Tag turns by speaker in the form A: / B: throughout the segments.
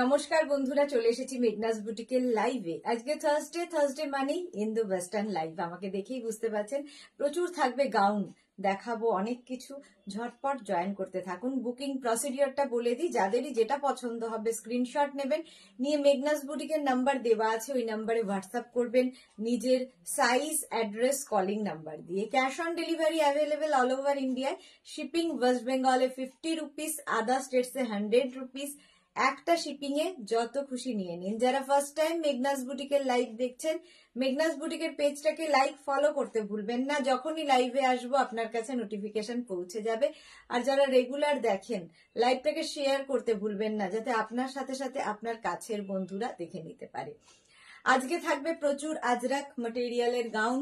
A: নমস্কার বন্ধুরা চলে এসেছি মেঘনাস বুটিকের লাইভে আজকে থার্সডে থার্সডে মানেই দ্য ওয়েস্টার্ন লাইভ আমাকে দেখেই বুঝতে পারছেন প্রচুর থাকবে গাউন দেখাবো অনেক কিছু ঝটপট জয়েন করতে থাকুন বুকিং প্রসিডিওরটা বলে দিই যাদেরই যেটা পছন্দ হবে স্ক্রিনশট নেবেন নিয়ে মেঘনাস বুটিকের নাম্বার দেওয়া আছে ওই নাম্বারে হোয়াটসঅ্যাপ করবেন নিজের সাইজ অ্যাড্রেস কলিং নাম্বার দিয়ে cash on delivery available all over ইন্ডিয়ায় শিপিং ওয়েস্ট বেঙ্গলে ফিফটি রুপিস আদার স্টেটসে হান্ড্রেড রুপিস একটা শিপিং এ যত খুশি নিয়ে নিন যারা ফার্স্ট টাইম মেঘনাস বুটিকের লাইভ দেখছেন মেঘনাস বুটিকের পেজটাকে লাইক ফলো করতে ভুলবেন না যখনই লাইভে আসবো আপনার কাছে নোটিফিকেশন পৌঁছে যাবে আর যারা রেগুলার দেখেন লাইভটাকে শেয়ার করতে ভুলবেন না যাতে আপনার সাথে সাথে আপনার কাছের বন্ধুরা দেখে নিতে পারে আজকে থাকবে প্রচুর আজরাক মেটেরিয়ালের গাউন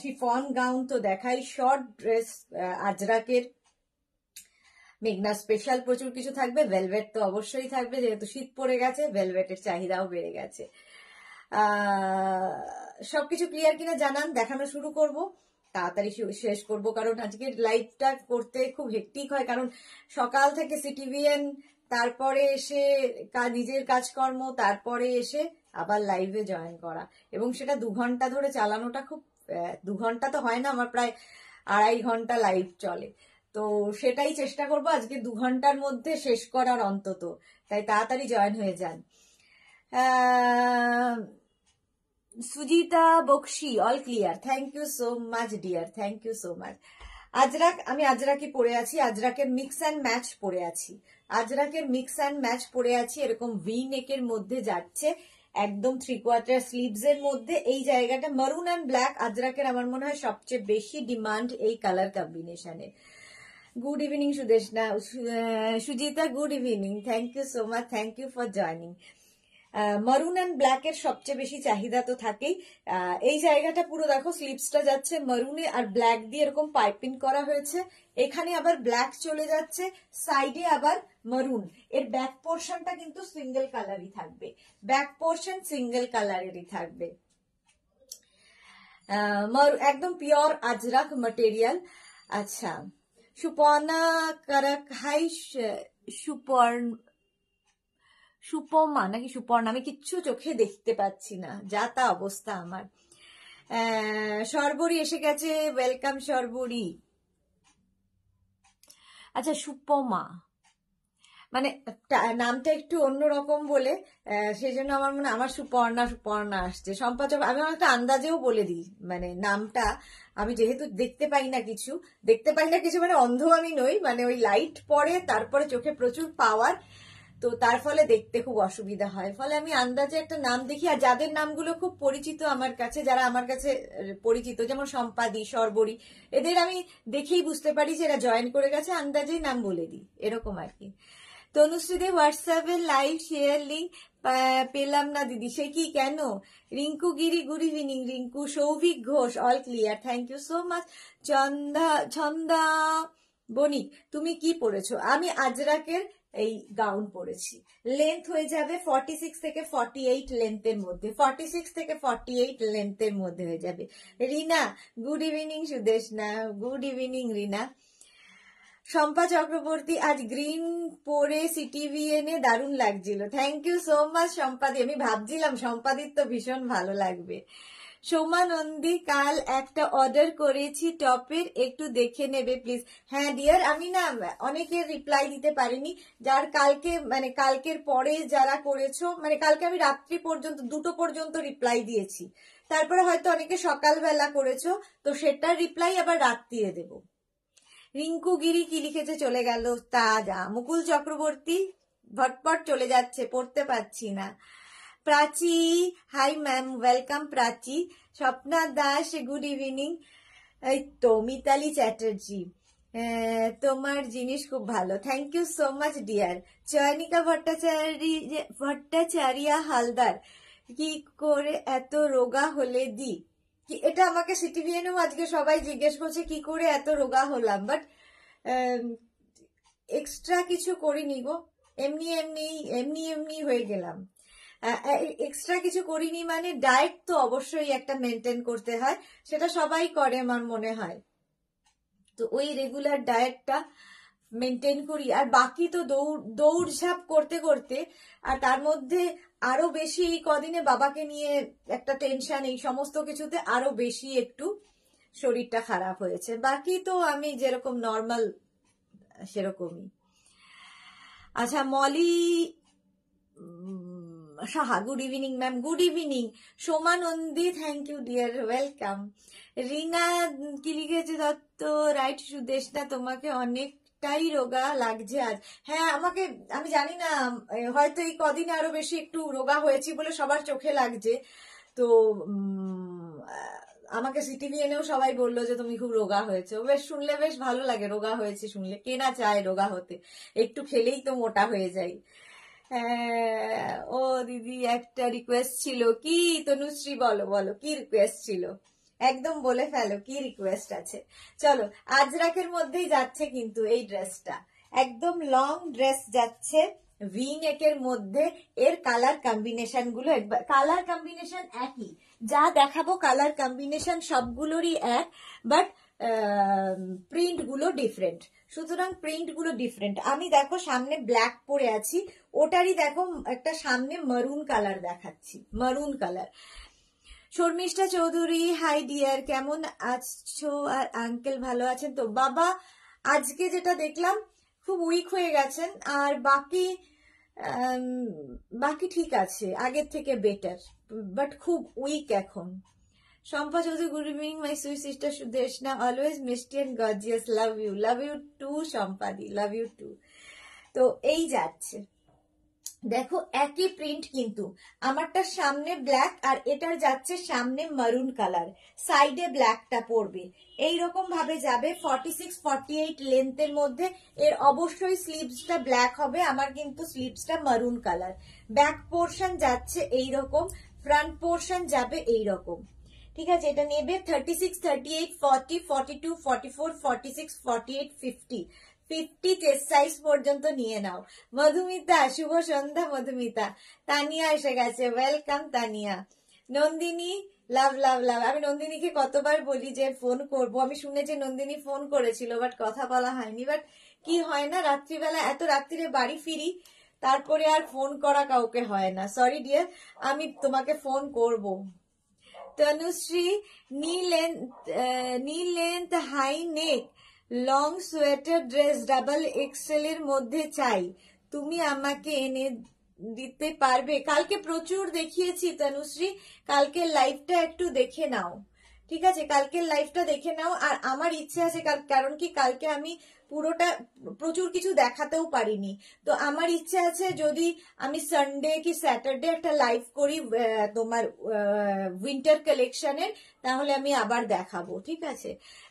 A: শিফন গাউন তো দেখাই শর্ট ড্রেস আজরাকের মেঘনা স্পেশাল প্রচুর কিছু থাকবে ভেলভেট তো অবশ্যই থাকবে যেহেতু শীত পড়ে গেছে ভেলভেটের চাহিদাও বেড়ে গেছে সবকিছু ক্লিয়ার কিনা জানান দেখানো শুরু করব তাড়াতাড়ি শেষ করব কারণ আজকে লাইভটা করতে খুব হেক্টিক হয় কারণ সকাল থেকে সিটিভিএন তারপরে এসে নিজের কাজকর্ম তারপরে এসে আবার লাইভে জয়েন করা এবং সেটা দু ঘন্টা ধরে চালানোটা খুব দু ঘন্টা তো হয় না আমার প্রায় আড়াই ঘন্টা লাইভ চলে তো সেটাই চেষ্টা করব আজকে দু ঘন্টার মধ্যে শেষ করার অন্তত তাই তাড়াতাড়ি জয়েন হয়ে যান Sujita Baxi all clear thank you so much dear thank you so much Ajrak আমি আজরাকে পড়ে আছি আজরাকের মিক্স অ্যান্ড ম্যাচ পড়ে আছি আজরাকের মিক্স অ্যান্ড ম্যাচ পড়ে আছি এরকম ভি নেকের মধ্যে যাচ্ছে একদম থ্রি কোয়ার্টার স্লিভস এর মধ্যে এই জায়গাটা মারুন অ্যান্ড ব্ল্যাক আজরাকের আমার মনে হয় সবচেয়ে বেশি ডিমান্ড এই কালার কম্বিনেশনের good evening Sudeshna Sujita good evening thank you so much thank you for joining maroon and ব্ল্যাকের সবচেয়ে বেশি চাহিদা তো থাকেই uh, এই জায়গাটা পুরো দেখো স্লিপসটা যাচ্ছে মারুনে আর ব্ল্যাক দিয়ে এরকম পাইপিং করা হয়েছে এখানে আবার ব্ল্যাক চলে যাচ্ছে সাইডে আবার মারুন এর ব্যাক পোর্শনটা কিন্তু সিঙ্গেল কালারই থাকবে ব্যাক পোর্শন সিঙ্গেল কালারেরই থাকবে uh, একদম পিওর আজরাক মেটেরিয়াল আচ্ছা সুপর্ণা কারাখাই সুপর্ণ সুপমা নাকি সুপর্ণা আমি কিচ্ছু চোখে দেখতে পাচ্ছি না যা তা অবস্থা আমার সর্বরি এসে গেছে ওয়েলকাম সর্বরি আচ্ছা সুপমা মানে নামটা একটু অন্যরকম বলে সেই জন্য আমার মনে আমার সুপর্ণা সুপর্ণা আসছে সম্পাচক আমি অনেকটা আন্দাজেও বলে দিই মানে নামটা আমি যেহেতু দেখতে পাই না কিছু দেখতে পাই না কিছু মানে অন্ধ আমি নই মানে ওই লাইট পড়ে তারপরে চোখে প্রচুর পাওয়ার তো তার ফলে দেখতে খুব অসুবিধা হয় ফলে আমি আন্দাজে একটা নাম দেখি আর যাদের নামগুলো খুব পরিচিত আমার কাছে যারা আমার কাছে পরিচিত যেমন সম্পাদি সর্বরী এদের আমি দেখেই বুঝতে পারি যে এরা জয়েন করে গেছে আন্দাজেই নাম বলে দিই এরকম আর কি তনুশ্রীদের হোয়াটসঅ্যাপে লাইভ শেয়ার লিঙ্ক পেলাম না দিদি সে কি কেন Rinku Giri good evening Rinku Souvik Ghosh all clear thank you so much Chanda Chhanda Banik তুমি কি পড়েছো আমি আজরাকের এই গাউন পড়েছি লেন্থ হয়ে যাবে ফর্টি সিক্স থেকে ফর্টি এইট লেন্থের মধ্যে ফর্টি সিক্স থেকে ফর্টি এইট লেন্থের মধ্যে হয়ে যাবে Rina good evening Sudeshna good evening Rina Shampa Chakraborty আজ গ্রিন পরে সিটিভি এনে দারুণ লাগছিল থ্যাংক ইউ সো মাচ শম্পাদি আমি ভাবছিলাম শম্পাদির তো ভীষণ ভালো লাগবে সোমা নন্দী কাল একটা অর্ডার করেছি টপের একটু দেখে নেবে প্লিজ হ্যাঁ ডিয়ার আমি না অনেকের রিপ্লাই দিতে পারিনি যার কালকে মানে কালকের পরে যারা করেছো মানে কালকে আমি রাত্রি পর্যন্ত দুটো পর্যন্ত রিপ্লাই দিয়েছি তারপরে হয়তো অনেকে সকালবেলা করেছো তো সেটার রিপ্লাই আবার দিয়ে দেবো রিঙ্কু গিরি কি লিখেছে চলে গেল তা যা মুকুল চক্রবর্তী ভটপট চলে যাচ্ছে পড়তে পারছি না Prachi hi ma'am welcome Prachi Swapna Das good evening এই তো মিতালি চ্যাটার্জি তোমার জিনিস খুব ভালো thank you so much dear Chayanika Bhattacharya Bhattacharya Haldar কি করে এত রোগা হলে দি এটা আমাকে সিটিভিএনও আজকে সবাই জিজ্ঞেস করছে কি করে এত রোগা হলাম বাট এক্সট্রা um, কিছু করিনি গো এমনি এমনি এমনি এমনি হয়ে গেলাম এক্সট্রা কিছু করিনি মানে ডায়েট তো অবশ্যই একটা মেনটেন করতে হয় সেটা সবাই করে আমার মনে হয় তো ওই রেগুলার ডায়েটটা মেনটেন করি আর বাকি তো দৌড় দৌড়ঝাঁপ করতে করতে আর তার মধ্যে আরো বেশি এই কদিনে বাবাকে নিয়ে একটা টেনশন এই সমস্ত কিছুতে আরো বেশি একটু শরীরটা খারাপ হয়েছে বাকি তো আমি যেরকম নর্মাল সেরকমই আচ্ছা Moli Saha good evening ma'am good evening Somanandi thank you dear welcome Ringa কি লিখেছে দত্ত রাইট সুদেশ তোমাকে অনেক অনেকটাই রোগা লাগছে আজ হ্যাঁ আমাকে আমি জানি না হয়তো এই কদিন আরো বেশি একটু রোগা হয়েছি বলে সবার চোখে লাগছে তো আমাকে সিটিভি এনেও সবাই বললো যে তুমি খুব রোগা হয়েছে বেশ শুনলে বেশ ভালো লাগে রোগা হয়েছে শুনলে কে না চায় রোগা হতে একটু খেলেই তো মোটা হয়ে যাই হ্যাঁ, ও দিদি একটা রিকোয়েস্ট ছিল কি তনুশ্রী বলো বলো কি রিকোয়েস্ট ছিল একদম বলে ফেলো কি রিকোয়েস্ট আছে চলো আজরাকের মধ্যেই যাচ্ছে কিন্তু এই ড্রেসটা একদম লং ড্রেস যাচ্ছে ভি নেকের মধ্যে এর কালার কম্বিনেশন গুলো কালার কম্বিনেশন একই যা দেখাবো কালার কম্বিনেশন সবগুলোরই এক বাট প্রিন্ট গুলো ডিফারেন্ট সুতরাং প্রিন্ট গুলো ডিফারেন্ট আমি দেখো সামনে ব্ল্যাক পরে আছি ওটারই দেখো একটা সামনে মারুন কালার দেখাচ্ছি maroon colour Sharmishtha Chowdhury hi dear কেমন আছো আর আঙ্কেল ভালো আছেন তো বাবা আজকে যেটা দেখলাম খুব উইক হয়ে গেছেন আর বাকি বাকি ঠিক আছে আগের থেকে বেটার বাট খুব উইক এখন Shampa Chowdhury good evening my sweet sister Sudeshna always মিস্টি and gorgeous love you love you too শম্পাদি লাভ ইউ টু তো এই যাচ্ছে দেখো একই প্রিন্ট কিন্তু আমারটা সামনে ব্ল্যাক আর এটার যাচ্ছে সামনে মারুন কালার সাইডে ব্ল্যাকটা পড়বে এইরকম ভাবে যাবে ফর্টি সিক্স ফর্টি এইট লেন্থের মধ্যে এর অবশ্যই স্লিভসটা ব্ল্যাক হবে আমার কিন্তু স্লিভসটা মারুন কালার ব্যাক পোর্শন যাচ্ছে এই রকম ফ্রন্ট পোর্শন যাবে এই রকম ঠিক আছে এটা নেবে thirty six thirty eight forty forty two forty four forty six forty eight fifty fifty chest size পর্যন্ত নিয়ে নাও মধুমিতা শুভ সন্ধ্যা মধুমিতা তানিয়া এসে গেছে welcome Tania Nandini love love love আমি নন্দিনীকে কতবার বলি যে ফোন করব আমি শুনেছি নন্দিনী ফোন করেছিল বাট কথা বলা হয়নি বাট কি হয় না রাত্রিবেলা এত রাত্রিরে বাড়ি ফিরি তারপরে আর ফোন করা কাউকে হয় না সরি ডিয়ার আমি তোমাকে ফোন করব তনুশ্রী নীল নীল high neck long sweater dress double XL এর মধ্যে চাই তুমি আমাকে এনে দিতে পারবে কালকে প্রচুর দেখিয়েছি তনুশ্রী কালকের লাইভটা একটু দেখে নাও ঠিক আছে কালকের লাইভটা দেখে নাও আর আমার ইচ্ছে আছে কারণ কি কালকে আমি পুরোটা প্রচুর কিছু দেখাতেও পারিনি তো আমার ইচ্ছে আছে যদি আমি সানডে কি স্যাটারডে একটা লাইভ করি তোমার উইন্টার কালেকশনের তাহলে আমি আবার দেখাবো ঠিক আছে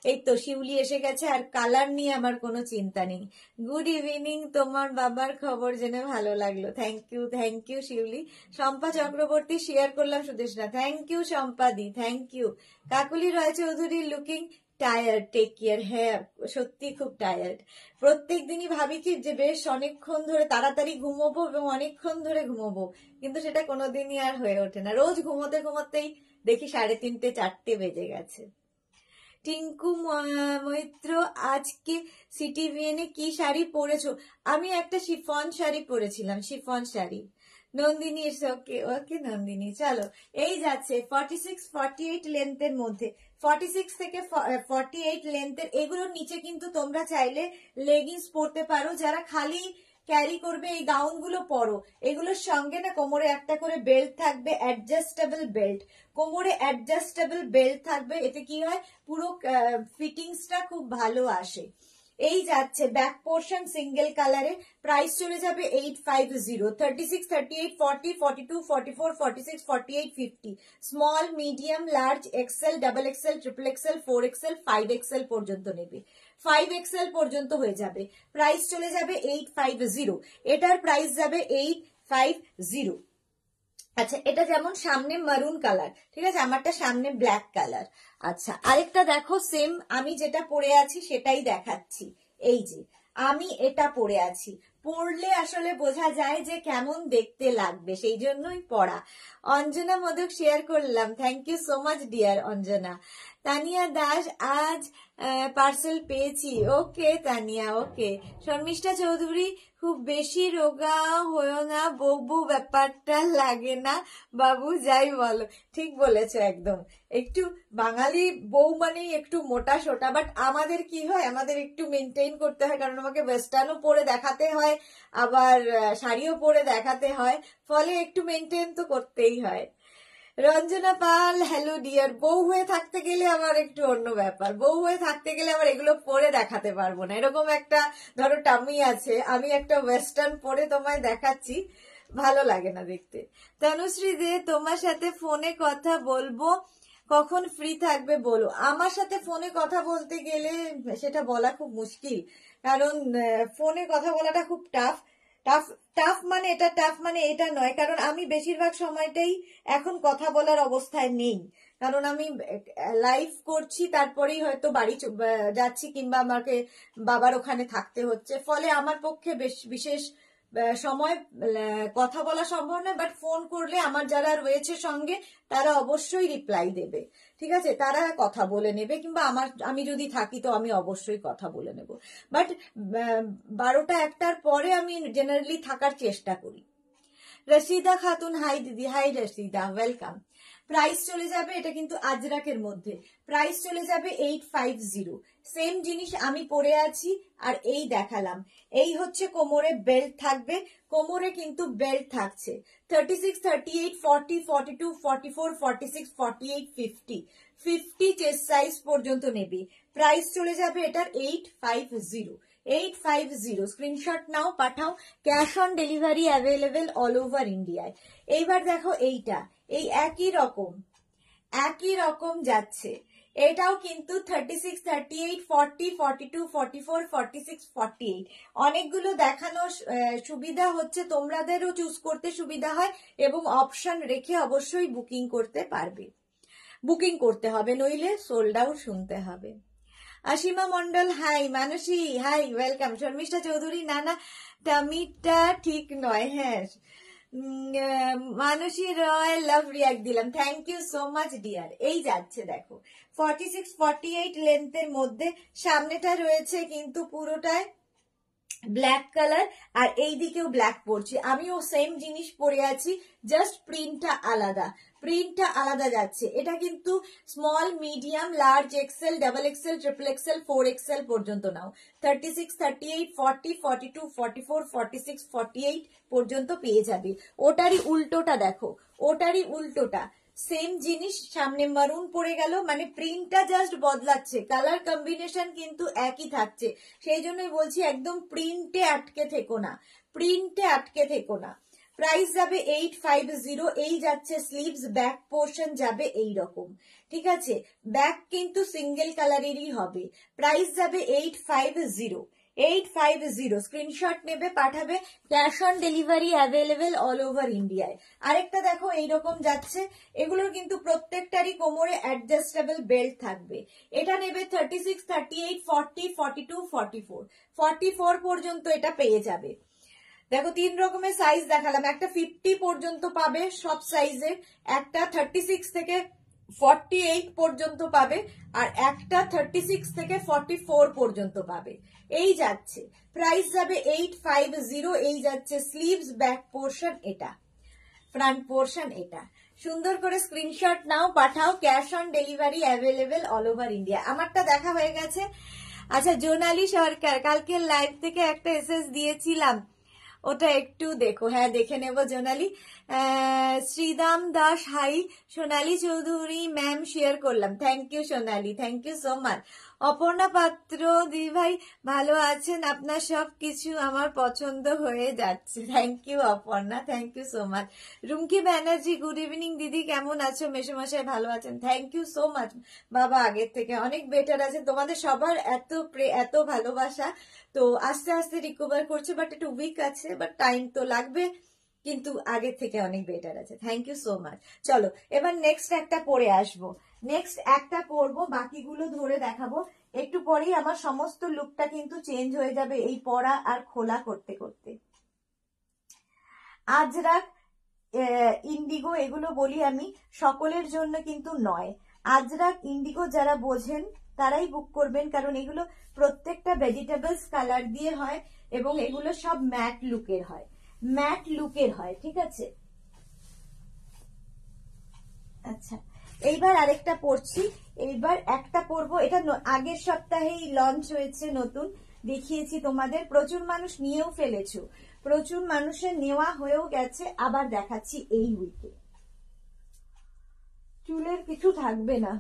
A: এই তো শিউলি এসে গেছে আর কালার নিয়ে আমার কোনো চিন্তা নেই গুড ইভিনিং তোমার বাবার খবর জেনে ভালো লাগলো thank you thank you Shiuli Shampa Chakraborty share করলাম সুদেশনা থ্যাংক ইউ শম্পাদি thank you Kakuli Roy Chowdhury looking tired take care হ্যাঁ সত্যি খুব টায়ার্ড প্রত্যেক দিনই ভাবি কি যে বেশ অনেকক্ষণ ধরে তাড়াতাড়ি ঘুমোবো এবং অনেকক্ষণ ধরে ঘুমোবো কিন্তু সেটা কোনোদিনই আর হয়ে ওঠে না রোজ ঘুমোতে ঘুমোতেই দেখি সাড়ে তিনটে চারটে বেজে গেছে টিঙ্কু মৈত্র আজকে সিটি ভিএনে কি শাড়ি পরেছো আমি একটা শিফন শাড়ি পরেছিলাম chiffon sari Nandini okay okay Nandini চলো এই যাচ্ছে ফর্টি সিক্স ফর্টি এইট লেন্থের মধ্যে ফর্টি সিক্স থেকে ফর্টি এইট লেন্থের এগুলোর নিচে কিন্তু তোমরা চাইলে লেগিংস পরতে পারো যারা খালি ক্যারি করবে এই গাউন গুলো পরো এগুলোর সঙ্গে না কোমরে একটা করে বেল্ট থাকবে অ্যাডজাস্টেবল বেল্ট কোমরে অ্যাডজাস্টেবল বেল্ট থাকবে এতে কি হয় পুরো ফিটিংসটা খুব ভালো আসে এই যাচ্ছে ব্যাক পোর্শন সিঙ্গেল কালারে প্রাইস চলে যাবে eight five zero thirty six thirty eight forty forty two forty four forty six forty eight fifty small medium large XL double XL triple XL four XL five XL পর্যন্ত নেবে five XL পর্যন্ত হয়ে যাবে price চলে যাবে eight five zero এটার price যাবে eight five zero আচ্ছা এটা যেমন সামনে মারুন কালার ঠিক আছে আমারটা সামনে ব্ল্যাক কালার আচ্ছা আরেকটা দেখো সেম আমি যেটা পরে আছি সেটাই দেখাচ্ছি এই যে আমি এটা পরে আছি পড়লে আসলে বোঝা যায় যে কেমন দেখতে লাগবে সেই জন্যই পড়া অঞ্জনা মধুক শেয়ার করলাম thank you so much dear Anjana Tania Das আজ পার্সেল পেয়েছি ওকে তানিয়া ওকে শর্মিষ্ঠা চৌধুরী খুব বেশি রোগা হয়েও না বকবু ব্যাপারটা লাগে না বাবু যাই বলো ঠিক বলেছে একদম একটু বাঙালি বউ মানে একটু মোটা সোটা বাট আমাদের কি হয় আমাদের একটু মেনটেন করতে হয় কারণ আমাকে ওয়েস্টার্নও পরে দেখাতে হয় আবার শাড়িও পরে দেখাতে হয় ফলে একটু মেনটেন তো করতেই হয় রঞ্জনা পাল হ্যালো ডিয়ার বউ হয়ে থাকতে গেলে আমার একটু অন্য ব্যাপার বউ হয়ে থাকতে গেলে আমার এগুলো পরে দেখাতে পারবো না এরকম একটা ধরো টামি আছে আমি একটা ওয়েস্টার্ন পরে তোমায় দেখাচ্ছি ভালো লাগে না দেখতে তনুশ্রী দে তোমার সাথে ফোনে কথা বলবো কখন ফ্রি থাকবে বলো আমার সাথে ফোনে কথা বলতে গেলে সেটা বলা খুব মুশকিল কারণ ফোনে কথা বলাটা খুব টাফ টাফ টাফ মানে এটা টাফ মানে এটা নয় কারণ আমি বেশিরভাগ সময়টাই এখন কথা বলার অবস্থায় নেই কারণ আমি লাইভ করছি তারপরেই হয়তো বাড়ি যাচ্ছি কিংবা আমাকে বাবার ওখানে থাকতে হচ্ছে ফলে আমার পক্ষে বেশ বিশেষ সময় কথা বলা সম্ভব নয় বাট ফোন করলে আমার যারা রয়েছে সঙ্গে তারা অবশ্যই রিপ্লাই দেবে ঠিক আছে তারা কথা বলে নেবে কিংবা আমার আমি যদি থাকি তো আমি অবশ্যই কথা বলে নেব বাট বারোটা একটার পরে আমি জেনারেলি থাকার চেষ্টা করি রশিদা খাতুন হাই দিদি হাই রশিদা ওয়েলকাম প্রাইস চলে যাবে এটা কিন্তু আজরাকের মধ্যে প্রাইস চলে যাবে এইট ফাইভ জিরো সেম জিনিস আমি পরে আছি আর এই দেখালাম এই হচ্ছে কোমরে বেল্ট থাকবে কোমরে কিন্তু বেল্ট থাকছে thirty six thirty eight forty forty two forty four forty six forty eight fifty fifty chest size পর্যন্ত নেবে প্রাইস চলে যাবে এটার eight five zero eight five zero screenshot নাও পাঠাও cash on delivery available all over ইন্ডিয়ায় এইবার দেখো এইটা এই একই রকম একই রকম যাচ্ছে এটাও কিন্তু thirty six thirty eight forty forty two forty four forty six forty eight অনেকগুলো দেখানোর সুবিধা হচ্ছে তোমরাদেরও চুজ করতে সুবিধা হয় এবং অপশন রেখে অবশ্যই বুকিং করতে পারবে বুকিং করতে হবে নইলে সোল্ড আউট শুনতে হবে Ashima Mondal hi Manasi hi welcome Sharmishtha Chowdhury না না টামিটা ঠিক নয় হ্যাঁ মানুষই রয় লাভ রিয়াক্ট দিলাম thank you so much dear এই যাচ্ছে দেখো ফর্টি সিক্স ফর্টি এইট লেন্থের মধ্যে সামনেটা রয়েছে কিন্তু পুরোটায় ব্ল্যাক কালার আর এই দিকেও ব্ল্যাক পরছি আমিও সেম জিনিস পরে আছি জাস্ট প্রিন্টটা আলাদা প্রিন্টটা আলাদা যাচ্ছে এটা কিন্তু small medium large XL double XL triple XL four XL পর্যন্ত নাও thirty six thirty eight forty forty two forty four forty six forty eight পর্যন্ত পেয়ে যাবে ওটারই উল্টোটা দেখো ওটারই উল্টোটা সেম জিনিস সামনে মারুন পড়ে গেল মানে প্রিন্টটা জাস্ট বদলাচ্ছে কালার কম্বিনেশন কিন্তু একই থাকছে সেই জন্যই বলছি একদম প্রিন্টে আটকে থেকো না প্রিন্টে আটকে থেকো না প্রাইস যাবে এইট ফাইভ জিরো এই যাচ্ছে স্লিভস ব্যাক পোর্শন যাবে এই রকম ঠিক আছে ব্যাক কিন্তু সিঙ্গেল কালারেরই হবে প্রাইস যাবে eight five zero eight five zero screenshot নেবে পাঠাবে cash on delivery available all over ইন্ডিয়ায় আরেকটা দেখো এইরকম যাচ্ছে এগুলোর কিন্তু প্রত্যেকটারই কোমরে অ্যাডজাস্টেবল বেল্ট থাকবে এটা নেবে thirty six thirty eight forty forty two forty four forty four পর্যন্ত এটা পেয়ে যাবে দেখো তিন রকমের সাইজ দেখালাম একটা ফিফটি পর্যন্ত পাবে সব সাইজের একটা থার্টি সিক্স থেকে ফর্টি এইট পর্যন্ত পাবে আর একটা থার্টি সিক্স থেকে ফর্টি ফোর পর্যন্ত পাবে এই যাচ্ছে প্রাইস যাবে এইট ফাইভ জিরো এই যাচ্ছে স্লিভস ব্যাক পোর্শন এটা ফ্রন্ট পোর্শন এটা সুন্দর করে স্ক্রিনশট নাও পাঠাও cash on delivery available all over India আমারটা দেখা হয়ে গেছে আচ্ছা জোনালি সরকার কালকে লাইভ থেকে একটা এসএস দিয়েছিলাম ওটা একটু দেখো হ্যাঁ দেখে নেব Jonali Sridam Das hi Sonali Chowdhury ma'am share করলাম thank you Sonali thank you so much Aparna Patra দি ভাই ভালো আছেন আপনার সব কিছু আমার পছন্দ হয়ে যাচ্ছে thank you Aparna thank you so much Rumki Banerjee good evening দিদি কেমন আছো মেসোমশাই ভালো আছেন থ্যাংক ইউ সো মাচ বাবা আগের থেকে অনেক বেটার আছেন তোমাদের সবার এত এত ভালোবাসা তো আস্তে আস্তে রিকভার করছে বাট একটু উইক আছে বাট টাইম তো লাগবে কিন্তু আগের থেকে অনেক বেটার আছে থ্যাংক ইউ সো মাচ চলো এবার নেক্সট একটা পড়ে আসবো নেক্সট একটা করব বাকিগুলো ধরে দেখাবো একটু পরেই আমার সমস্ত লুকটা কিন্তু চেঞ্জ হয়ে যাবে এই পড়া আর খোলা করতে করতে আজরাক ইন্ডিগো এগুলো বলি আমি সকলের জন্য কিন্তু নয় আজরাক ইন্ডিগো যারা বোঝেন তারাই বুক করবেন কারণ এগুলো প্রত্যেকটা ভেজিটেবলস কালার দিয়ে হয় এবং এগুলো সব ম্যাট লুকের হয় ম্যাট লুকের হয় ঠিক আছে আচ্ছা এইবার আরেকটা পড়ছি এইবার একটা পড়বো এটা আগের সপ্তাহেই লঞ্চ হয়েছে নতুন দেখিয়েছি তোমাদের প্রচুর মানুষ নিয়েও ফেলেছো প্রচুর মানুষের নেওয়া হয়েও গেছে আবার দেখাচ্ছি এই উইকে চুলের কিছু থাকবে না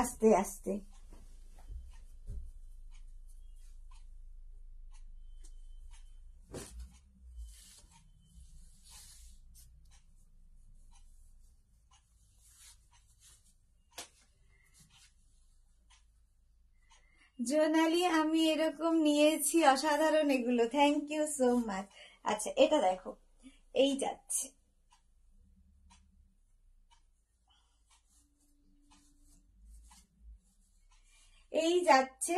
A: আস্তে আস্তে জোনালি আমি এরকম নিয়েছি অসাধারণ এগুলো থ্যাংক ইউ সো মাচ আচ্ছা এটা দেখো এই যাচ্ছে এই যাচ্ছে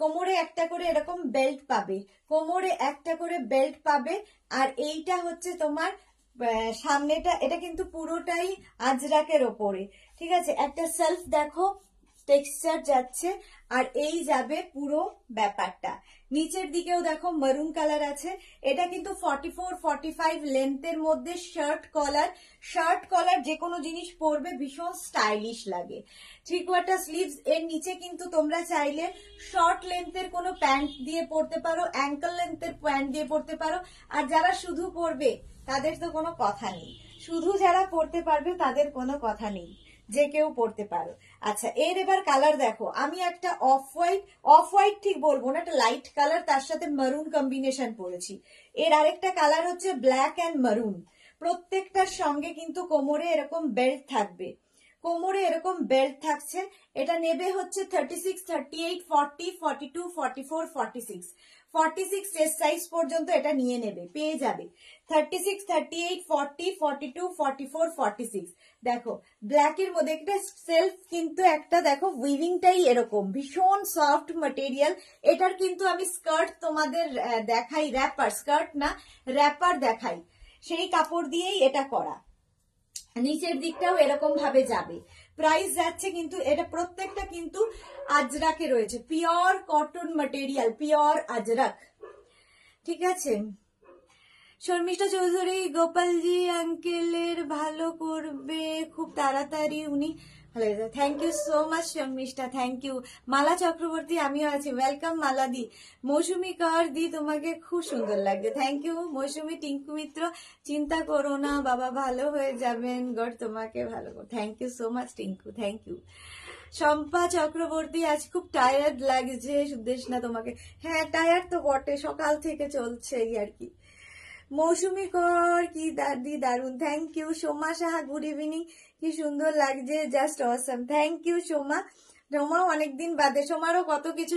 A: কোমরে একটা করে এরকম বেল্ট পাবে কোমরে একটা করে বেল্ট পাবে আর এইটা হচ্ছে তোমার সামনেটা এটা কিন্তু পুরোটাই আজরাকের ওপরে ঠিক আছে একটা সেলফ দেখো টেক্সচার যাচ্ছে আর এই যাবে পুরো ব্যাপারটা নিচের দিকেও দেখো মারুন কালার আছে এটা কিন্তু ফর্টি ফোর ফর্টি ফাইভ লেন্থের মধ্যে শার্ট কলার শার্ট কলার যে কোনো জিনিস পরবে ভীষণ স্টাইলিশ লাগে থ্রি কোয়ার্টার স্লিভস এর নিচে কিন্তু তোমরা চাইলে শর্ট লেন্থের কোনো প্যান্ট দিয়ে পরতে পারো অ্যাঙ্কল লেন্থের প্যান্ট দিয়ে পরতে পারো আর যারা শুধু পরবে তাদের তো কোনো কথা নেই শুধু যারা পরতে পারবে তাদের কোনো কথা নেই যে কেউ পড়তে পারো আচ্ছা এর এবার কালার দেখো আমি একটা অফ হোয়াইট অফ হোয়াইট ঠিক বলবো না একটা লাইট কালার তার সাথে মারুন কম্বিনেশন পড়েছি এর আরেকটা কালার হচ্ছে ব্ল্যাক অ্যান্ড মারুন প্রত্যেকটার সঙ্গে কিন্তু কোমরে এরকম বেল্ট থাকবে কোমরে এরকম বেল্ট থাকছে এটা নেবে হচ্ছে thirty six thirty eight forty forty two forty four forty six forty six এর সাইজ পর্যন্ত এটা নিয়ে নেবে পেয়ে যাবে thirty six thirty eight forty forty two forty four forty six দেখো ব্ল্যাকের মধ্যে একটা সেলফ কিন্তু একটা দেখো উইভিংটাই এরকম ভীষণ সফট মেটেরিয়াল এটার কিন্তু আমি স্কার্ট তোমাদের দেখাই র্যাপার স্কার্ট না র্যাপার দেখাই সেই কাপড় দিয়েই এটা করা নিচের দিকটাও এরকম ভাবে যাবে প্রাইস যাচ্ছে কিন্তু এটা প্রত্যেকটা কিন্তু আজরাকে রয়েছে pure cotton material pure Ajrak ঠিক আছে শর্মিষ্ঠা চৌধুরী গোপালজি আঙ্কেলের ভালো করবে খুব তাড়াতাড়ি উনি ভালো thank you so much Sharmishtha thank you Mala Chakraborty আমিও আছি ওয়েলকাম মালা দি মৌসুমি কর দি তোমাকে খুব সুন্দর লাগছে থ্যাংক ইউ মৌসুমি টিঙ্কু মিত্র চিন্তা করো না বাবা ভালো হয়ে যাবেন গড তোমাকে ভালো করো thank you so much Tinku thank you Shampa Chakraborty আজ খুব টায়ার্ড লাগছে সুদেশ না তোমাকে হ্যাঁ টায়ার্ড তো বটে সকাল থেকে চলছে আর কি মৌসুমি কর কি দাদি দারুন thank you Soma Saha good evening কি সুন্দর লাগছে just awesome thank you Soma সোমাও অনেকদিন বাদে সোমারও কত কিছু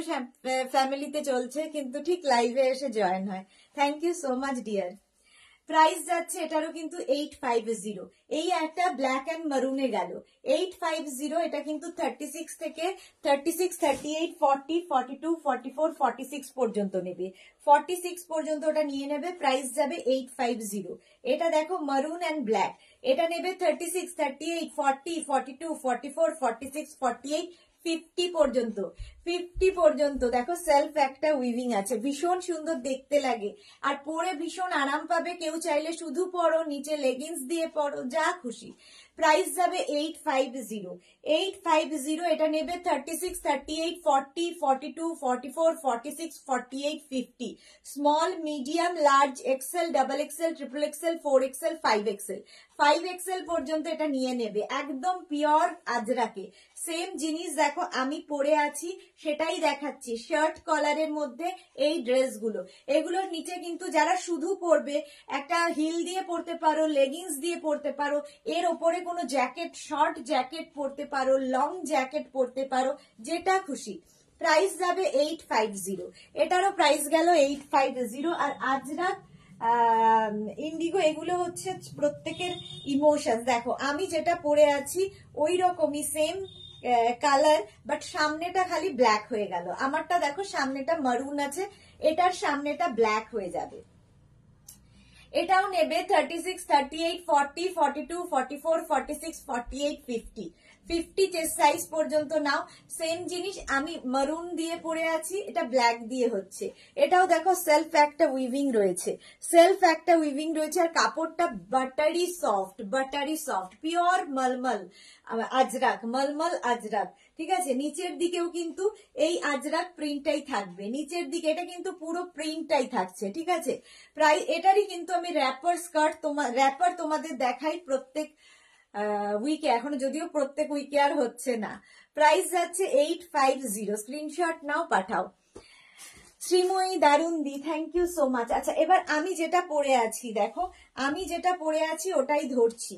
A: ফ্যামিলিতে চলছে কিন্তু ঠিক লাইভে এসে জয়েন হয় thank you so much dear price যাচ্ছে এটারও কিন্তু এইট ফাইভ জিরো এই একটা ব্ল্যাক অ্যান্ড মারুনে গেল এইট ফাইভ জিরো এটা কিন্তু থার্টি সিক্স থেকে thirty six thirty eight forty forty two forty four forty six পর্যন্ত নেবে ফর্টি সিক্স পর্যন্ত ওটা নিয়ে নেবে প্রাইস যাবে এইট ফাইভ জিরো এটা দেখো মারুন অ্যান্ড ব্ল্যাক এটা নেবে thirty six thirty eight forty forty two forty four forty six forty eight fifty পর্যন্ত ফিফটি পর্যন্ত দেখো সেলফ একটা উইভিং আছে ভীষণ সুন্দর দেখতে লাগে আর পরে ভীষণ আরাম পাবে কেউ চাইলে শুধু পরো নিচে লেগিংস দিয়ে পরো যা খুশি প্রাইস যাবে eight five zero eight five zero এটা নেবে thirty six thirty eight forty forty two forty four forty six forty eight fifty small medium large XL double XL triple XL four XL five XL five XL পর্যন্ত এটা নিয়ে নেবে একদম pure আজরাকে same জিনিস দেখো আমি পরে আছি সেটাই দেখাচ্ছি শার্ট কলারের মধ্যে এই ড্রেসগুলো এগুলোর নিচে কিন্তু যারা শুধু পরবে একটা হিল দিয়ে পরতে পারো লেগিংস দিয়ে পরতে পারো এর ওপরে কোনো জ্যাকেট শর্ট জ্যাকেট পরতে পারো লং জ্যাকেট পরতে পারো যেটা খুশি প্রাইস যাবে এইট ফাইভ জিরো এটারও প্রাইস গেল এইট ফাইভ জিরো আর আজরা ইন্ডিগো এগুলো হচ্ছে প্রত্যেকের ইমোশন দেখো আমি যেটা পরে আছি ওই রকমই সেম কালার বাট সামনেটা খালি ব্ল্যাক হয়ে গেল আমারটা দেখো সামনেটা মারুন আছে এটার সামনেটা ব্ল্যাক হয়ে যাবে এটাও নেবে thirty six thirty eight forty forty two forty four forty six forty eight fifty fifty chest size পর্যন্ত নাও সেম জিনিস আমি মারুন দিয়ে পরে আছি এটা ব্ল্যাক দিয়ে হচ্ছে এটাও দেখো সেলফ একটা উইভিং রয়েছে সেলফ একটা উইভিং রয়েছে আর কাপড়টা buttery soft buttery soft pure mulmul Ajrak mulmul Ajrak ঠিক আছে নিচের দিকেও কিন্তু এই আজরাক প্রিন্টটাই থাকবে নিচের দিকে এটা কিন্তু পুরো প্রিন্টটাই থাকছে ঠিক আছে প্রায় এটারই কিন্তু আমি র্যাপার স্কার্ট তোমার র্যাপার তোমাদের দেখাই প্রত্যেক উইকে এখনো যদিও প্রত্যেক উইকে আর হচ্ছে না প্রাইস যাচ্ছে এইট ফাইভ জিরো স্ক্রিনশট নাও পাঠাও শ্রীময়ী দারুণ দি থ্যাংক ইউ সো মাচ আচ্ছা এবার আমি যেটা পড়ে আছি দেখো আমি যেটা পড়ে আছি ওটাই ধরছি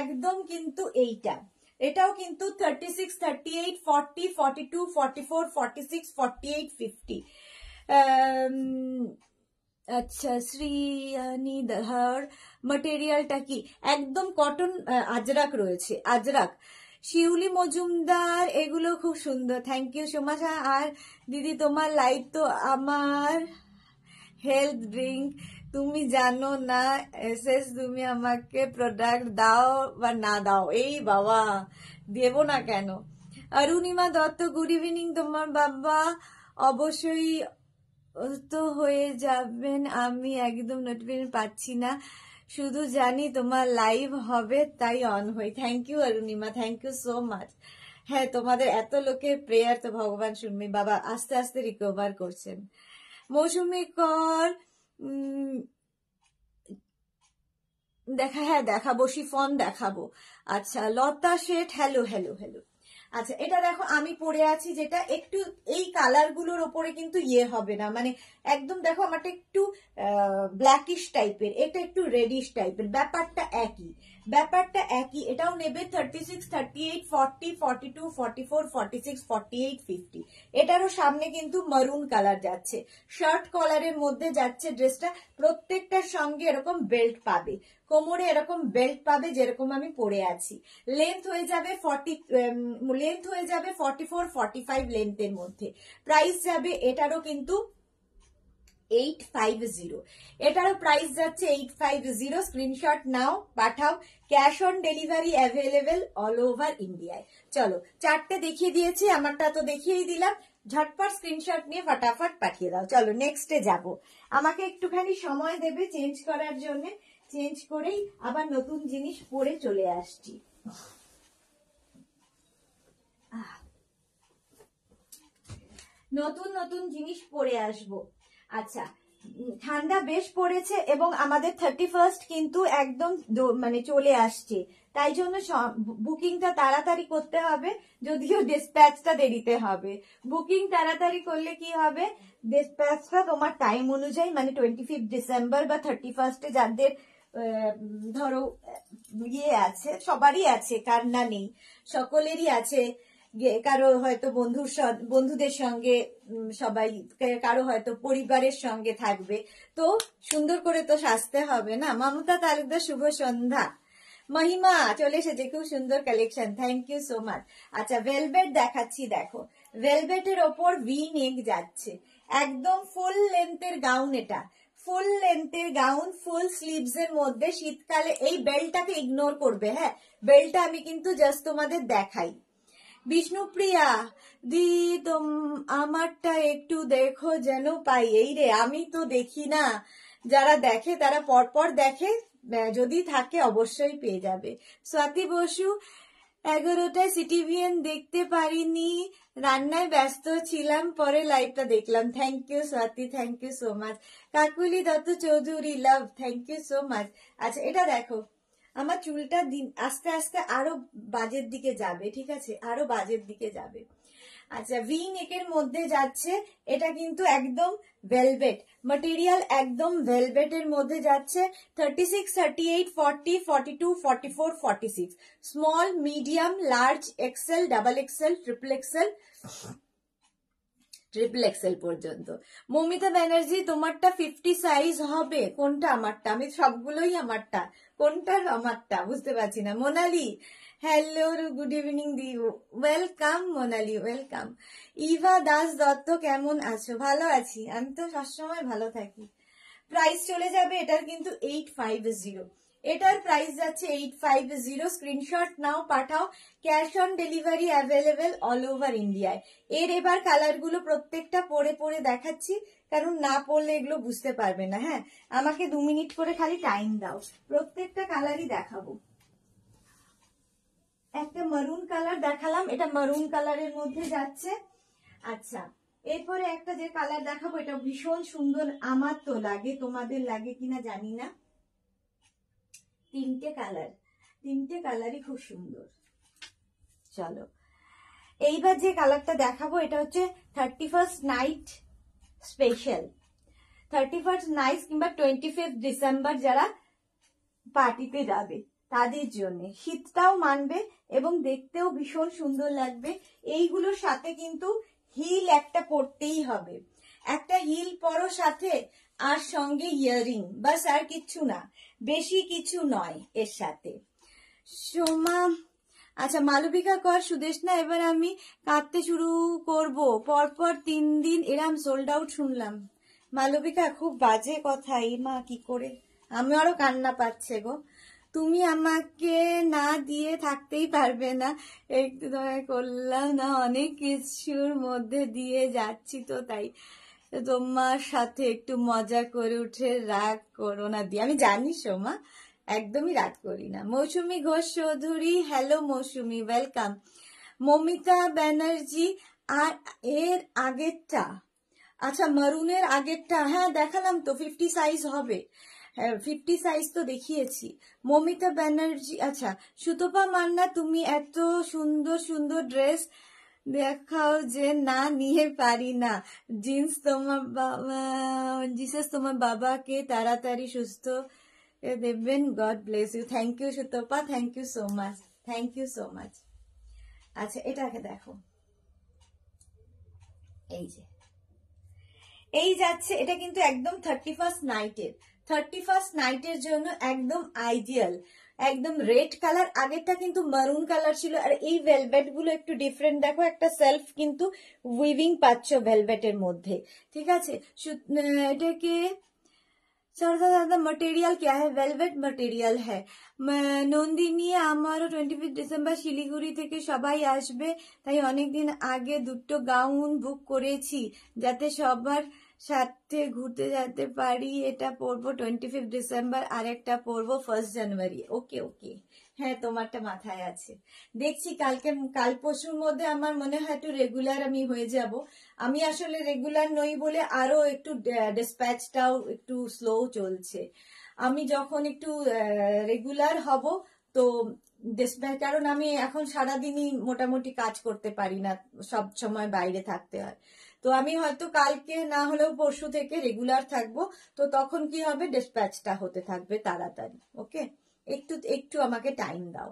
A: একদম কিন্তু এইটা এটাও কিন্তু thirty six thirty eight forty forty two forty four forty six forty eight fifty আচ্ছা শ্রী মাটেরিয়ালটা কি একদম কটন আজরাক রয়েছে আজরাক শিউলি মজুমদার এগুলো খুব সুন্দর থ্যাংক ইউ সোমা শাহ আর দিদি তোমার লাইফ তো আমার হেলথ ড্রিঙ্ক তুমি জানো না এস এস তুমি আমাকে প্রোডাক্ট দাও বা না দাও এই বাবা দেব না কেন অরুণিমা দত্ত গুড ইভিনিং তোমার বাবা অবশ্যই তো হয়ে যাবেন আমি একদম নোটিফিকেশন পাচ্ছি না শুধু জানি তোমার লাইভ হবে তাই অন হই thank you Arunima thank you so much হ্যাঁ তোমাদের এত লোকের প্রেয়ার তো ভগবান শুনবে বাবা আস্তে আস্তে রিকভার করছেন মৌসুমি কর দেখা হ্যাঁ দেখাবো শিফন দেখাবো আচ্ছা Lata Sheth hello hello hello আচ্ছা এটা দেখো আমি পরে আছি যেটা একটু এই কালারগুলোর ওপরে কিন্তু ইয়ে হবে না মানে একদম দেখো আমারটা একটু ব্ল্যাকিশ টাইপের এটা একটু রেডিশ টাইপের ব্যাপারটা একই ব্যাপারটা একই এটাও নেবে thirty six thirty eight forty forty two forty four forty six forty eight fifty এটারও সামনে কিন্তু মারুন কালার যাচ্ছে শার্ট কলারের মধ্যে যাচ্ছে ড্রেসটা প্রত্যেকটার সঙ্গে এরকম বেল্ট পাবে কোমরে এরকম বেল্ট পাবে যেরকম আমি পরে আছি লেন্থ হয়ে যাবে ফর্টি লেন্থ হয়ে যাবে ফর্টি ফোর ফর্টি ফাইভ লেন্থের মধ্যে প্রাইস যাবে এটারও কিন্তু এইট ফাইভ জিরো এটারও প্রাইস যাচ্ছে এইট ফাইভ জিরো স্ক্রিনশট নাও পাঠাও cash on delivery available all over ইন্ডিয়ায় চলো চারটে দেখিয়ে দিয়েছি আমারটা তো দেখিয়েই দিলাম ঝটপট স্ক্রিনশট নিয়ে ফটাফট পাঠিয়ে দাও চলো নেক্সটে যাব আমাকে একটুখানি সময় দেবে চেঞ্জ করার জন্য চেঞ্জ করেই আবার নতুন জিনিস পরে চলে আসছি নতুন নতুন জিনিস পরে আসবো আচ্ছা ঠান্ডা বেশ পড়েছে এবং আমাদের থার্টি ফার্স্ট কিন্তু একদম মানে চলে আসছে তাই জন্য বুকিংটা তাড়াতাড়ি করতে হবে যদিও ডিসপ্যাচটা দেরিতে হবে বুকিং তাড়াতাড়ি করলে কি হবে ডিসপ্যাচটা তোমার টাইম অনুযায়ী মানে টোয়েন্টি ফিফথ ডিসেম্বর বা থার্টি ফার্স্টে যাদের ধরো ইয়ে আছে সবারই আছে কার না নেই সকলেরই আছে কারো হয়তো বন্ধুর বন্ধুদের সঙ্গে সবাই কারো হয়তো পরিবারের সঙ্গে থাকবে তো সুন্দর করে তো সাজতে হবে না মমতা তালুকদার শুভ সন্ধ্যা মহিমা চলে এসেছে খুব সুন্দর collection thank you so much আচ্ছা ভেলভেট দেখাচ্ছি দেখো ভেলভেটের ওপর ভি নেক যাচ্ছে একদম ফুল লেন্থের গাউন এটা ফুল লেন্থের গাউন ফুল স্লিভস এর মধ্যে শীতকালে এই বেলটাকে ইগনোর করবে হ্যাঁ বেলটা আমি কিন্তু জাস্ট তোমাদের দেখাই বিষ্ণুপ্রিয়া দি তোম আমারটা একটু দেখো যেন পাই এই রে আমি তো দেখি না যারা দেখে তারা পরপর দেখে যদি থাকে অবশ্যই পেয়ে যাবে স্বাতি বসু এগারোটায় সিটিভিএন দেখতে পারিনি রান্নায় ব্যস্ত ছিলাম পরে লাইভটা দেখলাম thank you Swati thank you so much Kakuli Dutta Chowdhury love thank you so much আচ্ছা এটা দেখো আমার চুলটা দিন আস্তে আস্তে আরো বাজের দিকে যাবে ঠিক আছে আরো বাজের দিকে যাবে আচ্ছা ভি নেকের মধ্যে যাচ্ছে এটা কিন্তু একদম ভেলভেট material একদম ভেলভেটের মধ্যে যাচ্ছে thirty six thirty eight forty forty two forty four forty six small medium large XL double XL triple XL triple XL পর্যন্ত মৌমিতা ব্যানার্জি তোমারটা ফিফটি সাইজ হবে কোনটা আমারটা আমি সবগুলোই আমারটা কোনটার আমারটা বুঝতে পারছি না মোনালি হ্যালো গুড ইভিনিং দি ওয়েলকাম মোনালি ওয়েলকাম ইভা দাস দত্ত কেমন আছো ভালো আছি আমি তো সবসময় ভালো থাকি প্রাইস চলে যাবে এটার কিন্তু এইট ফাইভ জিরো এটার প্রাইস যাচ্ছে এইট ফাইভ জিরো স্ক্রিনশট নাও পাঠাও cash on delivery available all over ইন্ডিয়ায় এর এবার কালারগুলো প্রত্যেকটা পরে পরে দেখাচ্ছি কারণ না পড়লে এগুলো বুঝতে পারবে না হ্যাঁ আমাকে দু মিনিট করে খালি টাইম দাও প্রত্যেকটা কালারই দেখাবো একটা মারুন কালার দেখালাম এটা মারুন কালারের মধ্যে যাচ্ছে আচ্ছা এরপরে একটা যে কালার দেখাবো এটা ভীষণ সুন্দর আমার তো লাগে তোমাদের লাগে কিনা জানি না তিনটে কালার তিনটে কালারই খুব সুন্দর চলো এইবার যে কালারটা দেখাবো এটা হচ্ছে thirty first night special thirty first night কিংবা টোয়েন্টি ফিফ ডিসেম্বর যারা পার্টিতে যাবে তাদের জন্য শীতটাও মানবে এবং দেখতেও ভীষণ সুন্দর লাগবে এইগুলোর সাথে কিন্তু হিল একটা পরতেই হবে একটা হিল পরো সাথে আর সঙ্গে ইয়ারিং বাস আর কিচ্ছু না বেশি কিছু নয় এর সাথে সোমা আচ্ছা মালবিকা কর সুদেশনা এবার আমি কাঁদতে শুরু করব পরপর তিন দিন এরাম সোল্ড আউট শুনলাম মালবিকা খুব বাজে কথা এই মা কি করে আমি আরো কান্না পাচ্ছে গো তুমি আমাকে না দিয়ে থাকতেই পারবে না একটু তোমায় করলাম না অনেক কিছুর মধ্যে দিয়ে যাচ্ছি তো তাই তোমার সাথে একটু মজা করে উঠে রাগ করো না দিয়ে আমি জানি সোমা একদমই রাগ করি না মৌসুমি ঘোষ চৌধুরী হ্যালো মৌসুমি ওয়েলকাম মমিতা ব্যানার্জি আর এর আগেরটা আচ্ছা মারুনের আগেরটা হ্যাঁ দেখালাম তো ফিফটি সাইজ হবে ফিফটি হ্যাঁ, সাইজ তো দেখিয়েছি মমিতা ব্যানার্জি আচ্ছা সুতপা মান্না তুমি এত সুন্দর সুন্দর ড্রেস দেখাও যে না নিয়ে পারি না জিন্স তোমার বাবা জিসাস তোমার বাবাকে তাড়াতাড়ি সুস্থ দেবেন God bless you thank you Sutapa thank you so much thank you so much আচ্ছা এটাকে দেখো এই যে এই যাচ্ছে এটা কিন্তু একদম থার্টি ফার্স্ট নাইটের থার্টি ফার্স্ট নাইটের জন্য একদম আইডিয়াল একদম রেড কালার আগেরটা কিন্তু মারুন কালার ছিল আর এই ভেলভেট গুলো একটু ডিফারেন্ট দেখো একটা সেলফ কিন্তু উইভিং পাচ্ছ ভেলভেটের মধ্যে ঠিক আছে এটাকে সরদা দাদা মটেরিয়াল ক্যা হ্যাঁ ভেলভেট মটেরিয়াল হ্যাঁ নন্দিনী আমারও টোয়েন্টি ফিফ ডিসেম্বর শিলিগুড়ি থেকে সবাই আসবে তাই অনেকদিন আগে দুটো গাউন বুক করেছি যাতে সবার সাথে ঘুরতে যেতে পারি এটা পড়বো টোয়েন্টি ফিফ ডিসেম্বর আর একটা পড়বো ফার্স্ট জানুয়ারি ওকে ওকে হ্যাঁ তোমারটা মাথায় আছে দেখছি কালকে কাল পরশুর মধ্যে আমার মনে হয় একটু রেগুলার আমি হয়ে যাব আমি আসলে রেগুলার নই বলে আরো একটু ডিসপ্যাচটাও একটু স্লো চলছে আমি যখন একটু রেগুলার হব তো ডিসপ্যাচ কারণ আমি এখন সারাদিনই মোটামুটি কাজ করতে পারি না সব সময় বাইরে থাকতে হয় তো আমি হয়তো কালকে না হলেও পরশু থেকে রেগুলার থাকবো তো তখন কি হবে ডিসপ্যাচটা হতে থাকবে তাড়াতাড়ি ওকে একটু একটু আমাকে টাইম দাও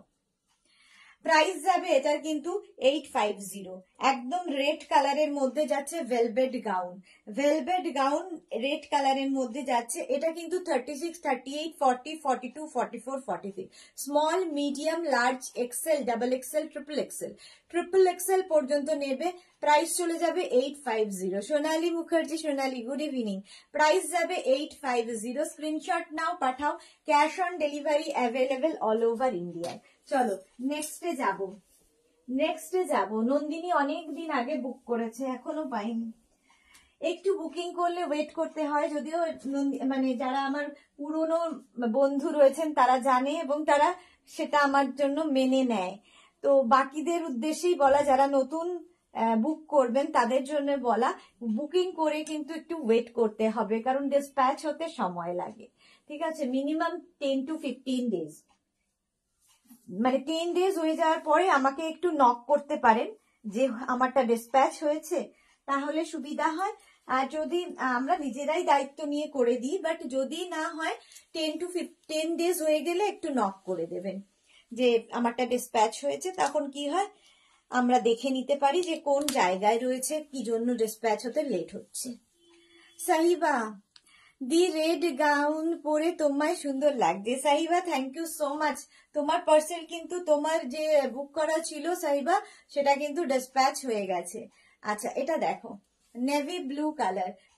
A: প্রাইস যাবে এটার কিন্তু এইট ফাইভ জিরো একদম রেড কালারের মধ্যে যাচ্ছে velvet gown velvet gown red কালারের মধ্যে যাচ্ছে এটা কিন্তু thirty six thirty eight forty forty two forty four forty six small medium large XL double XL triple XL triple XL পর্যন্ত নেবে প্রাইস চলে যাবে eight five zero Sonali Mukherjee Sonali good evening price যাবে এইট ফাইভ জিরো স্ক্রিনশট নাও পাঠাও cash on delivery available all over ইন্ডিয়ায় চলো নেক্সটে যাব নেক্সটে যাব নন্দিনী অনেক দিন আগে বুক করেছে এখনো পাইনি একটু বুকিং করলে ওয়েট করতে হয় যদিও মানে যারা আমার পুরনো বন্ধু রয়েছেন তারা জানে এবং তারা সেটা আমার জন্য মেনে নেয় তো বাকিদের উদ্দেশ্যেই বলা যারা নতুন বুক করবেন তাদের জন্য বলা বুকিং করে কিন্তু একটু ওয়েট করতে হবে কারণ ডিসপ্যাচ হতে সময় লাগে ঠিক আছে minimum ten to fifteen days মানে টেন ডেজ হয়ে যাওয়ার পরে আমাকে একটু নক করতে পারেন যে আমারটা ডিসপ্যাচ হয়েছে তাহলে সুবিধা হয় আর যদি আমরা নিজেরাই দায়িত্ব নিয়ে করে দিই বাট যদি না হয় টেন টু টেন ডেজ হয়ে গেলে একটু নক করে দেবেন যে আমারটা ডিসপ্যাচ হয়েছে তখন কি হয় আমরা দেখে নিতে পারি যে কোন জায়গায় রয়েছে কি জন্য ডিসপ্যাচ হতে লেট হচ্ছে সাহিবা দি রেড গাউন পরে তোমায় সুন্দর লাগছে Sahiba thank you so much তোমার পার্সেল কিন্তু তোমার যে বুক করা ছিল সাহিবা সেটা কিন্তু ডিসপ্যাচ হয়ে গেছে আচ্ছা এটা দেখো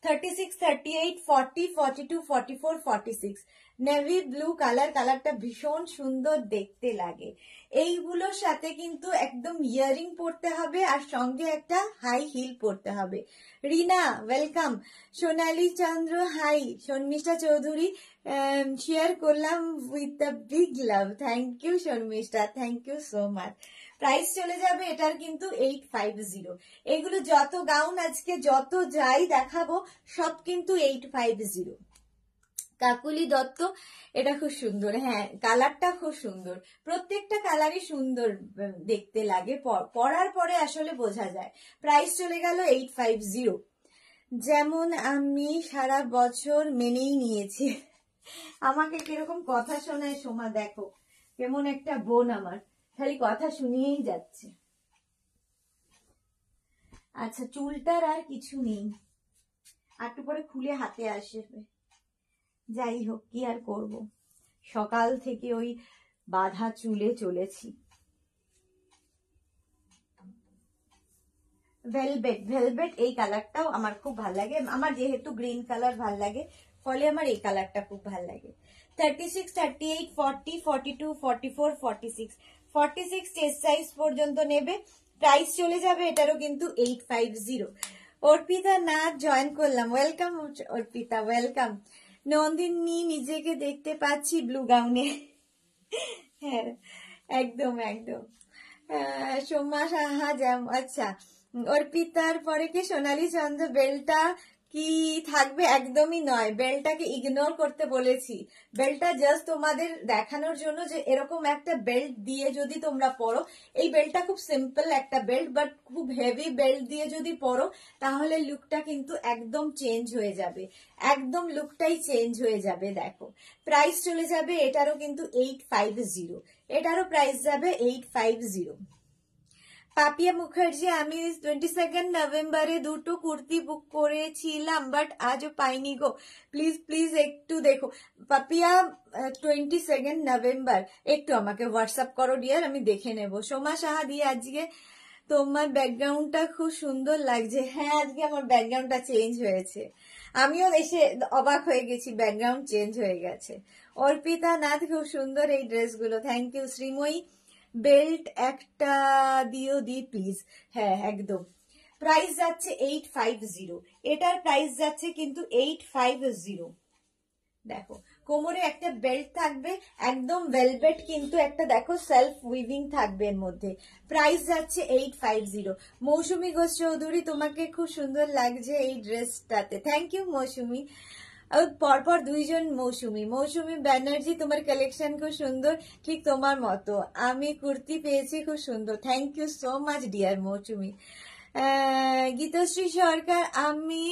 A: thirty eight color 36 two 40 four 44 six navy blue colour কালারটা ভীষণ সুন্দর দেখতে লাগে এইগুলোর সাথে কিন্তু একদম ইয়ারিং পরতে হবে আর সঙ্গে একটা হাই হিল পরতে হবে Rina welcome Sonali Chandra hi Sharmishtha Chowdhury share um, করলাম with the big love thank you Sharmishtha thank you so much price চলে যাবে এটার কিন্তু এইট ফাইভ জিরো এগুলো যত গাউন আজকে যত যাই দেখাবো সব কিন্তু eight five zero Kakuli Dutta এটা খুব সুন্দর হ্যাঁ কালারটা খুব সুন্দর প্রত্যেকটা কালারই সুন্দর দেখতে লাগে পরার পরে আসলে বোঝা যায় প্রাইস চলে গেল এইট ফাইভ জিরো যেমন আমি সারা বছর মেনেই নিয়েছি আমাকে কিরকম কথা শোনায় সোমা দেখো কেমন একটা বোন আমার খালি কথা শুনিয়েই যাচ্ছে আচ্ছা চুলটার আর কিছু নেই একটু পরে খুলে হাতে আসবে যাই হোক কি আর করব সকাল থেকে ওই বাধা চুলে চলেছি ভেলভেট ভেলভেট এই কালারটাও আমার খুব ভাল লাগে আমার যেহেতু গ্রিন কালার ভাল লাগে ফলে আমার এই কালারটা খুব ভাল লাগে thirty six thirty eight forty forty two forty four forty six forty six chest size পর্যন্ত নেবে প্রাইস চলে যাবে এটারও কিন্তু এইট ফাইভ জিরো অর্পিতা না জয়েন করলাম ওয়েলকাম অর্পিতা ওয়েলকাম নন্দিনী নিজেকে দেখতে পাচ্ছি ব্লু গাউনে হ্যাঁ একদম একদম সোমা সাহা যেমন আচ্ছা অর্পিতার পরে কি সোনালী চন্দ্র বেলটা কি থাকবে একদমই নয় বেলটাকে ইগনোর করতে বলেছি বেলটা জাস্ট তোমাদের দেখানোর জন্য যে এরকম একটা বেল্ট দিয়ে যদি তোমরা পরো এই বেল্টটা খুব সিম্পল একটা বেল্ট বাট খুব হেভি বেল্ট দিয়ে যদি পরো তাহলে লুকটা কিন্তু একদম চেঞ্জ হয়ে যাবে একদম লুকটাই চেঞ্জ হয়ে যাবে দেখো প্রাইস চলে যাবে এটারও কিন্তু এইট ফাইভ জিরো এটারও প্রাইস যাবে eight five zero Papiya Mukherjee আমি টোয়েন্টি সেকেন্ড নভেম্বরে দুটো কুর্তি বুক করেছিলাম বাট আজও পাইনি গো প্লিজ প্লিজ একটু দেখো পাপিয়া টোয়েন্টি সেকেন্ড নভেম্বর একটু আমাকে হোয়াটসঅ্যাপ করো ডিয়ার আমি দেখে নেব সোমা সাহা দিয়ে আজকে তোমার ব্যাকগ্রাউন্ডটা খুব সুন্দর লাগছে হ্যাঁ আজকে আমার ব্যাকগ্রাউন্ডটা চেঞ্জ হয়েছে আমিও এসে অবাক হয়ে গেছি ব্যাকগ্রাউন্ড চেঞ্জ হয়ে গেছে অর্পিতা নাথ খুব সুন্দর এই ড্রেসগুলো থ্যাংক ইউ শ্রীময়ী বেল্ট একটা দিও দি প্লিজ হ্যাঁ একদম প্রাইস যাচ্ছে এইট ফাইভ জিরো এটার প্রাইস যাচ্ছে কিন্তু এইট ফাইভ জিরো দেখো কোমরে একটা বেল্ট থাকবে একদম ভেলভেট কিন্তু একটা দেখো সেলফ উইভিং থাকবে এর মধ্যে প্রাইস যাচ্ছে eight five zero Mousumi Ghosh Chowdhury তোমাকে খুব সুন্দর লাগছে এই ড্রেসটাতে থ্যাংক ইউ মৌসুমি আর পরপর দুইজন মৌসুমি মৌসুমি ব্যানার্জি তোমার কালেকশন খুব সুন্দর ঠিক তোমার মতো আমি কুর্তি পেয়েছি খুব সুন্দর thank you so much dear Mousumi Geetashree Sarkar আমি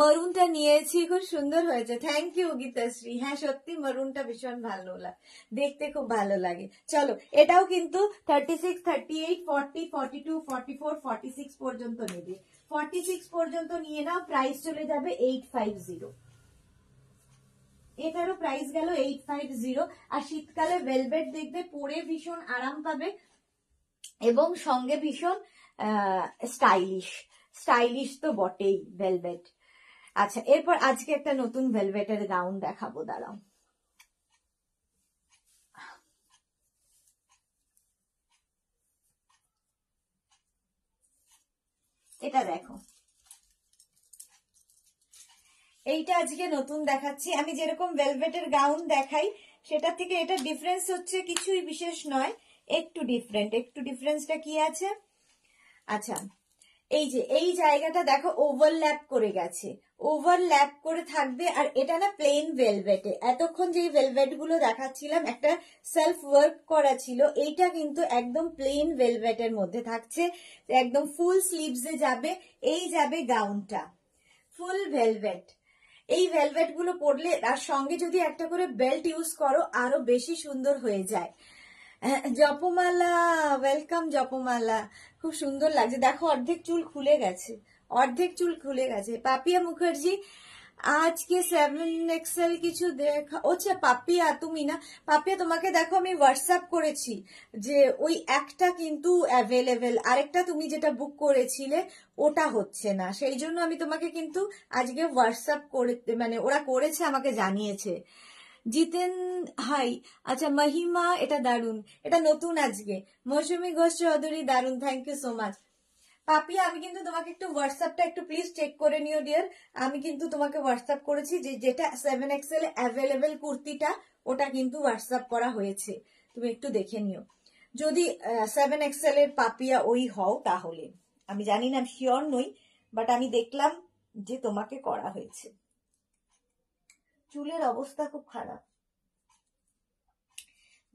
A: মরুনটা নিয়েছি খুব সুন্দর হয়েছে থ্যাংক ইউ গীতাশ্রী হ্যাঁ সত্যি মরুনটা ভীষণ ভালো লাগে দেখতে খুব ভালো লাগে চলো এটাও কিন্তু thirty six thirty eight forty forty two forty four forty six পর্যন্ত নেবে ফর্টি সিক্স পর্যন্ত নিয়ে নাও প্রাইস চলে যাবে এইট ফাইভ জিরো এটারও প্রাইস গেল এইট ফাইভ জিরো আর শীতকালে ভেলভেট দেখবে পরে ভীষণ আরাম পাবে এবং সঙ্গে ভীষণ স্টাইলিশ স্টাইলিশ তো বটেই ভেলভেট আচ্ছা এরপর আজকে একটা নতুন ভেলভেটের গাউন দেখাবো দাঁড়াও এটা দেখো এইটা আজকে নতুন দেখাচ্ছি আমি যেরকম ভেলভেটের গাউন দেখাই সেটা থেকে এটা ডিফারেন্স হচ্ছে কিছুই বিশেষ নয় একটু ডিফারেন্ট একটু ডিফারেন্সটা কি আছে আচ্ছা এই যে এই জায়গাটা দেখো ওভারল্যাপ করে গেছে ওভারল্যাপ করে থাকবে আর এটা না প্লেন ভেলভেটে এতক্ষণ যে ভেলভেট গুলো দেখাচ্ছিলাম একটা সেলফ ওয়ার্ক করা ছিল এইটা কিন্তু একদম প্লেন ভেলভেটের মধ্যে থাকছে একদম ফুল স্লিভসে যাবে এই যাবে গাউনটা ফুল ভেলভেট এই ভেলভেট গুলো পরলে তার সঙ্গে যদি একটা করে বেল্ট ইউজ করো আরো বেশি সুন্দর হয়ে যায় জপমালা ওয়েলকাম জপমালা খুব সুন্দর লাগছে দেখো অর্ধেক চুল খুলে গেছে অর্ধেক চুল খুলে গেছে পাপিয়া মুখার্জি আজকে সেভেন এক্সেল কিছু দেখা ওছে পাপিয়া তুমি না পাপিয়া তোমাকে দেখো আমি হোয়াটসঅ্যাপ করেছি যে ওই একটা কিন্তু অ্যাভেলেবেল আরেকটা তুমি যেটা বুক করেছিলে ওটা হচ্ছে না সেই জন্য আমি তোমাকে কিন্তু আজকে হোয়াটসঅ্যাপ করে মানে ওরা করেছে আমাকে জানিয়েছে জিতেন হাই আচ্ছা মহিমা এটা দারুণ এটা নতুন আজকে মৌসুমী ঘোষ চৌধুরী দারুণ থ্যাংক ইউ সো মাচ পাপি আমি কিন্তু তোমাকে একটু হোয়াটসঅ্যাপটা একটু প্লিজ চেক করে নিও ডিয়ার আমি কিন্তু তোমাকে হোয়াটসঅ্যাপ করেছি যে যেটা সেভেন এক্সেল অ্যাভেলেবেল কুর্তিটা ওটা কিন্তু হোয়াটসঅ্যাপ করা হয়েছে তুমি একটু দেখে নিও যদি সেভেন এক্সেল এর পাপিয়া ওই হও তাহলে আমি জানি না শিওর নই বাট আমি দেখলাম যে তোমাকে করা হয়েছে চুলের অবস্থা খুব খারাপ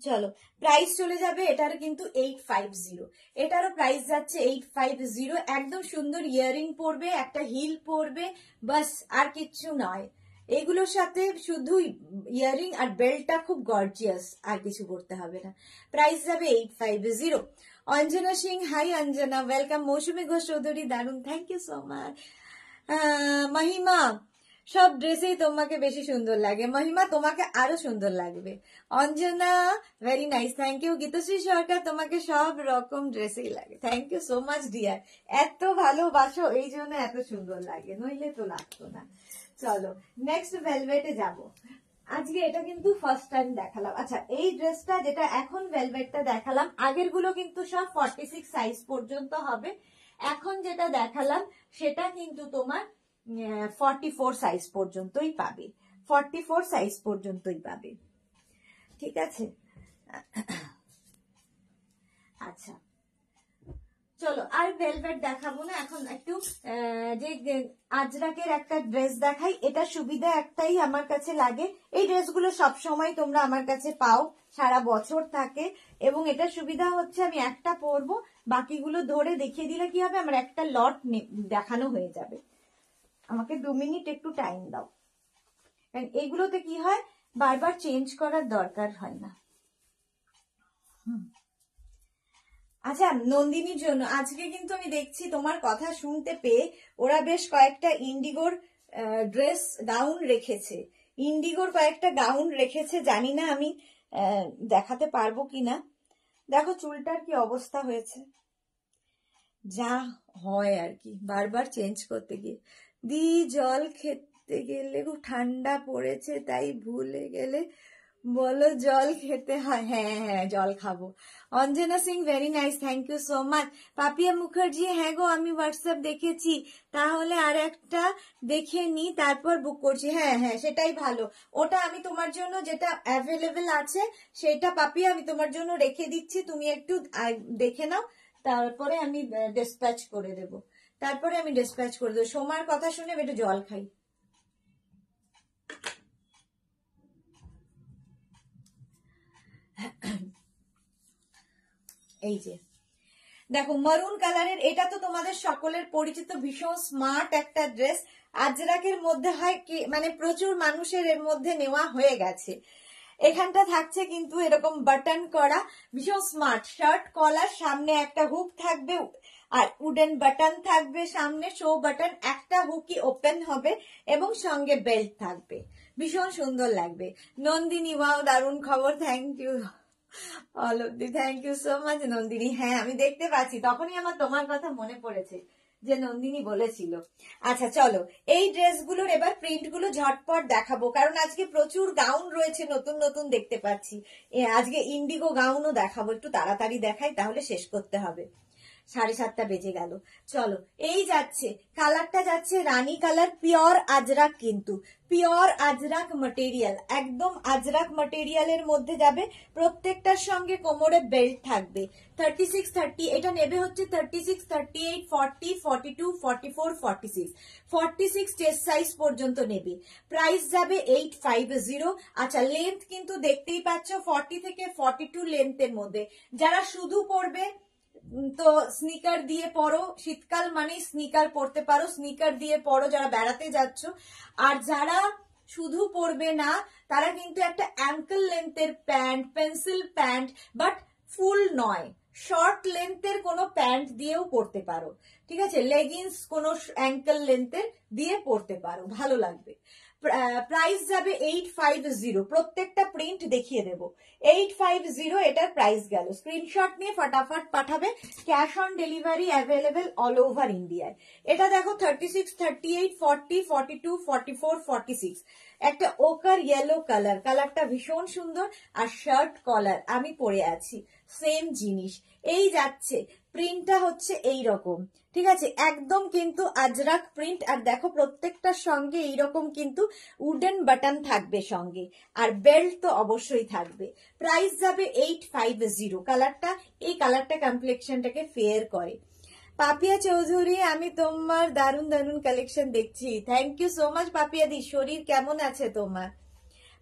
A: চলো প্রাইস চলে যাবে এটার কিন্তু এইট ফাইভ জিরো এটারও প্রাইস যাচ্ছে এইট ফাইভ জিরো একদম সুন্দর ইয়ারিং পরবে একটা হিল পরবে বাস আর কিচ্ছু নয় এগুলোর সাথে শুধু ইয়ারিং আর বেল্টটা খুব গর্জিয়াস আর কিছু করতে হবে না প্রাইস যাবে eight five zero Anjana Singh hi Anjana welcome Mousumi Ghosh Chowdhury দারুন thank you so much Mahima সব ড্রেসেই তোমাকে বেশি সুন্দর লাগে মহিমা তোমাকে আরো সুন্দর লাগবে Anjana very nice thank you Geetashree Sarkar তোমাকে সব রকম ড্রেসেই লাগে thank you so much dear এত ভালোবাসো এই জন্য এত সুন্দর লাগে নইলে তো লাগতো না চলো নেক্সট ভেলভেটে যাব আজকে এটা কিন্তু ফার্স্ট টাইম দেখালাম আচ্ছা এই ড্রেসটা যেটা এখন ভেলভেটটা দেখালাম আগের গুলো কিন্তু সব ফর্টি সিক্স সাইজ পর্যন্ত হবে এখন যেটা দেখালাম সেটা কিন্তু তোমার ফর্টি ফোর সাইজ পর্যন্তই পাবে ফর্টি ফোর সাইজ পর্যন্তই পাবে ঠিক আছে আচ্ছা চলো আর ভেলভেট দেখাবো না এখন একটু যে আজরাকের একটা ড্রেস দেখাই এটা সুবিধা একটাই আমার কাছে লাগে এই ড্রেসগুলো সব সময় তোমরা আমার কাছে পাও সারা বছর থাকে এবং এটা সুবিধা হচ্ছে আমি একটা পরবো বাকিগুলো ধরে দেখিয়ে দিলে কি হবে আমার একটা লট দেখানো হয়ে যাবে আমাকে দু মিনিট একটু টাইম দাও কারণ এইগুলোতে কি হয় বারবার চেঞ্জ করার দরকার হয় না আচ্ছা নন্দিনীর জন্য আজকে কিন্তু আমি দেখছি তোমার কথা শুনতে পেয়ে ওরা বেশ কয়েকটা ইন্ডিগোর ড্রেস গাউন রেখেছে ইন্ডিগোর কয়েকটা গাউন রেখেছে জানি না আমি দেখাতে পারবো কিনা দেখো চুলটার কি অবস্থা হয়েছে যা হয় আর কি বারবার চেঞ্জ করতে গিয়ে দি জল খেতে গেলে খুব ঠান্ডা পড়েছে তাই ভুলে গেলে বলো জল খেতে হয় হ্যাঁ হ্যাঁ জল খাবো Anjana Singh very nice thank you so much Papiya Mukherjee হ্যাঁ গো আমি হোয়াটসঅ্যাপ দেখেছি তাহলে আর একটা দেখে নি তারপর বুক করছি হ্যাঁ হ্যাঁ সেটাই ভালো ওটা আমি তোমার জন্য যেটা অ্যাভেলেবেল আছে সেটা পাপিয়া আমি তোমার জন্য রেখে দিচ্ছি তুমি একটু দেখে নাও তারপরে আমি ডিসপ্যাচ করে দেবো তারপরে আমি ডিসপ্যাচ করে দেবো সোমার কথা শুনে আমি একটু জল খাই এই যে দেখো মারুন কালারের এটা তো তোমাদের সকলের পরিচিত ভীষণ স্মার্ট একটা ড্রেস আজরাকের মধ্যে হয় কি মানে প্রচুর মানুষের এর মধ্যে নেওয়া হয়ে গেছে এখানটা থাকছে কিন্তু এরকম বাটন করা ভীষণ স্মার্ট শার্ট কলার সামনে একটা হুক থাকবে আর উডেন বাটন থাকবে সামনে শো বাটন একটা হুকি ওপেন হবে এবং সঙ্গে বেল্ট থাকবে ভীষণ সুন্দর লাগবে নন্দিনী ওয়াও দারুণ খবর thank you all of the thank you so much Nandini হ্যাঁ আমি দেখতে পাচ্ছি তখনই আমার তোমার কথা মনে পড়েছে যে নন্দিনী বলেছিল আচ্ছা চলো এই ড্রেসগুলোর এবার প্রিন্টগুলো ঝটপট দেখাবো কারণ আজকে প্রচুর গাউন রয়েছে নতুন নতুন দেখতে পাচ্ছি আজকে ইন্ডিগো গাউনও দেখাবো একটু তাড়াতাড়ি দেখাই তাহলে শেষ করতে হবে সাড়ে সাতটা বেজে গেল চলো এই যাচ্ছে কালারটা যাচ্ছে রানী কালার পিওর আজরাক কিন্তু পিওর আজরাক মটেরিয়াল একদম আজরাক মাটেরিয়ালের মধ্যে যাবে প্রত্যেকটার সঙ্গে কোমরে বেল্ট থাকবে থার্টি সিক্স থার্টি এটা নেবে হচ্ছে thirty six thirty eight forty forty two forty four forty six forty six test size পর্যন্ত নেবে প্রাইস যাবে এইট ফাইভ জিরো আচ্ছা লেন্থ কিন্তু দেখতেই পাচ্ছ ফর্টি থেকে ফর্টি টু লেন্থের মধ্যে যারা শুধু পড়বে তো স্নিকার দিয়ে পরো শীতকাল মানেই স্নিকার পরতে পারো স্নিকার দিয়ে পরো যারা বেড়াতে যাচ্ছ আর যারা শুধু পরবে না তারা কিন্তু একটা অ্যাঙ্কেল লেন্থের pant pencil pant but full নয় শর্ট লেন্থের কোনো প্যান্ট দিয়েও পরতে পারো ঠিক আছে লেগিংস কোনো অ্যাঙ্কেল লেন্থের দিয়ে পরতে পারো ভালো লাগবে প্রাইস যাবে এইট ফাইভ জিরো প্রত্যেকটা প্রিন্ট দেখিয়ে দেবো এইট ফাইভ জিরো এটার প্রাইস গেল স্ক্রিনশট নিয়ে ফটাফট পাঠাবে cash on delivery available all over ইন্ডিয়ায় এটা দেখো thirty six thirty eight forty forty two forty four forty six একটা ওকার ইয়েলো কালার কালারটা ভীষণ সুন্দর আর শার্ট কলার আমি পরে আছি সেম জিনিস এই যাচ্ছে প্রিন্টটা হচ্ছে এই রকম ঠিক আছে একদম কিন্তু আজরাক প্রিন্ট আর দেখো প্রত্যেকটার সঙ্গে এইরকম কিন্তু উডেন বাটন থাকবে সঙ্গে আর বেল্ট তো অবশ্যই থাকবে প্রাইস যাবে এইট ফাইভ জিরো কালারটা এই কালারটা কমপ্লেকশনটাকে ফেয়ার করে পাপিয়া চৌধুরী আমি তোমার দারুন দারুন কালেকশন দেখছি thank you so much Papiya দি শরীর কেমন আছে তোমার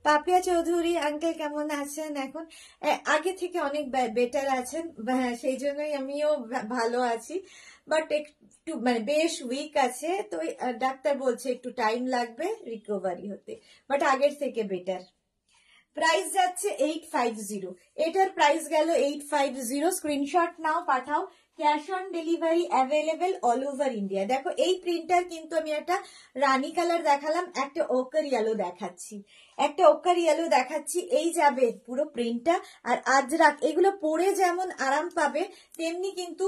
A: পাপিয়া চৌধুরী আঙ্কেল কেমন আছেন এখন আগে থেকে অনেক বেটার আছেন হ্যাঁ, সেই জন্যই আমিও ভালো আছি বাট একটু মানে বেশ উইক আছে তো ডাক্তার বলছে একটু টাইম লাগবে রিকভারি হতে বাট আগের থেকে বেটার প্রাইস যাচ্ছে এইট ফাইভ জিরো এটার প্রাইস গেল এইট ফাইভ জিরো স্ক্রিনশট নাও পাঠাও cash on delivery available all over India দেখো এই প্রিন্টার কিন্তু আমি একটা রানি কালার দেখালাম একটা ওকার ইয়েলো দেখাচ্ছি একটা ওকার ইয়েলো দেখাচ্ছি এই যাবে পুরো প্রিন্টটা আর আজরাক এগুলো পরে যেমন আরাম পাবে তেমনি কিন্তু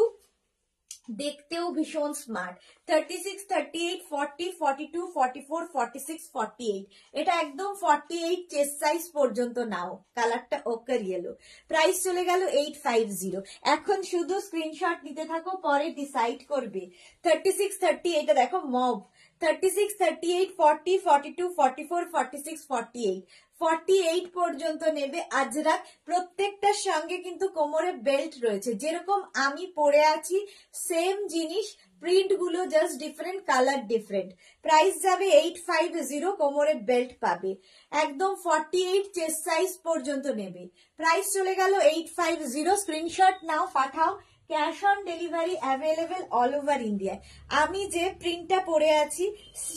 A: দেখতেও ভীষণ smart thirty six thirty eight forty forty two forty four forty six forty eight এটা একদম ফর্টি এইট চেস সাইজ পর্যন্ত নাও কালারটা ওকার ইয়েলো প্রাইস চলে গেল এইট ফাইভ জিরো এখন শুধু স্ক্রিনশট নিতে থাকো পরে ডিসাইড করবে থার্টি সিক্স থার্টি এটা দেখো মভ 36, 38, 40, 42, 44, 46, 48. 48 পর্যন্ত নেবে আজরাক প্রত্যেকটার সঙ্গে কিন্তু কোমরে বেল্ট রয়েছে যেরকম আমি পরে আছি সেম জিনিস প্রিন্ট গুলো just different colour different price যাবে এইট ফাইভ জিরো কোমরে বেল্ট পাবে একদম ফর্টি এইট চেস্ট সাইজ পর্যন্ত নেবে প্রাইস চলে গেল এইট ফাইভ জিরো স্ক্রিনশট নাও পাঠাও cash on delivery available all over ইন্ডিয়ায় আমি যে প্রিন্টটা পরে আছি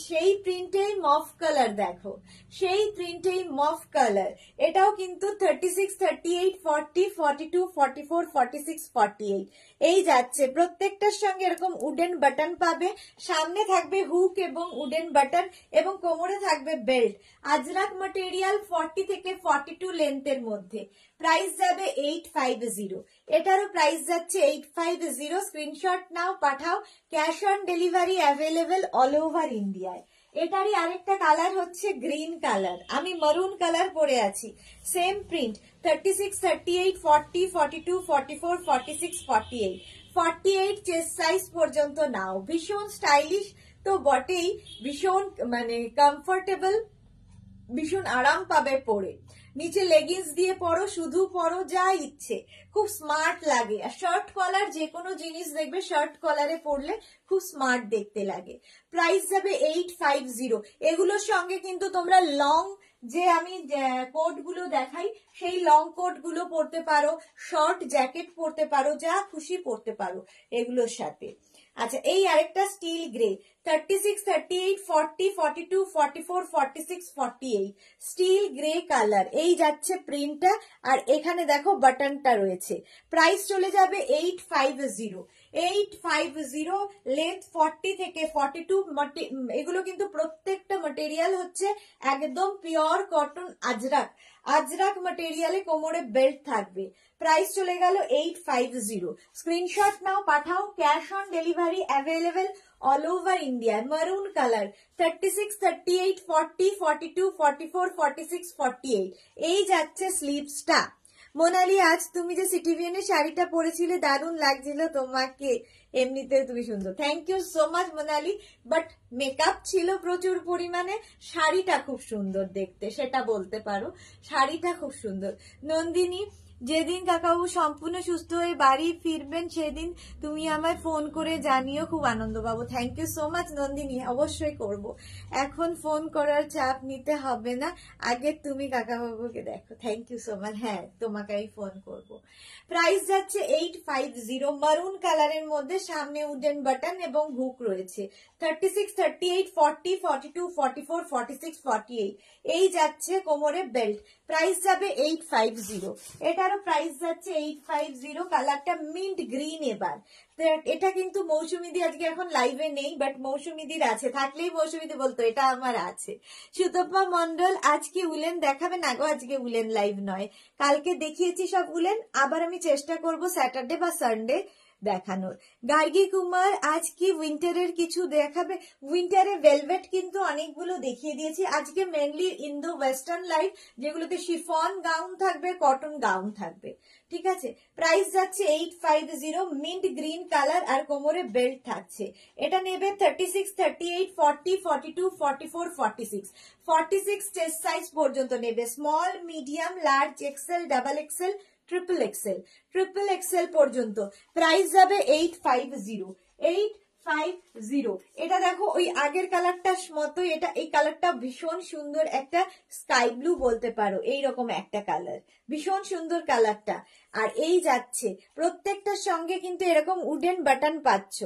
A: সেই প্রিন্টেই মফ কালার দেখো সেই প্রিন্টেই মফ কালার এটাও কিন্তু thirty six thirty eight forty forty two forty four forty six forty eight এই যাচ্ছে প্রত্যেকটার সঙ্গে এরকম উডেন বাটন পাবে সামনে থাকবে হুক এবং উডেন বাটন এবং কোমরে থাকবে বেল্ট আজরাক মটেরিয়াল ফর্টি থেকে ফর্টি টু লেন্থের মধ্যে প্রাইস যাবে এইট ফাইভ জিরো এটারও প্রাইস যাচ্ছে এইট ফাইভ জিরো স্ক্রিনশট নাও পাঠাও cash on delivery available all over ইন্ডিয়ায় এটারই আরেকটা কালার হচ্ছে গ্রিন কালার আমি মরুন কালার পরে আছি same print thirty six thirty eight forty forty two forty four forty six forty eight forty eight chest size পর্যন্ত নাও ভীষণ স্টাইলিশ তো বটেই ভীষণ মানে কমফোর্টেবল ভীষণ আরাম পাবে পরে নিচে লেগিংস দিয়ে পরো শুধু পরো যা ইচ্ছে খুব স্মার্ট লাগে আর শার্ট কলার যে কোনো জিনিস দেখবে শার্ট কলারে পরলে খুব স্মার্ট দেখতে লাগে প্রাইস যাবে এইট ফাইভ জিরো এগুলোর সঙ্গে কিন্তু তোমরা লং যে আমি গুলো দেখাই সেই লং কোট গুলো পরতে পারো শর্ট জ্যাকেট পরতে পারো যা খুশি পরতে পারো এগুলোর সাথে আচ্ছা এই আরেকটা steel grey thirty six thirty eight forty forty two forty four forty six forty eight steel grey colour এই যাচ্ছে প্রিন্টটা আর এখানে দেখো বাটনটা রয়েছে প্রাইস চলে যাবে eight five zero eight five zero length forty থেকে ফর্টি টু এগুলো কিন্তু প্রত্যেকটা মেটেরিয়াল হচ্ছে একদম পিওর কটন আজরাক আজরাক ম্যাটেরিয়ালে কোমরে বেল্ট থাকবে প্রাইস চলে গেল এইট ফাইভ জিরো স্ক্রিনশট নাও পাঠাও cash on delivery available all over India maroon colour thirty six thirty eight forty forty two forty four forty six forty eight এই যাচ্ছে স্লিপসটা মোনালি আজ তুমি যে সিটি ভিউনের শাড়িটা পরেছিলে দারুণ লাগছিল তোমাকে এমনিতে তুমি সুন্দর thank you so much Monali but makeup ছিল প্রচুর পরিমাণে শাড়িটা খুব সুন্দর দেখতে সেটা বলতে পারো শাড়িটা খুব সুন্দর নন্দিনী যেদিন কাকাবু সম্পূর্ণ সুস্থ হয়ে বাড়ি ফিরবেন সেদিন তুমি আমায় ফোন করে জানিও খুব আনন্দ পাবো thank you so much Nandini অবশ্যই করব। এখন ফোন করার চাপ নিতে হবে না আগে তুমি কাকাবাবুকে দেখো থ্যাংক ইউ সো মাচ হ্যাঁ তোমাকে আমি ফোন করব। প্রাইস যাচ্ছে এইট ফাইভ জিরো মারুন কালারের মধ্যে সামনে উডেন বাটন এবং হুক রয়েছে thirty six thirty eight forty forty two forty four forty six forty eight এই যাচ্ছে কোমরে বেল্ট প্রাইস যাবে এইট ফাইভ জিরো এটার এটারও প্রাইস যাচ্ছে এইট ফাইভ জিরো কালারটা মিন্ট গ্রিন এবার এটা কিন্তু মৌসুমিদি আজকে এখন লাইভে নেই বাট মৌসুমিদির আছে থাকলেই মৌসুমিদি বলতো এটা আমার আছে সুতপা মন্ডল আজকে উলেন দেখাবে না গো আজকে উলেন লাইভ নয় কালকে দেখিয়েছি সব উলেন আবার আমি চেষ্টা করব স্যাটারডে বা সানডে দেখানোর গার্গী কুমার আজ কি উইন্টারের কিছু দেখাবে উইন্টারে ভেলভেট কিন্তু অনেকগুলো দেখিয়ে দিয়েছি আজকে মেনলি ইন্দো ওয়েস্টার্ন লাইফ যেগুলোতে শিফন গাউন থাকবে কটন গাউন থাকবে ঠিক আছে প্রাইস যাচ্ছে eight five zero mint green colour আর কোমরে বেল্ট থাকছে এটা নেবে thirty six thirty eight forty forty two forty four forty six forty six test size পর্যন্ত নেবে small medium large XL double XL triple XL triple XL পর্যন্ত price যাবে eight five zero eight five zero এটা দেখো ওই আগের কালারটার মতো এটা এই কালারটা ভীষণ সুন্দর একটা স্কাই ব্লু বলতে পারো এই রকম একটা কালার ভীষণ সুন্দর কালারটা আর এই যাচ্ছে প্রত্যেকটার সঙ্গে কিন্তু এরকম উডেন বাটন পাচ্ছ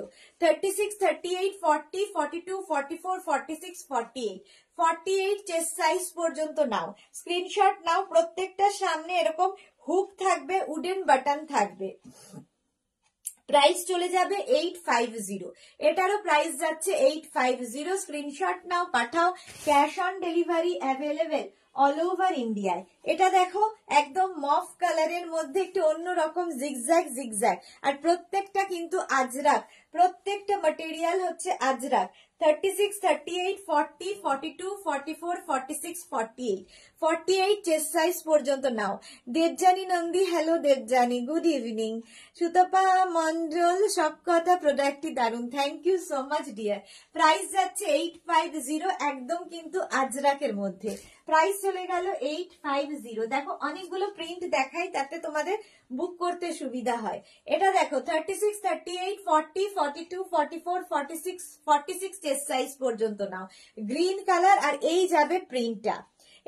A: thirty six thirty eight forty forty two forty four forty six forty eight forty eight chest size পর্যন্ত নাও স্ক্রিনশট নাও প্রত্যেকটার সামনে এরকম হুক থাকবে উডেন বাটন থাকবে প্রাইস চলে যাবে এইট ফাইভ জিরো এটারও প্রাইস যাচ্ছে এইট ফাইভ জিরো স্ক্রিনশট নাও পাঠাও cash on delivery available all over ইন্ডিয়ায় এটা দেখো একদম মফ কালারের মধ্যে একটু অন্য রকম জিগজ্যাক জিগজ্যাগ আর প্রত্যেকটা কিন্তু আজরাক প্রত্যেকটা মটেরিয়াল হচ্ছে আজরাক পর্যন্ত নাও Nandi hello good evening Sutapa সব কথা প্রোডাক্টটি thank you so much dear যাচ্ছে এইট ফাইভ জিরো একদম কিন্তু আজরাকের মধ্যে প্রাইস চলে গেল এইট ফাইভ জিরো দেখো অনেকগুলো প্রিন্ট দেখাই তাতে তোমাদের বুক করতে সুবিধা হয় এটা দেখো thirty six thirty eight forty forty two forty four forty six forty six test size পর্যন্ত নাও গ্রিন কালার আর এই যাবে প্রিন্টটা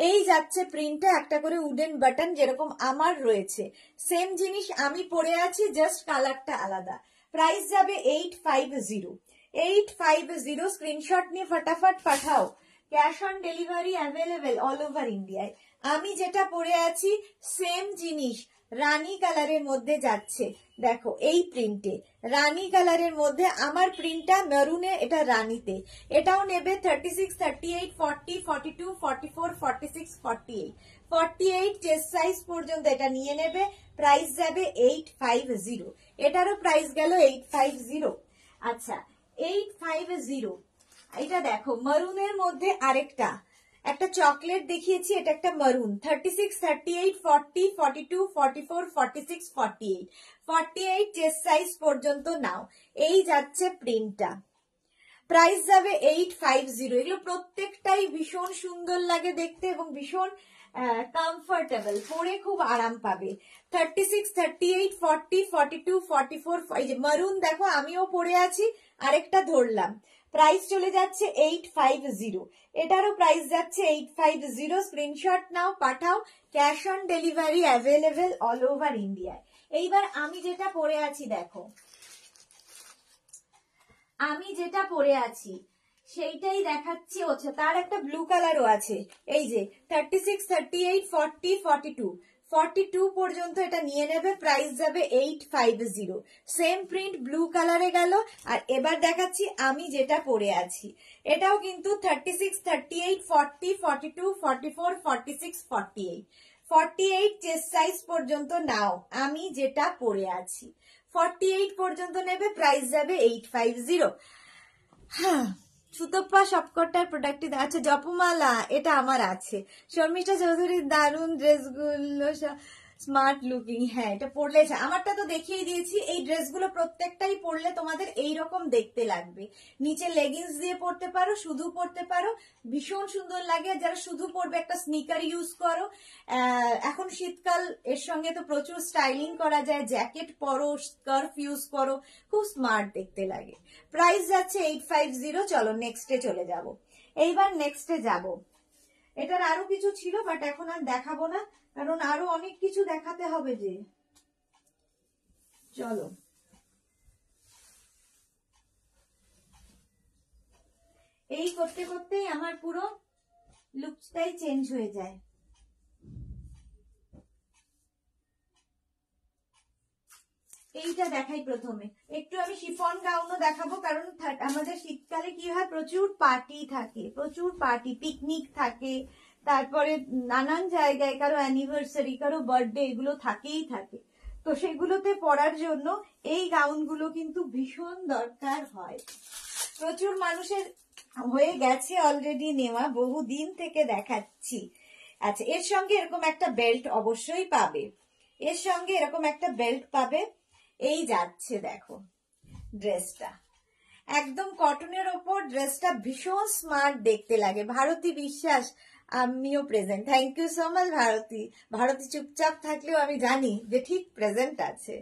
A: এই যাচ্ছে প্রিন্টটা একটা করে উডেন বাটন যেরকম আমার রয়েছে সেম জিনিস আমি পরে আছি জাস্ট কালারটা আলাদা প্রাইস যাবে eight five zero eight five zero screenshot নিয়ে ফটাফট পাঠাও cash on delivery available all over ইন্ডিয়ায় আমি যেটা পরে আছি সেম জিনিস রানী কালারের মধ্যে যাচ্ছে দেখো এই প্রিন্টে রানী কালারের মধ্যে আমার প্রিন্টটা মেরুনে এটা রানীতে এটাও নেবে thirty six thirty eight forty forty two forty four forty six forty eight forty eight chest size পর্যন্ত এটা নিয়ে নেবে প্রাইস যাবে এইট ফাইভ জিরো এটারও প্রাইস গেল এইট ফাইভ জিরো আচ্ছা এইট ফাইভ জিরো এটা দেখো মরুনের মধ্যে আরেকটা একটা চকলেট দেখিয়েছি এটা একটা maroon thirty six thirty eight forty forty two forty four forty six forty eight forty eight chest size পর্যন্ত নাও এই যাচ্ছে প্রিন্টটা প্রাইস যাবে এইট ফাইভ জিরো এগুলো প্রত্যেকটাই ভীষণ সুন্দর লাগে দেখতে এবং ভীষণ কমফোর্টেবল পরে খুব আরাম পাবে thirty six thirty eight forty forty two forty four maroon দেখো আমিও পরে আছি আরেকটা ধরলাম প্রাইস চলে যাচ্ছে এইট ফাইভ জিরো এটারও প্রাইস যাচ্ছে এইট ফাইভ জিরো স্ক্রিনশট নাও পাঠাও cash on delivery available all over ইন্ডিয়ায় এইবার আমি যেটা পরে আছি দেখো আমি যেটা পরে আছি সেইটাই দেখাচ্ছি হচ্ছে তার একটা ব্লু কালারও আছে এই যে thirty six thirty eight forty forty two forty two পর্যন্ত এটা নিয়ে নেবে প্রাইস যাবে eight five zero same print blue কালারে গেল আর এবার দেখাচ্ছি আমি যেটা পরে আছি এটাও কিন্তু thirty six thirty eight forty forty two forty four forty six forty eight forty eight chest size পর্যন্ত নাও আমি যেটা পরে আছি ফর্টি এইট পর্যন্ত নেবে প্রাইস যাবে এইট ফাইভ জিরো হ্যাঁ সুতপ্পা সবকটার প্রোডাক্ট আচ্ছা জপমালা এটা আমার আছে শর্মিষ্ঠা চৌধুরীর দারুণ ড্রেসগুলো স্মার্ট লুকিং হ্যাঁ এটা পরলে আমারটা তো দেখিয়ে দিয়েছি এই ড্রেসগুলো প্রত্যেকটাই পরলে তোমাদের এই রকম দেখতে লাগবে নিচে লেগিংস দিয়ে পরতে পারো শুধু পরতে পারো ভীষণ সুন্দর লাগে যারা শুধু পড়বে একটা স্নিকার ইউজ করো এখন শীতকাল এর সঙ্গে তো প্রচুর স্টাইলিং করা যায় জ্যাকেট পরো স্কার্ফ ইউজ করো খুব স্মার্ট দেখতে লাগে প্রাইস যাচ্ছে এইট ফাইভ জিরো চলো নেক্সটে চলে যাব এইবার নেক্সটে যাব এটার আরো কিছু ছিল বাট এখন আর দেখাবো না কারণ আরো অনেক কিছু দেখাতে হবে যে চলো এই করতে করতেই আমার পুরো লুকসটাই চেঞ্জ হয়ে যায় এইটা দেখাই প্রথমে একটু আমি শিফন গাউনও দেখাবো কারণ আমাদের শীতকালে কি হয় প্রচুর পার্টি থাকে প্রচুর পার্টি পিকনিক থাকে তারপরে নানান জায়গায় কারো অ্যানিভার্সারি কারো বার্থডে এগুলো থাকেই থাকে তো সেগুলোতে পরার জন্য এই গাউনগুলো কিন্তু ভীষণ দরকার হয় প্রচুর মানুষের হয়ে গেছে অলরেডি নেওয়া বহু দিন থেকে দেখাচ্ছি আচ্ছা এর সঙ্গে এরকম একটা বেল্ট অবশ্যই পাবে এর সঙ্গে এরকম একটা বেল্ট পাবে এই যাচ্ছে দেখো ড্রেসটা একদম কটনের ওপর ড্রেসটা ভীষণ স্মার্ট দেখতে লাগে ভারতী বিশ্বাস আমিও present thank you so much Bharati Bharati চুপচাপ থাকলেও আমি জানি যে ঠিক প্রেজেন্ট আছে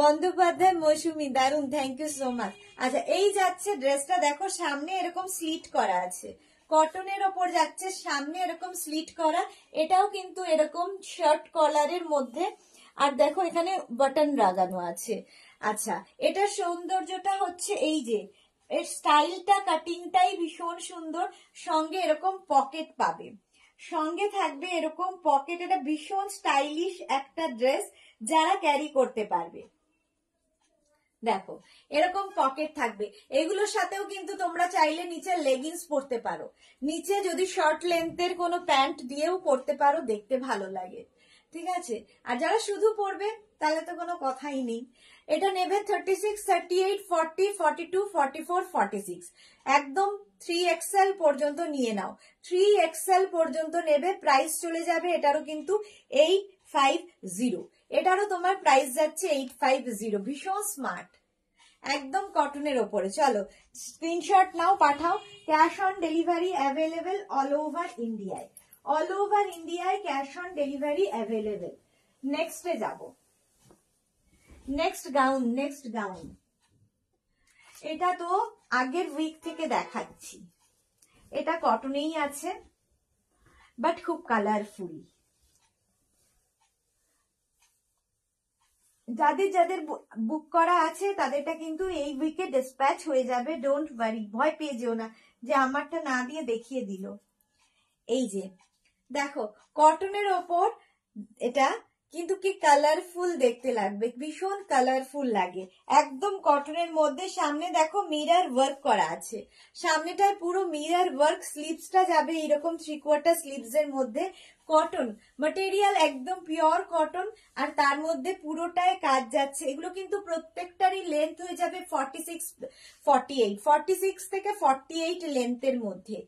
A: বন্দ্যোপাধ্যায় মৌসুমি দারুন থ্যাংক ইউ সো মাচ আচ্ছা এই যাচ্ছে ড্রেসটা দেখো সামনে এরকম স্লিট করা আছে কটনের ওপর যাচ্ছে সামনে এরকম স্লিট করা এটাও কিন্তু এরকম শর্ট কলারের মধ্যে আর দেখো এখানে বাটন লাগানো আছে আচ্ছা এটার সৌন্দর্যটা হচ্ছে এই যে এর স্টাইলটা কাটিংটাই ভীষণ সুন্দর সঙ্গে এরকম পকেট পাবে সঙ্গে থাকবে এরকম পকেট এটা ভীষণ স্টাইলিশ একটা ড্রেস যারা ক্যারি করতে পারবে দেখো এরকম পকেট থাকবে এগুলোর সাথেও কিন্তু তোমরা চাইলে নিচে লেগিংস পরতে পারো নিচে যদি শর্ট লেন্থের কোনো প্যান্ট দিয়েও পরতে পারো দেখতে ভালো লাগে ঠিক আছে আর যারা শুধু পরবে তাহলে তো কোনো কথাই নেই এটা নেবে thirty six thirty eight forty forty two forty four forty six একদম থ্রি এক্সএল পর্যন্ত নিয়ে নাও থ্রি এক্সএল পর্যন্ত নেবে প্রাইস চলে যাবে এটারও কিন্তু এইট ফাইভ জিরো এটারও তোমার প্রাইস যাচ্ছে এইট ফাইভ জিরো ভীষণ স্মার্ট একদম কটনের ওপরে চলো স্ক্রিনশট নাও পাঠাও cash on delivery available all over ইন্ডিয়ায় অল ওভার ইন্ডিয়ায় ক্যাশ অন ডেলিভারি অ্যাভেলেবেল নেক্সটে যাবো নেক্সট গাউন নেক্সট গাউন এটা তো আগের উইক থেকে দেখাচ্ছি এটা কটনেই আছে বাট খুব কালারফুল যাদের যাদের বুক করা আছে তাদেরটা কিন্তু এই উইকে ডিসপ্যাচ হয়ে যাবে ডোন্ট ওয়ারি ভয় পেয়ে যেও না যে আমারটা না দিয়ে দেখিয়ে দিল এই যে দেখো কটনের ওপর এটা কিন্তু কি কালারফুল দেখতে লাগবে ভীষণ কালারফুল লাগে একদম কটনের মধ্যে সামনে দেখো মিরার ওয়ার্ক করা আছে সামনেটায় পুরো মিরার ওয়ার্ক স্লিপসটা যাবে এরকম থ্রি কোয়ার্টার স্লিপস এর মধ্যে কটন material একদম পিওর কটন আর তার মধ্যে পুরোটায় কাজ যাচ্ছে এগুলো কিন্তু প্রত্যেকটারই লেন্থ হয়ে যাবে forty six forty eight forty six থেকে ফর্টি এইট লেন্থের মধ্যে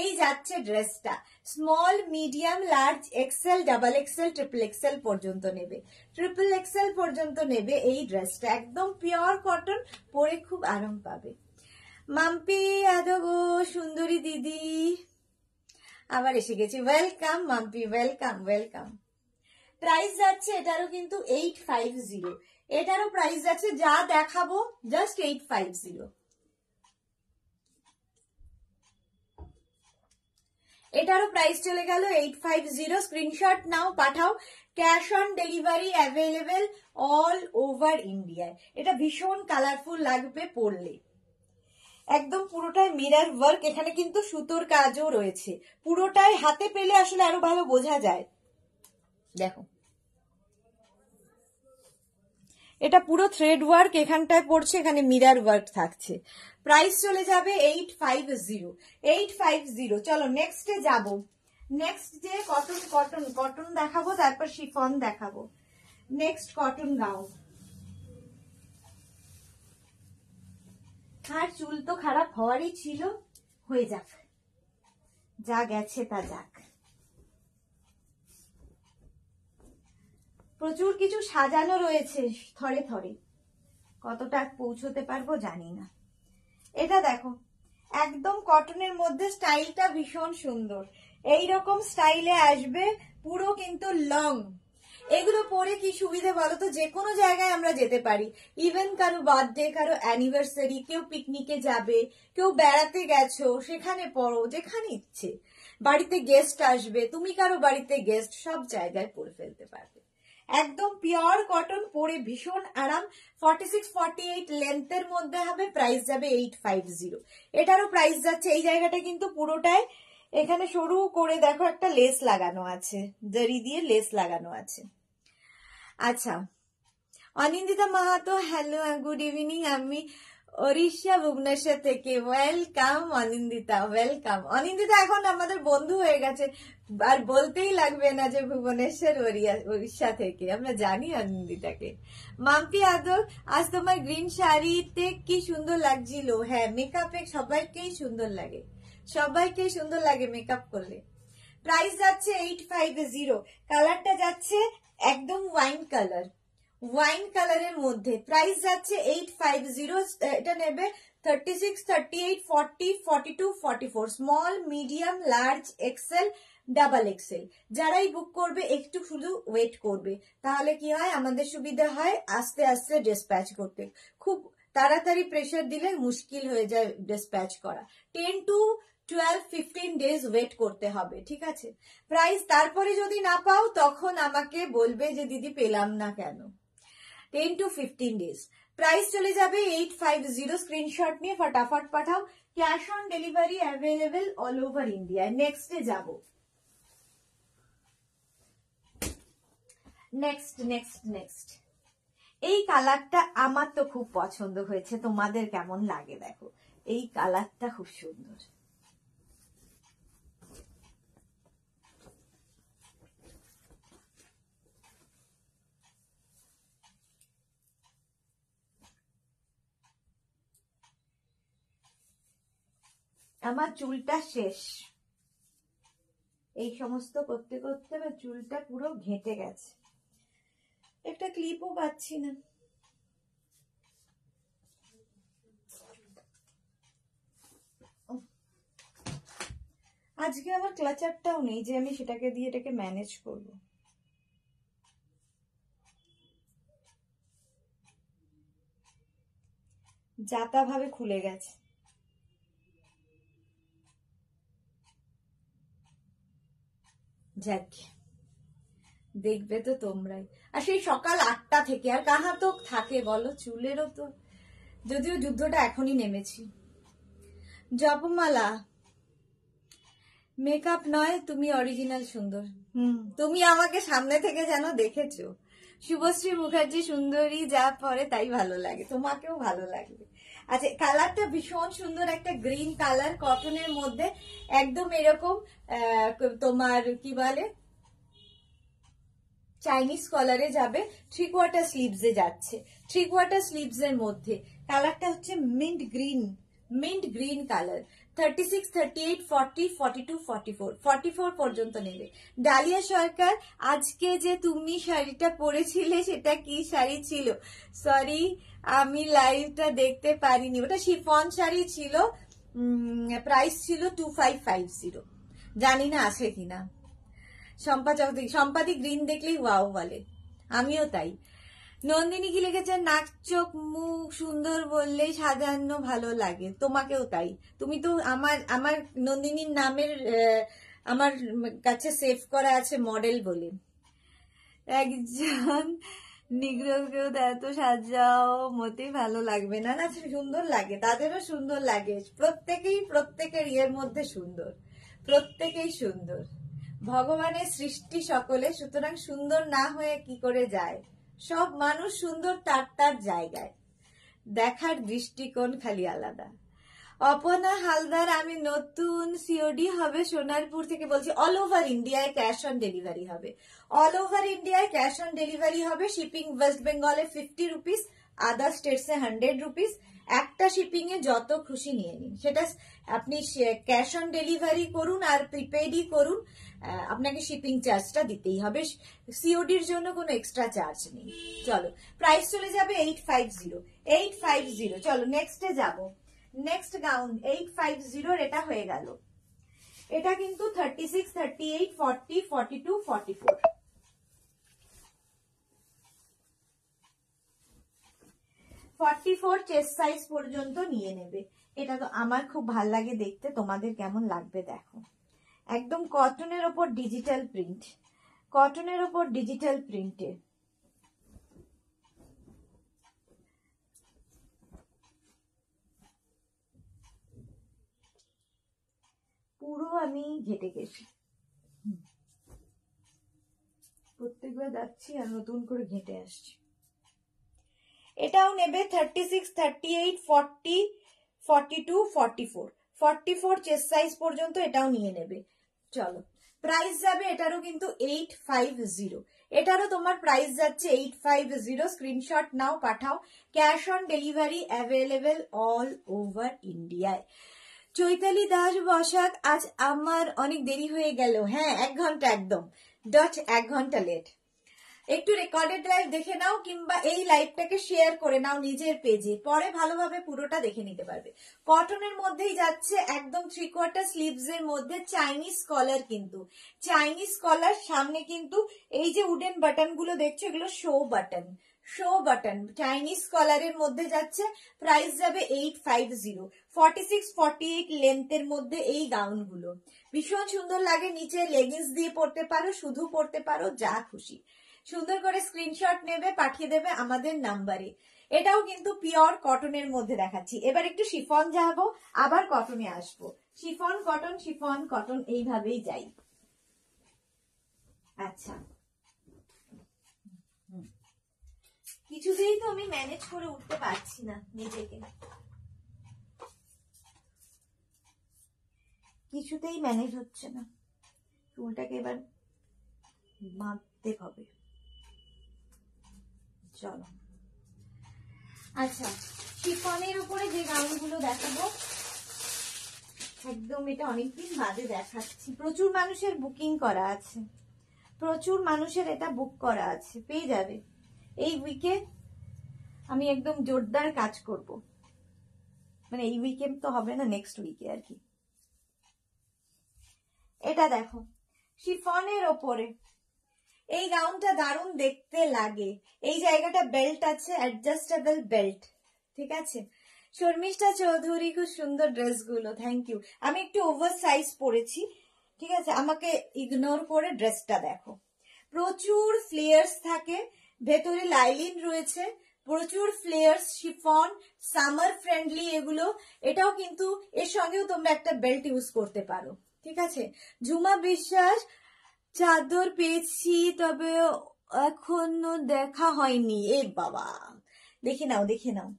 A: এই যাচ্ছে ড্রেসটা small medium large XL double XL triple XL পর্যন্ত নেবে ট্রিপল এক্সেল পর্যন্ত নেবে এই ড্রেসটা একদম পিওর কটন পরে খুব আরাম পাবে মাম্পি আদগো সুন্দরী দিদি আবার এসে গেছি welcome Mampi welcome welcome price যাচ্ছে এটারও কিন্তু এইট ফাইভ জিরো এটারও প্রাইস যাচ্ছে যা দেখাবো জাস্ট এইট ফাইভ জিরো এটারও প্রাইস চলে গেল এইট ফাইভ জিরো স্ক্রিনশট নাও পাঠাও cash on delivery available all over ইন্ডিয়ায় এটা ভীষণ কালারফুল লাগবে পড়লে একদম পুরোটাই মিরার ওয়ার্ক এখানে কিন্তু সুতোর কাজও রয়েছে পুরোটাই হাতে পেলে আসলে আরো ভালো বোঝা যায় দেখো এটা পুরো থ্রেড ওয়ার্ক এখানটায় পড়ছে এখানে মিরার ওয়ার্ক থাকছে প্রাইস চলে যাবে eight five zero eight five zero চলো নেক্সটে যাব নেক্সট যে কটন কটন কটন দেখাবো তারপর শিফন দেখাবো নেক্সট কটন গাও আর চুল তো খারাপ হওয়ারই ছিল হয়ে যাক যা গেছে তা যাক প্রচুর কিছু সাজানো রয়েছে থরে থরে কতটা পৌঁছতে পারবো জানি না এটা দেখো একদম কটনের মধ্যে স্টাইলটা ভীষণ সুন্দর এই রকম স্টাইলে আসবে পুরো কিন্তু লং এগুলো পরে কি সুবিধে বলো তো যে কোনো জায়গায় আমরা যেতে পারি ইভেন কারো বার্থডে কারো অ্যানিভার্সারি কেউ পিকনিকে যাবে কেউ বেড়াতে গেছো সেখানে পড়ো যেখানে ইচ্ছে বাড়িতে গেস্ট আসবে তুমি কারো বাড়িতে গেস্ট সব জায়গায় পরে ফেলতে পারবে একদম পিওর কটন পরে ভীষণ আরাম ফর্টি সিক্স ফর্টি এইট লেন্থের মধ্যে হবে প্রাইস যাবে এইট ফাইভ জিরো এটারও প্রাইস যাচ্ছে এই জায়গাটা কিন্তু পুরোটাই এখানে সরু করে দেখো একটা লেস লাগানো আছে জারি দিয়ে লেস লাগানো আছে আচ্ছা Anindita Mahato hello good evening আমি ওড়িশা ভুবনেশ্বর থেকে ওয়েলকাম অনিন্দিতা ওয়েলকাম অনিন্দিতা এখন আমাদের বন্ধু হয়ে গেছে আর বলতেই লাগবে না যে ভুবনেশ্বর ওড়িশা থেকে আমরা জানি অনিন্দিতাকে মাম্পি আদর আজ তোমার গ্রিন শাড়িতে কি সুন্দর লাগছিল হ্যাঁ মেকআপে সবাইকেই সুন্দর লাগে সবাইকেই সুন্দর লাগে মেকআপ করলে প্রাইস যাচ্ছে এইট ফাইভ জিরো কালারটা যাচ্ছে একদম ওয়াইন কালার ওয়াইন কালারের মধ্যে প্রাইস যাচ্ছে এইট ফাইভ জিরো এটা নেবে thirty six thirty eight forty forty two forty four small medium large XL double XL যারাই বুক করবে একটু শুধু ওয়েট করবে তাহলে কি হয় আমাদের সুবিধা হয় আস্তে আস্তে ডিসপ্যাচ করতে খুব তাড়াতাড়ি প্রেশার দিলে মুশকিল হয়ে যায় ডিসপ্যাচ করা ten to twelve fifteen days wait করতে হবে ঠিক আছে প্রাইস তারপরে যদি না পাও তখন আমাকে বলবে যে দিদি পেলাম না কেন ten to fifteen days price চলে যাবে এইট ফাইভ জিরো স্ক্রিনশট নিয়ে ফটাফট পাঠাও cash on delivery available all over ইন্ডিয়ায় নেক্সটে যাব নেক্সট নেক্সট নেক্সট এই কালারটা আমার তো খুব পছন্দ হয়েছে তোমাদের কেমন লাগে দেখো এই কালারটা খুব সুন্দর আমার চুলটা শেষ এই সমস্ত করতে করতে আমার চুলটা পুরো ঘেঁটে গেছে একটা ক্লিপও পাচ্ছি না আজকে আমার ক্লাচারটাও নেই যে আমি সেটাকে দিয়ে এটাকে ম্যানেজ করব যাতা ভাবে খুলে গেছে যাক দেখবে তো তোমরাই আর সেই সকাল আটটা থেকে আর কাহা তো থাকে বলো চুলেরও তো যদিও যুদ্ধটা এখনই নেমেছি জপমালা মেকআপ নয় তুমি অরিজিনাল সুন্দর হুম তুমি আমাকে সামনে থেকে যেন দেখেছো শুভশ্রী মুখার্জি সুন্দরী যা পরে তাই ভালো লাগে তোমাকেও ভালো লাগবে আচ্ছা কালারটা ভীষণ সুন্দর একটা গ্রিন কালার কটনের মধ্যে একদম এরকম তোমার কি বলে চাইনিজ কলারে যাবে থ্রি কোয়ার্টার স্লিভসে যাচ্ছে থ্রি কোয়ার্টার স্লিভসের মধ্যে কালারটা হচ্ছে mint green mint green colour thirty six thirty eight forty forty two forty four forty four পর্যন্ত নেবে ডালিয়া সরকার আজকে যে তুমি শাড়িটা পরেছিলে সেটা কি শাড়ি ছিল সরি আমি লাইভটা দেখতে পারিনি ওটা শিফন শাড়ি ছিল প্রাইস ছিল টু ফাইভ ফাইভ জিরো জানি না আছে কিনা সম্পা চৌধুরী সম্পাদি গ্রিন দেখলেই ওয়াও বলে আমিও তাই নন্দিনী কি লিখেছে নাক চোখ মুখ সুন্দর বললে সাজানো ভালো লাগে তোমাকেও তাই তুমি তো আমার আমার নন্দিনীর নামের আমার কাছে সেভ করা আছে মডেল বলে একজন নিগ্রহকেও এত সাজাও মোটেই ভালো লাগবে না না সুন্দর লাগে তাদেরও সুন্দর লাগে প্রত্যেকেই প্রত্যেকের ইয়ের মধ্যে সুন্দর প্রত্যেকেই সুন্দর ভগবানের সৃষ্টি সকলে সুতরাং সুন্দর না হয়ে কি করে যায় সব মানুষ সুন্দর তার তার জায়গায় দেখার দৃষ্টিকোণ খালি আলাদা অপনা হালদার আমি নতুন সিওডি হবে সোনারপুর থেকে বলছি অল ওভার ইন্ডিয়ায় ক্যাশ অন ডেলিভারি হবে অল ওভার ইন্ডিয়ায় ক্যাশ অন ডেলিভারি হবে শিপিং ওয়েস্ট বেঙ্গলে ফিফটি রুপিস আদার স্টেটসে হান্ড্রেড রুপিস একটা শিপিং এ যত খুশি নিয়ে নিন সেটা আপনি ক্যাশ অন ডেলিভারি করুন আর প্রিপেডই করুন আপনাকে শিপিং চার্জটা দিতেই হবে সিওডির জন্য কোনো এক্সট্রা চার্জ নেই চলো প্রাইস চলে যাবে eight five zero eight five zero চলো নেক্সটে যাবো নেক্সট গাউন এইট ফাইভ জিরোর এটা হয়ে গেল এটা কিন্তু thirty six thirty eight forty forty two forty four forty four chest size পর্যন্ত নিয়ে নেবে এটা তো আমার খুব ভাল লাগে দেখতে তোমাদের কেমন লাগবে দেখো একদম কটনের ওপর ডিজিটাল প্রিন্ট কটনের ওপর ডিজিটাল প্রিন্টের পুরো আমি ঘেটে গেছি প্রত্যেকবার যাচ্ছি আর নতুন করে ঘেটে আসছি এটাও নেবে thirty six thirty eight forty forty two forty four forty four chest size পর্যন্ত এটাও নিয়ে নেবে চলো প্রাইস যাবে এটারও কিন্তু এইট ফাইভ জিরো এটারও তোমার প্রাইস যাচ্ছে এইট ফাইভ জিরো স্ক্রিনশট নাও পাঠাও cash on delivery available all over ইন্ডিয়ায় চৈতালি দাস বসাক আজ আমার অনেক দেরি হয়ে গেল হ্যাঁ এক ঘন্টা একদম ডট এক ঘন্টা লেট একটু রেকর্ডেড লাইভ দেখে নাও কিংবা এই লাইভটাকে শেয়ার করে নাও নিজের পেজে পরে ভালোভাবে পুরোটা দেখে নিতে পারবে কটনের মধ্যেই যাচ্ছে একদম থ্রি কোয়ার্টার স্লিভস এর মধ্যে চাইনিজ কলার কিন্তু চাইনিজ কলার সামনে কিন্তু এই যে উডেন বাটন গুলো দেখছো এগুলো show button show button Chinese কলারের মধ্যে যাচ্ছে প্রাইস যাবে eight five zero forty six forty eight লেন্থের মধ্যে এই গাউনগুলো ভীষণ সুন্দর লাগে নিচে লেগিংস দিয়ে পড়তে পারো শুধু পড়তে পারো যা খুশি সুন্দর করে স্ক্রিনশট নেবে পাঠিয়ে দেবে আমাদের নাম্বারে এটাও কিন্তু পিওর কটনের মধ্যে দেখাচ্ছি এবার একটু শিফন যাবো আবার কটনে আসবো শিফন কটন শিফন কটন এইভাবেই যাই আচ্ছা কিছুতেই তো আমি ম্যানেজ করে উঠতে পারছি না নিজেকে কিছুতেই ম্যানেজ হচ্ছে না চুলটাকে এবার বাঁধতে হবে চলো আচ্ছা শিফনের উপরে যে গাউনগুলো দেখাবো একদম এটা অনেকদিন বাদে দেখাচ্ছি প্রচুর মানুষের বুকিং করা আছে প্রচুর মানুষের এটা বুক করা আছে পেয়ে যাবে এই উইকে আমি একদম জোরদার কাজ করব মানে এই উইকেন্ড তো হবে না নেক্সট উইকে আর কি এটা দেখো শিফনের ওপরে এই গাউনটা দারুণ দেখতে লাগে এই জায়গাটা বেল্ট আছে অ্যাডজাস্টেবল বেল্ট ঠিক আছে শর্মিষ্ঠা চৌধুরী খুব সুন্দর ড্রেসগুলো থ্যাংক ইউ আমি একটু ওভার সাইজ পরেছি ঠিক আছে আমাকে ইগনোর করে ড্রেসটা দেখো প্রচুর ফ্লেয়ার্স থাকে ভেতরে লাইলিন রয়েছে প্রচুর ফ্লেয়ার্স শিফন সামার ফ্রেন্ডলি এগুলো এটাও কিন্তু এর সঙ্গেও তোমরা একটা বেল্ট ইউজ করতে পারো ঠিক আছে ঝুমা বিশ্বাস চাদর পেয়েছি তবে এখনো দেখা হয়নি এ বাবা দেখে নাও দেখে নাও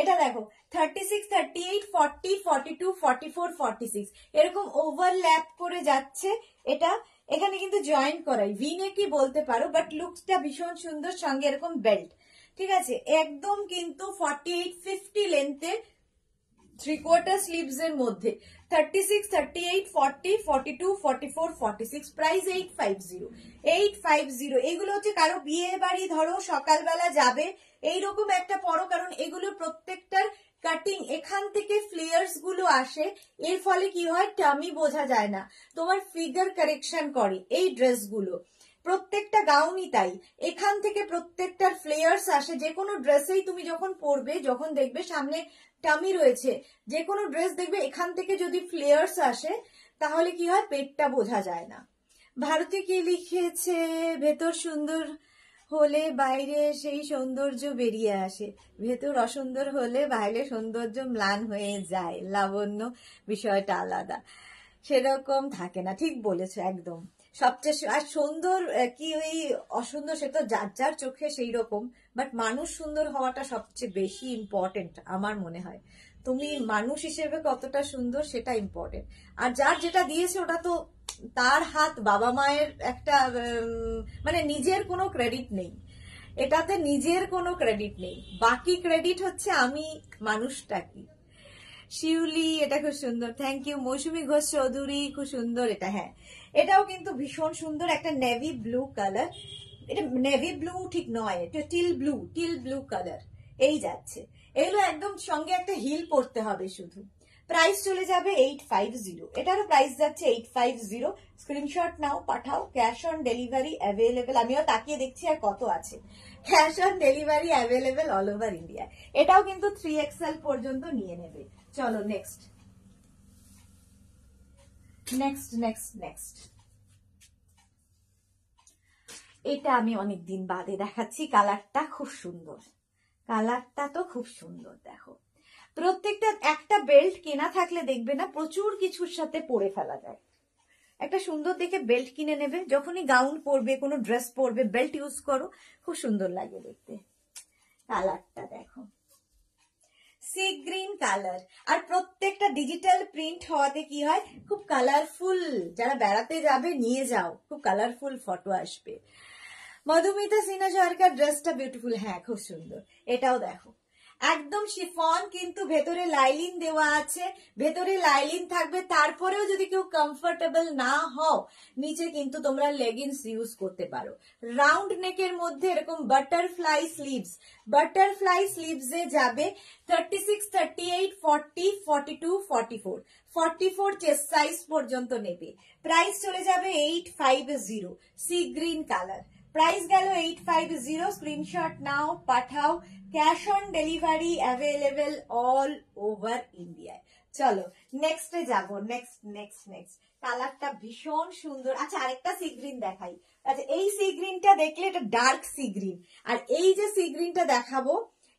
A: এটা দেখো thirty six thirty eight forty forty two forty four forty six এরকম ওভারল্যাপ করে যাচ্ছে এটা এখানে কিন্তু জয়েন করাই ভিনে কি বলতে পারো বাট লুকসটা ভীষণ সুন্দর সঙ্গে এরকম বেল্ট ঠিক আছে একদম কিন্তু ফর্টি এইট ফিফটি লেন্থের থ্রি কোয়ার্টার স্লিভস এর মধ্যে thirty six thirty eight forty forty two forty four forty six price eight five zero eight five zero এগুলো হচ্ছে কারো বিয়ে বাড়ি ধরো সকালবেলা যাবে এইরকম একটা পরো কারণ এগুলো প্রত্যেকটার কাটিং এখান থেকে ফ্লেয়ার্স গুলো আসে এর ফলে কি হয় টামি বোঝা যায় না তোমার ফিগার কারেকশন করে এই ড্রেসগুলো প্রত্যেকটা গাউনই তাই এখান থেকে প্রত্যেকটার ফ্লেয়ার্স আসে যে কোনো ড্রেসেই তুমি যখন পরবে যখন দেখবে সামনে টামি রয়েছে যে কোনো ড্রেস দেখবে এখান থেকে যদি ফ্লেয়ার্স আসে তাহলে কি হয় পেটটা বোঝা যায় না ভারতে কি লিখেছে ভেতর সুন্দর হলে বাইরে সেই সৌন্দর্য বেরিয়ে আসে ভেতর অসুন্দর হলে বাইরে সৌন্দর্য ম্লান হয়ে যায় লাবণ্য বিষয়টা আলাদা সেরকম থাকে না ঠিক বলেছো একদম সবচেয়ে আর সুন্দর কি ওই অসুন্দর সে তো যার যার চোখে সেই রকম বাট মানুষ সুন্দর হওয়াটা সবচেয়ে বেশি ইম্পর্টেন্ট আমার মনে হয় তুমি মানুষ হিসেবে কতটা সুন্দর সেটা ইম্পর্টেন্ট আর যার যেটা দিয়েছে ওটা তো তার হাত বাবা মায়ের একটা মানে নিজের কোনো ক্রেডিট নেই এটাতে নিজের কোনো ক্রেডিট নেই বাকি ক্রেডিট হচ্ছে আমি মানুষটা কি শিউলি এটা খুব সুন্দর থ্যাংক ইউ মৌসুমি ঘোষ চৌধুরী খুব সুন্দর এটা হ্যাঁ এটাও কিন্তু ভীষণ সুন্দর একটা নেভি ব্লু কালার এটা নেভি ব্লু ঠিক নয় এটা teal blue teal blue colour এই যাচ্ছে এগুলো একদম সঙ্গে একটা হিল পরতে হবে শুধু প্রাইস চলে যাবে এইট ফাইভ জিরো এটারও প্রাইস যাচ্ছে এইট ফাইভ জিরো স্ক্রিনশট নাও পাঠাও ক্যাশ অন ডেলিভারি অ্যাভেলেবেল আমিও তাকিয়ে দেখছি আর কত আছে cash on delivery available all over India এটাও কিন্তু থ্রি এক্সএল পর্যন্ত নিয়ে নেবে চলো নেক্সট নেক্সট নেক্সট নেক্সট এটা আমি অনেকদিন বাদে দেখাচ্ছি কালারটা খুব সুন্দর কালারটা তো খুব সুন্দর দেখো প্রত্যেকটা একটা বেল্ট কেনা থাকলে দেখবে না প্রচুর কিছুর সাথে পরে ফেলা যায় একটা সুন্দর দেখে বেল্ট কিনে নেবে যখনই গাউন পরবে কোনো ড্রেস পরবে বেল্ট ইউজ করো খুব সুন্দর লাগে দেখতে কালারটা দেখো সি গ্রিন কালার আর প্রত্যেকটা ডিজিটাল প্রিন্ট হওয়াতে কি হয় খুব কালারফুল যারা বেড়াতে যাবে নিয়ে যাও খুব কালারফুল ফটো আসবে মধুমিতা সিনহা সরকার ড্রেসটা বিউটিফুল হ্যাঁ খুব সুন্দর এটাও দেখো একদম শিফন কিন্তু ভেতরে লাইলিন দেওয়া আছে ভেতরে লাইলিন থাকবে তারপরেও যদি কেউ কমফোর্টেবল না হও নিচে কিন্তু তোমরা লেগিংস ইউজ করতে পারো রাউন্ড নেকের মধ্যে এরকম বাটারফ্লাই স্লিভস বাটারফ্লাই স্লিভসে যাবে thirty six thirty eight forty forty two forty four forty four chest size পর্যন্ত নেবে প্রাইস চলে যাবে eight five zero sea green colour price গেল এইট ফাইভ জিরো স্ক্রিনশট নাও পাঠাও cash on delivery available all over ইন্ডিয়ায় চলো নেক্সটে যাব নেক্সট নেক্সট নেক্সট কালারটা ভীষণ সুন্দর আচ্ছা আরেকটা সি গ্রিন দেখাই আচ্ছা এই সি গ্রিনটা দেখলে এটা ডার্ক সি গ্রিন আর এই যে সি গ্রিনটা দেখাবো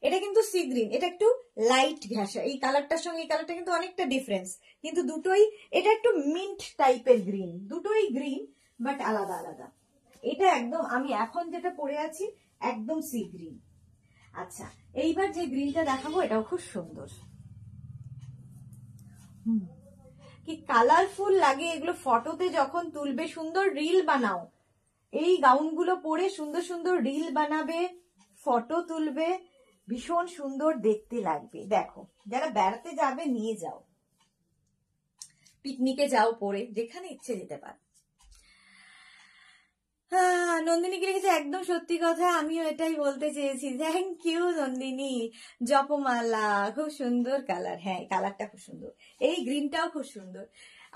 A: এটা কিন্তু সি গ্রিন এটা একটু লাইট ঘ্যাসা এই কালারটার সঙ্গে এই কালারটা কিন্তু অনেকটা ডিফারেন্স কিন্তু দুটোই এটা একটু মিন্ট টাইপের গ্রিন দুটোই গ্রিন বাট আলাদা আলাদা এটা একদম আমি এখন যেটা পরে আছি একদম সি গ্রিন আচ্ছা এইবার যে গ্রিলটা দেখাবো এটাও খুব সুন্দর কি কালারফুল লাগে এগুলো ফটোতে যখন তুলবে সুন্দর রিল বানাও এই গাউনগুলো পরে সুন্দর সুন্দর রিল বানাবে ফটো তুলবে ভীষণ সুন্দর দেখতে লাগবে দেখো যারা বেড়াতে যাবে নিয়ে যাও পিকনিকে যাও পরে যেখানে ইচ্ছে যেতে পারো হ্যাঁ, নন্দিনী কি লিখেছে একদম সত্যি কথা আমিও এটাই বলতে চেয়েছি থ্যাংক ইউ নন্দিনী জপমালা খুব সুন্দর কালার হ্যাঁ কালারটা খুব সুন্দর এই গ্রিনটাও খুব সুন্দর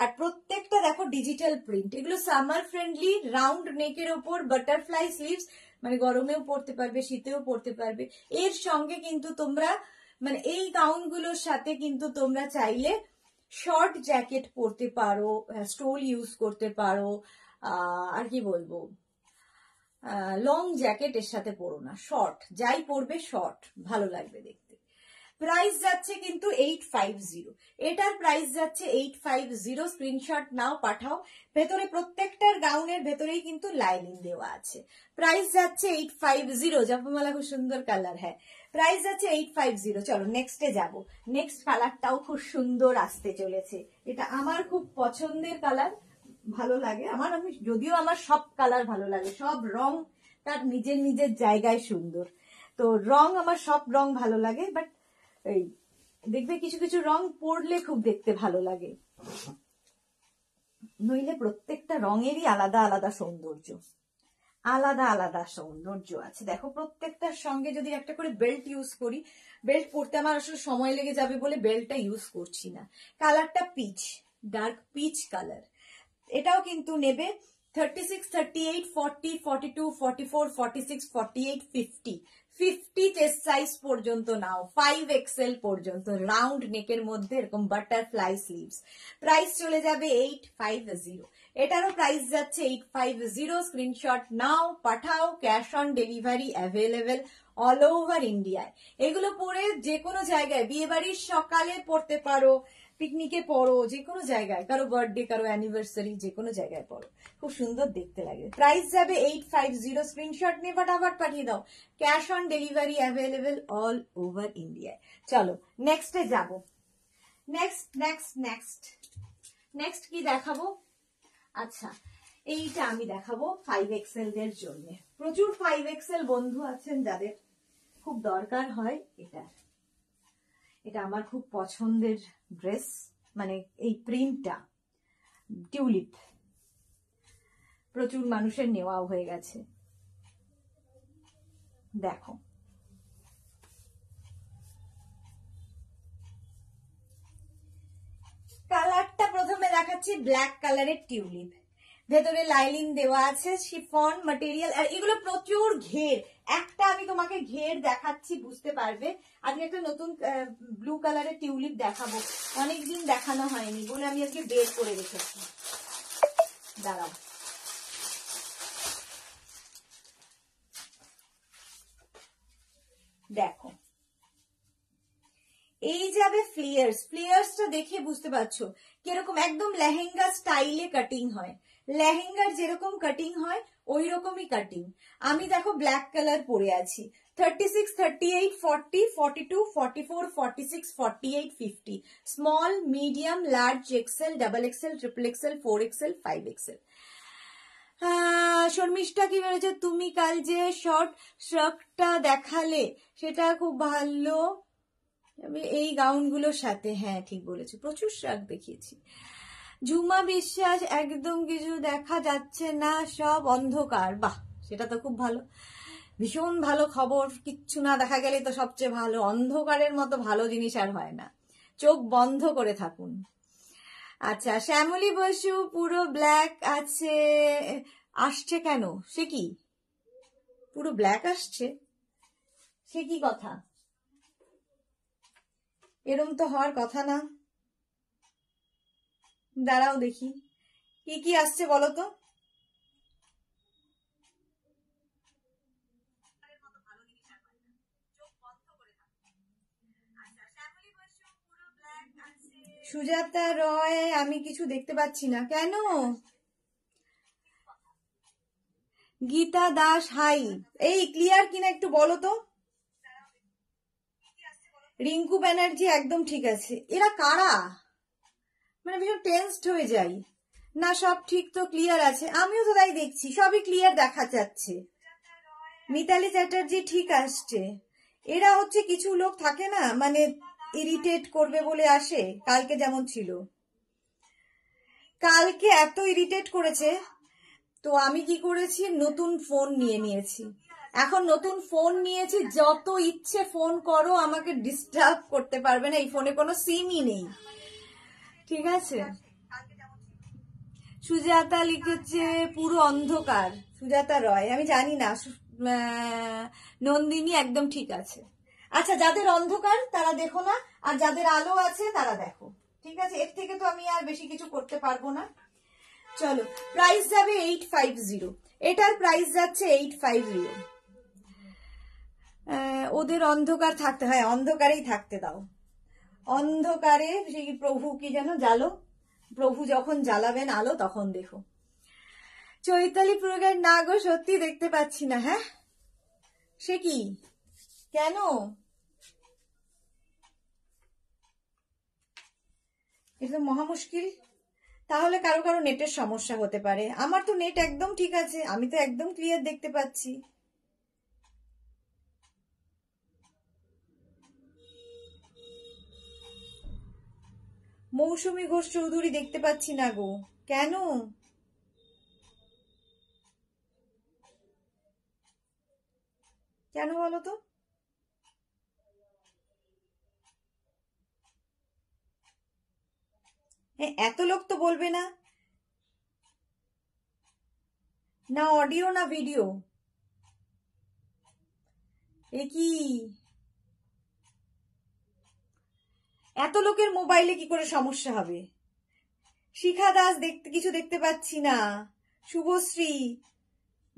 A: আর প্রত্যেকটা দেখো ডিজিটাল প্রিন্ট এগুলো সামার ফ্রেন্ডলি রাউন্ড নেকের ওপর বাটারফ্লাই স্লিভস মানে গরমেও পড়তে পারবে শীতেও পড়তে পারবে এর সঙ্গে কিন্তু তোমরা মানে এই গুলোর সাথে কিন্তু তোমরা চাইলে শর্ট জ্যাকেট পরতে পারো স্টোল হ্যাঁ, ইউজ করতে পারো আর কি বলবো লং জ্যাকেট এর সাথে পরো না শর্ট যাই পরবে শর্ট ভালো লাগবে দেখতে প্রাইস যাচ্ছে কিন্তু এইট ফাইভ জিরো এটার প্রাইস যাচ্ছে এইট ফাইভ জিরো স্ক্রিনশট নাও পাঠাও ভেতরে প্রত্যেকটার গাউনের ভেতরেই কিন্তু লাইনিং দেওয়া আছে প্রাইস যাচ্ছে এইট ফাইভ জিরো জাফামালা খুব সুন্দর কালার হ্যাঁ প্রাইস যাচ্ছে এইট ফাইভ জিরো চলো নেক্সটে যাবো নেক্সট কালারটাও খুব সুন্দর আসতে চলেছে এটা আমার খুব পছন্দের কালার ভালো লাগে আমার আমি যদিও আমার সব কালার ভালো লাগে সব রং তার নিজের নিজের জায়গায় সুন্দর তো রং আমার সব রং ভালো লাগে বাট এই দেখবে কিছু কিছু রং পড়লে খুব দেখতে ভালো লাগে নইলে প্রত্যেকটা রঙেরই আলাদা আলাদা সৌন্দর্য আলাদা আলাদা সৌন্দর্য আছে দেখো প্রত্যেকটার সঙ্গে যদি একটা করে বেল্ট ইউজ করি বেল্ট পরতে আমার আসলে সময় লেগে যাবে বলে বেল্টটা ইউজ করছি না কালারটা পিচ ডার্ক পিচ কালার এটাও কিন্তু নেবে thirty six thirty eight forty forty two forty four forty six forty eight fifty fifty chest size পর্যন্ত নাও ফাইভ এক্সেল পর্যন্ত রাউন্ড নেকের মধ্যে এরকম বাটারফ্লাই স্লিভস প্রাইস চলে যাবে এইট ফাইভ জিরো এটারও প্রাইস যাচ্ছে এইট ফাইভ জিরো স্ক্রিনশট নাও পাঠাও cash on delivery available all over ইন্ডিয়ায় এগুলো পরে যে কোনো জায়গায় বিয়েবাড়ির সকালে পড়তে পারো পিকনিকে পড়ো যে কোনো জায়গায় কারো বার্থডে কারো অ্যানিভার্সারি যে কোনো জায়গায় পড়ো খুব সুন্দর দেখতে লাগে প্রাইস যাবে এইট ফাইভ জিরো স্ক্রিনশট নিয়ে আবার পাঠিয়ে দাও cash on delivery available all over ইন্ডিয়ায় চলো নেক্সটে যাবো নেক্সট নেক্সট নেক্সট নেক্সট কি দেখাবো আচ্ছা এইটা আমি দেখাবো ফাইভ এক্সেল দের জন্য প্রচুর ফাইভ এক্সেল বন্ধু আছেন যাদের খুব দরকার হয় এটা এটা আমার খুব পছন্দের ড্রেস মানে এই প্রিন্টটা টিউলিপ প্রচুর মানুষের নেওয়াও হয়ে গেছে দেখো কালারটা প্রথমে দেখাচ্ছি ব্ল্যাক কালারের টিউলিপ ভেতরে লাইলিং দেওয়া আছে শিফন মাটেরিয়াল আর এগুলো প্রচুর ঘের একটা আমি তোমাকে ঘের দেখাচ্ছি বুঝতে পারবে আমি একটা নতুন ব্লু কালারের টিউলিপ দেখাবো অনেকদিন দেখানো হয়নি বলে আমি আজকে বের করে রেখেছি দাঁড়াও দেখো এই যাবে ফ্লেয়ার্স ফ্লেয়ার্সটা দেখে বুঝতে পারছো কিরকম একদম লেহেঙ্গা স্টাইলে কাটিং হয় লেহেঙ্গার যেরকম কাটিং হয় ওই রকমই কাটিং আমি দেখো ব্ল্যাক কালার পরে আছি thirty six thirty eight forty forty two forty four forty six forty eight fifty small medium large XL double XL triple XL four XL five XL Sharmistha কি বলেছে তুমি কাল যে শর্ট শ্রকটা দেখালে সেটা খুব ভালো এই গাউনগুলোর সাথে হ্যাঁ ঠিক বলেছো প্রচুর শ্রাক দেখিয়েছি ঝুমা বিশ্বাস একদম কিছু দেখা যাচ্ছে না সব অন্ধকার বাহ সেটা তো খুব ভালো ভীষণ ভালো খবর কিচ্ছু না দেখা গেলে তো সবচেয়ে ভালো অন্ধকারের মতো ভালো জিনিস আর হয় না চোখ বন্ধ করে থাকুন আচ্ছা শ্যামলী বসু পুরো ব্ল্যাক আছে আসছে কেন সে কি পুরো ব্ল্যাক আসছে সে কি কথা এরম তো হওয়ার কথা না দাঁড়াও দেখি কি কি আসছে বলো তো আচ্ছা, সুজাতা রয় আমি কিছু দেখতে পাচ্ছি না কেন গীতা দাস হাই এই ক্লিয়ার কিনা একটু বলো তো রিঙ্কু ব্যানার্জি একদম ঠিক আছে এরা কারা মানে ভীষণ টেন্সড হয়ে যাই না সব ঠিক তো ক্লিয়ার আছে আমিও তো তাই দেখছি সবই ক্লিয়ার দেখা যাচ্ছে মিতালি চ্যাটার্জি ঠিক আসছে এরা হচ্ছে কিছু লোক থাকে না মানে ইরিটেট করবে বলে আসে কালকে যেমন ছিল কালকে এত ইরিটেট করেছে তো আমি কি করেছি নতুন ফোন নিয়ে নিয়েছি এখন নতুন ফোন নিয়েছি যত ইচ্ছে ফোন করো আমাকে ডিস্টার্ব করতে পারবে না এই ফোনে কোনো সিমই নেই ঠিক আছে সুজাতা লিখেছে পুরো অন্ধকার সুজাতা রয় আমি জানি না নন্দিনী একদম ঠিক আছে আচ্ছা যাদের অন্ধকার তারা দেখো না আর যাদের আলো আছে তারা দেখো ঠিক আছে এর থেকে তো আমি আর বেশি কিছু করতে পারবো না চলো প্রাইস যাবে এইট ফাইভ জিরো এটার প্রাইস যাচ্ছে এইট ফাইভ জিরো ওদের অন্ধকার থাকতে হয় হ্যাঁ, অন্ধকারেই থাকতে দাও অন্ধকারে সেই প্রভু কি যেন জালো প্রভু যখন জ্বালাবেন আলো তখন দেখো চৈতালি প্রোগ্রাম না গো সত্যি দেখতে পাচ্ছি না হ্যাঁ সে কি কেন এটা মহা মুশকিল তাহলে কারো কারো নেটের সমস্যা হতে পারে আমার তো নেট একদম ঠিক আছে আমি তো একদম ক্লিয়ার দেখতে পাচ্ছি মৌসুমী ঘোষ চৌধুরী দেখতে পাচ্ছি না গো কেন কেন বলো তো হ্যাঁ এত লোক তো বলবে না না অডিও না ভিডিও এ কি এত লোকের মোবাইলে কি করে সমস্যা হবে শিখা দাস দেখতে কিছু দেখতে পাচ্ছি না শুভশ্রী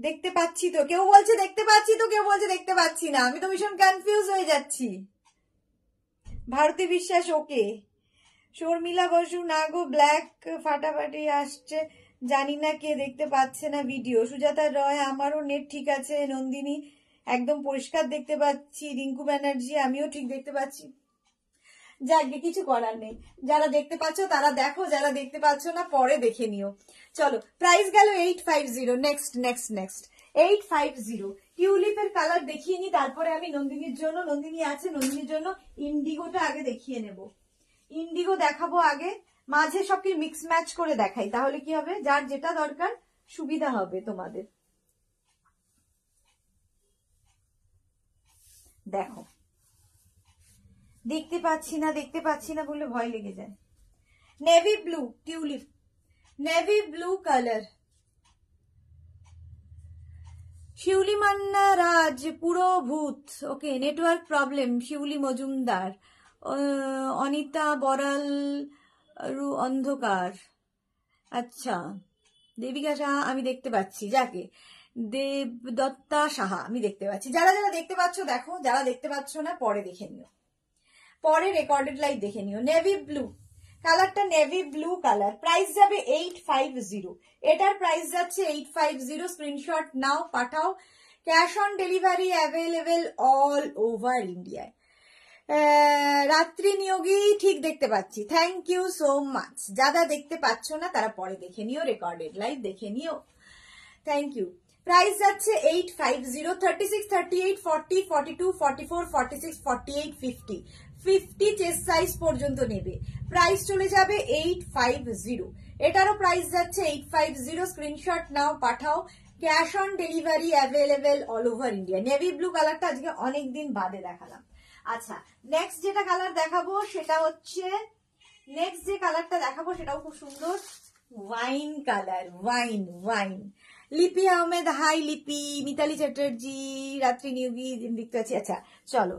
A: দেখতে পাচ্ছি তো কেউ বলছে দেখতে পাচ্ছি তো কেউ বলছে দেখতে পাচ্ছি না আমি তো ভীষণ কনফিউজ হয়ে যাচ্ছি ভারতী বিশ্বাস ওকে শর্মিলা বসু না গো ব্ল্যাক ফাটাফাটি আসছে জানি না কে দেখতে পাচ্ছে না ভিডিও সুজাতা রয় আমারও নেট ঠিক আছে নন্দিনী একদম পরিষ্কার দেখতে পাচ্ছি রিঙ্কু ব্যানার্জি আমিও ঠিক দেখতে পাচ্ছি যাকে কিছু করার নেই যারা দেখতে পাচ্ছ তারা দেখো যারা দেখতে পাচ্ছ না পরে দেখে নিও চলো প্রাইস গেল eight five zero next next next eight five zero টিউলিপের কালার দেখিয়ে নি তারপরে আমি নন্দিনীর জন্য নন্দিনী আছে নন্দিনীর জন্য ইন্ডিগোটা আগে দেখিয়ে নেব ইন্ডিগো দেখাবো আগে মাঝে সবকে মিক্স ম্যাচ করে দেখাই তাহলে কি হবে যার যেটা দরকার সুবিধা হবে তোমাদের দেখো দেখতে পাচ্ছি না দেখতে পাচ্ছি না বললে ভয় লেগে যায় navy blue tulip navy blue colour Shiuli Manna Raj পুরোভূত okay network problem Shiuli Majumdar Anita Boral রু অন্ধকার আচ্ছা দেবিকা সাহা আমি দেখতে পাচ্ছি যাকে দেবদত্তা সাহা আমি দেখতে পাচ্ছি যারা যারা দেখতে পাচ্ছ দেখো যারা দেখতে পাচ্ছ না পরে দেখে নিও পরে রেকর্ডেড লাইট দেখে নিও নেভি ব্লু কালারটা নেভি ব্লু কালার প্রাইস যাবে এইট ফাইভ জিরো এটার প্রাইস যাচ্ছে এইট ফাইভ জিরো স্ক্রিনশট নাও পাঠাও cash on delivery available all over ইন্ডিয়ায় রাত্রি নিয়োগী ঠিক দেখতে পাচ্ছি থ্যাংক ইউ সো মাচ যারা দেখতে পাচ্ছ না তারা পরে দেখে নিও রেকর্ডেড লাইভ দেখে নিও থ্যাংক ইউ প্রাইস যাচ্ছে eight five zero thirty six thirty eight forty forty two forty four forty six forty eight fifty fifty chest size পর্যন্ত নেবে প্রাইস চলে যাবে এইট ফাইভ জিরো এটারও প্রাইস যাচ্ছে এইট ফাইভ জিরো স্ক্রিনশট নাও পাঠাও cash on delivery available all over India navy blue কালারটা আজকে অনেকদিন বাদে দেখালাম আচ্ছা নেক্সট যেটা কালার দেখাবো সেটা হচ্ছে নেক্সট যে কালারটা দেখাবো সেটাও খুব সুন্দর ওয়াইন কালার ওয়াইন ওয়াইন লিপি আহমেদ হাই লিপি মিতালি চ্যাটার্জি রাত্রি নিয়োগী যুক্ত আছি আচ্ছা চলো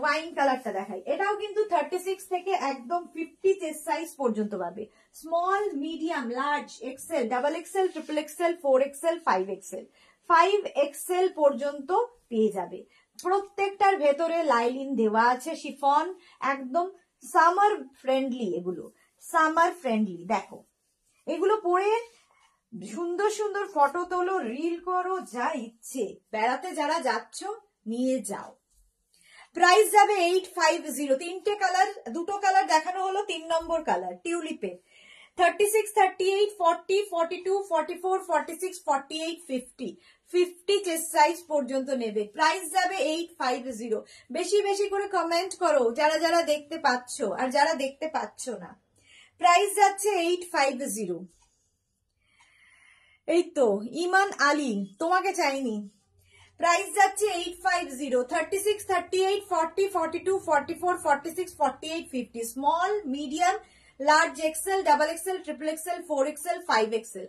A: ওয়াইন কালারটা দেখাই এটাও কিন্তু থার্টি সিক্স থেকে একদম ফিফটি চেস সাইজ পর্যন্ত পাবে small medium large XL double XL triple XL four XL five XL five XL পর্যন্ত পেয়ে যাবে প্রত্যেকটার ভেতরে লাইলিন দেওয়া আছে শিফন একদম সামার ফ্রেন্ডলি এগুলো সামার ফ্রেন্ডলি দেখো এগুলো পরে সুন্দর সুন্দর ফটো তোলো রিল করো যা ইচ্ছে বেড়াতে যারা যাচ্ছ নিয়ে যাও প্রাইস যাবে এইট ফাইভ জিরো তিনটে কালার দুটো কালার দেখানো হলো তিন নম্বর কালার টিউলিপে thirty six thirty eight forty forty two forty four forty six forty eight fifty fifty chest size পর্যন্ত নেবে প্রাইস যাবে এইট ফাইভ জিরো বেশি বেশি করে কমেন্ট করো যারা যারা দেখতে পাচ্ছ আর যারা দেখতে পাচ্ছ না প্রাইস যাচ্ছে এইট ফাইভ জিরো এই তো ইমান আলী তোমাকে চাইনি প্রাইস যাচ্ছে eight five zero thirty six thirty eight forty forty two forty four forty six forty eight fifty small medium large XL double XL triple XL four XL five XL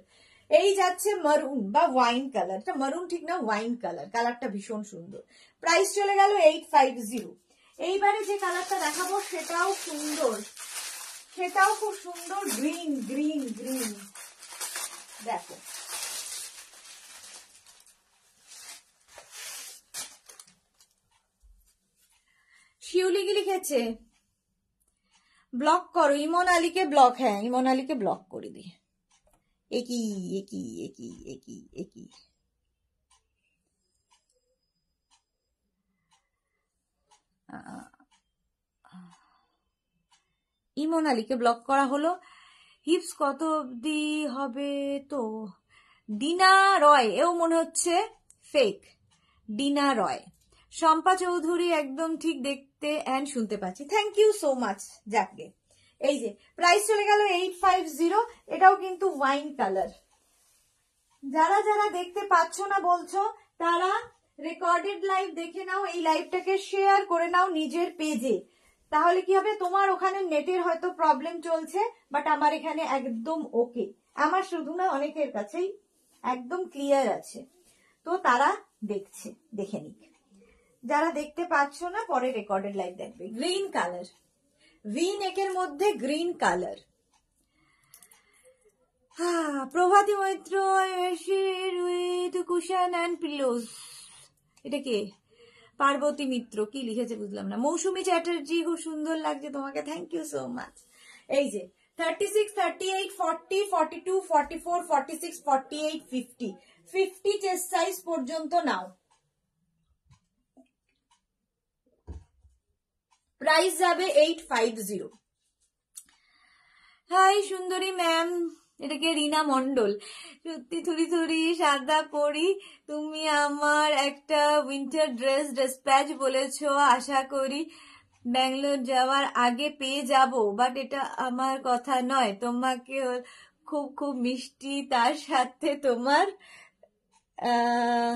A: এই যাচ্ছে মারুন বা wine colour এটা মারুন ঠিক না wine colour কালারটা ভীষণ সুন্দর প্রাইস চলে গেল এইট ফাইভ জিরো এইবারে যে কালারটা দেখাবো সেটাও সুন্দর সেটাও খুব সুন্দর গ্রিন গ্রিন গ্রিন দেখো শিউলিগি লিখেছে ব্লক করো ইমন আলীকে ব্লক হ্যাঁ ইমন আলীকে ব্লক করে দিই একই একই একই একই একই ইমন আলীকে ব্লক করা হলো হিপস কত অব্দি হবে তো ডিনা রয় এও মনে হচ্ছে ফেক ডিনা রয় শম্পা চৌধুরী একদম ঠিক দেখ দেখতে অ্যান্ড শুনতে পাচ্ছি থ্যাংক ইউ সো মাচ যাকে এই যে প্রাইস চলে গেল এইট ফাইভ জিরো এটাও কিন্তু ওয়াইন কালার যারা যারা দেখতে পাচ্ছ না বলছো তারা রেকর্ডেড লাইভ দেখে নাও এই লাইভটাকে শেয়ার করে নাও নিজের পেজে তাহলে কি হবে তোমার ওখানে নেটের হয়তো প্রবলেম চলছে বাট আমার এখানে একদম ওকে আমার শুধু না অনেকের কাছেই একদম ক্লিয়ার আছে তো তারা দেখছে দেখে নিক যারা দেখতে পাচ্ছ না পরে রেকর্ডেড লাইভ দেখবে গ্রিন কালার ভি নেকের মধ্যে green colour Prabhati Maitra cushion and pillows এটা কে পার্বতী মিত্র কি লিখেছে বুঝলাম না মৌসুমি চ্যাটার্জি খুব সুন্দর লাগছে তোমাকে থ্যাংক ইউ সো মাচ এই যে thirty six thirty eight forty forty two forty four forty six forty eight fifty fifty chest size পর্যন্ত নাও প্রাইস যাবে এইট ফাইভ জিরো হাই সুন্দরী ম্যাম এটাকে রিনা মন্ডল সত্যি থুরি থুরি সাদা করি তুমি আমার একটা উইন্টার ড্রেস ডিসপ্যাচ বলেছ আশা করি ব্যাঙ্গালোর যাওয়ার আগে পেয়ে যাব বাট এটা আমার কথা নয় তোমাকে খুব খুব মিষ্টি তার সাথে তোমার আহ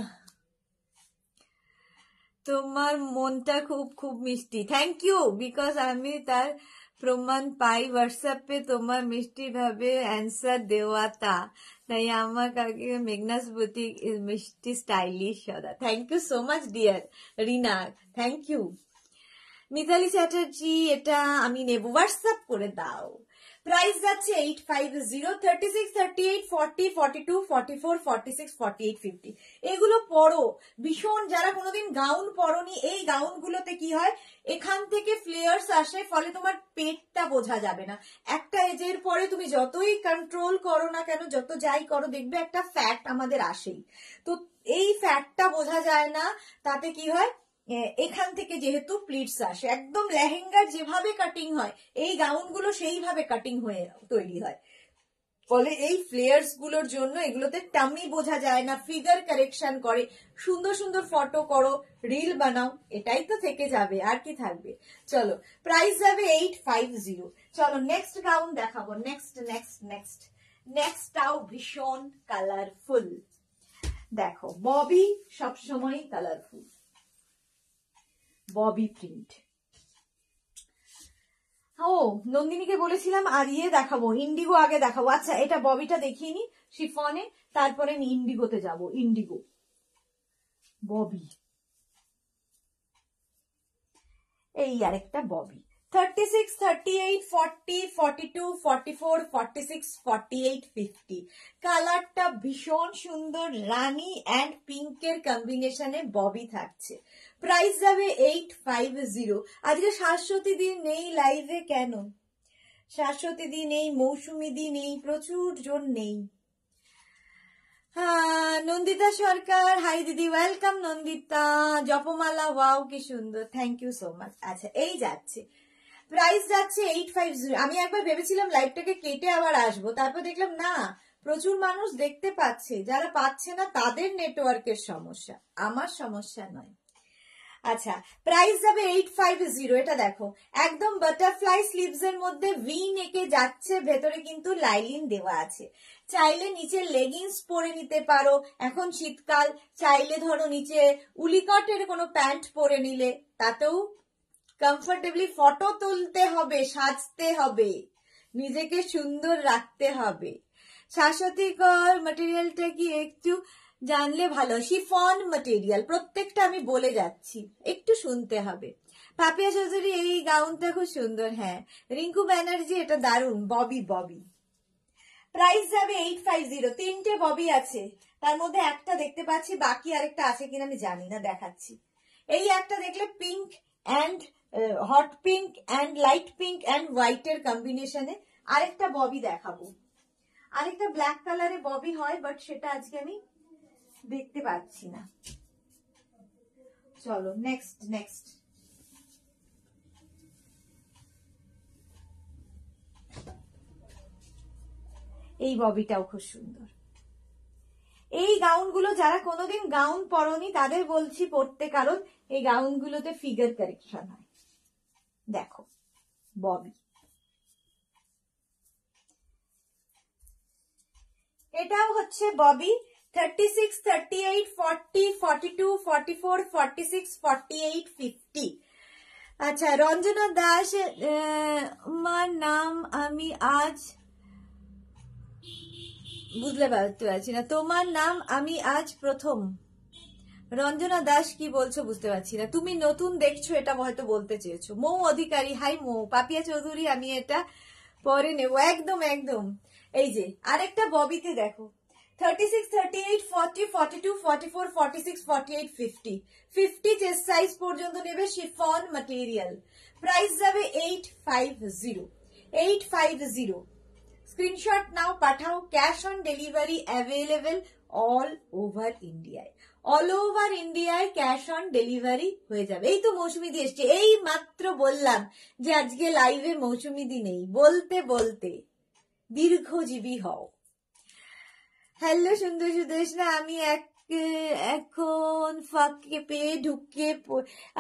A: তোমার মনটা খুব খুব মিষ্টি থ্যাংক ইউ বিকজ আমি তার প্রমাণ পাই হোয়াটসঅ্যাপে তোমার মিষ্টিভাবে অ্যান্সার তা তাই আমার কাকে মেঘনাস বুটিক ইজ মিষ্টি স্টাইলিশ সদা thank you so much dear Rina thank you Mitali Chatterjee এটা আমি নেব হোয়াটসঅ্যাপ করে দাও প্রাইস যাচ্ছে eight five zero thirty six thirty eight forty forty two forty four forty six forty eight fifty এগুলো পরো ভীষণ যারা কোনোদিন গাউন পরনি এই গাউনগুলোতে কি হয় এখান থেকে ফ্লেয়ার্স আসে ফলে তোমার পেটটা বোঝা যাবে না একটা এজের পরে তুমি যতই কন্ট্রোল করো না কেন যত যাই করো দেখবে একটা ফ্যাট আমাদের আসেই তো এই ফ্যাটটা বোঝা যায় না তাতে কি হয় এখান থেকে যেহেতু প্লিটস আসে একদম লেহেঙ্গার যেভাবে কাটিং হয় এই গাউনগুলো সেইভাবে কাটিং হয়ে তৈরি হয় ফলে এই ফ্লেয়ার্স গুলোর জন্য এগুলোতে টামি বোঝা যায় না ফিগার কারেকশন করে সুন্দর সুন্দর ফটো করো রিল বানাও এটাই তো থেকে যাবে আর কি থাকবে চলো প্রাইস যাবে এইট ফাইভ জিরো চলো নেক্সট গাউন দেখাবো নেক্সট নেক্সট নেক্সট নেক্সটটাও ভীষণ কালারফুল দেখো ববি সবসময় কালারফুল ববি প্রিন্ট ও নন্দিনীকে বলেছিলাম আর ইয়ে দেখাবো ইন্ডিগো আগে দেখাবো আচ্ছা এটা ববিটা দেখিয়ে নি শিফনে তারপরে আমি ইন্ডিগোতে যাব ইন্ডিগো ববি এই আর একটা Bobby thirty thirty six eight forty forty two forty four forty six forty eight fifty কালারটা ভীষণ সুন্দর রানি অ্যান্ড পিঙ্কের কম্বিনেশনে ববি থাকছে প্রাইস যাবে এইট ফাইভ জিরো আজকে শাশ্বতী দিন নেই লাইভে কেন শাশ্বতী দিন নেই মৌসুমি দিন নেই প্রচুর জন নেই নন্দিতা সরকার হাই দিদি ওয়েলকাম নন্দিতা জপমালা ওয়াও কি সুন্দর থ্যাংক ইউ সো মাচ আচ্ছা এই যাচ্ছে প্রাইস যাচ্ছে এইট ফাইভ জিরো আমি একবার ভেবেছিলাম লাইভটাকে কেটে আবার আসবো তারপর দেখলাম না প্রচুর মানুষ দেখতে পাচ্ছে যারা পাচ্ছে না তাদের নেটওয়ার্কের সমস্যা আমার সমস্যা নয় আচ্ছা প্রাইস যাবে এইট ফাইভ জিরো এটা দেখো একদম বাটারফ্লাই স্লিভস এর মধ্যে ভি নেকে যাচ্ছে ভেতরে কিন্তু লাইলিন দেওয়া আছে চাইলে নিচে লেগিংস পরে নিতে পারো এখন শীতকাল চাইলে ধরো নিচে উলিকটের কোনো প্যান্ট পরে নিলে তাতেও কমফোর্টেবলি ফটো তুলতে হবে সাজতে হবে নিজেকে সুন্দর রাখতে হবে শাশ্বতী মেটেরিয়ালটা কি একটু জানলে ভালো শিফন material প্রত্যেকটা আমি বলে যাচ্ছি একটু শুনতে হবে পাপিয়া চৌধুরী এই গাউনটা খুব সুন্দর হ্যাঁ রিঙ্কু ব্যানার্জি এটা দারুণ ববি ববি প্রাইস যাবে এইট ফাইভ জিরো তিনটে ববি আছে তার মধ্যে একটা দেখতে পাচ্ছি বাকি আরেকটা আছে কিনা আমি জানি না দেখাচ্ছি এই একটা দেখলে pink and hot pink and light pink and হোয়াইটের কম্বিনেশনে আরেকটা ববি দেখাবো আরেকটা ব্ল্যাক কালারে ববি হয় বাট সেটা আজকে আমি দেখতে পাচ্ছি না চলো নেক্সট নেক্সট এই ববিটাও খুব সুন্দর এই গাউনগুলো যারা কোনোদিন গাউন পরনি তাদের বলছি পড়তে কারণ এই গাউনগুলোতে ফিগার কারেকশন হয় দেখো ববি এটাও হচ্ছে ববি 36, 38, 40, 42, 44, 46, 48, 50. আচ্ছা রঞ্জনা দাস আমার নাম আমি আজ বুঝলে পারতে পারছি না তোমার নাম আমি আজ প্রথম রঞ্জনা দাস কি বলছো বুঝতে পারছি না তুমি নতুন দেখছো এটা হয়তো বলতে চেয়েছো মৌ অধিকারী হাই মৌ পাপিয়া চৌধুরী আমি এটা পরে নেব একদম একদম এই যে আরেকটা ববিতে দেখো 36, 38, 40, 42, 44, 46, 48, 50. 50 চেস্ট সাইজ পর্যন্ত নেবে শিফন ম্যাটেরিয়াল প্রাইস যাবে 850 850 স্ক্রিনশট নাও পাঠাও cash on delivery available all over ইন্ডিয়ায় অল ওভার ইন্ডিয়ায় ক্যাশ অন ডেলিভারি হয়ে যাবে এই তো মৌসুমিদি এসছে এই মাত্র বললাম যে আজকে লাইভে মৌসুমিদি নেই বলতে বলতে দীর্ঘজীবী হও হ্যালো সুন্দর না আমি এক এখন ফাঁকে পেয়ে ঢুকে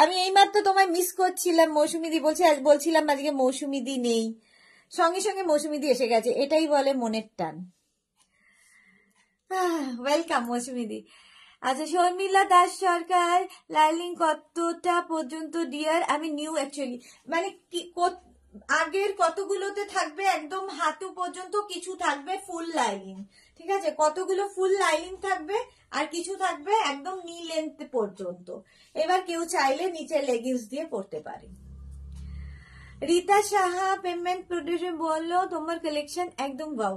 A: আমি এইমাত্র তোমায় মিস করছিলাম মৌসুমিদি বলছি আজ বলছিলাম আজকে মৌসুমিদি নেই সঙ্গে সঙ্গে মৌসুমিদি এসে গেছে এটাই বলে মনের টান ওয়েলকাম মৌসুমিদি আচ্ছা শর্মিলা দাস সরকার লাইলিং কতটা পর্যন্ত ডিয়ার আমি নিউ অ্যাকচুয়ালি মানে কি আগের কতগুলোতে থাকবে একদম হাঁটু পর্যন্ত কিছু থাকবে ফুল লাইলিং ঠিক আছে কতগুলো ফুল লাইনিং থাকবে আর কিছু থাকবে একদম নি লেন্থ পর্যন্ত এবার কেউ চাইলে নিচে লেগিংস দিয়ে পড়তে পারে রিতা সাহা পেমেন্ট প্রডিউসার বললো তোমার কালেকশন একদম বাউ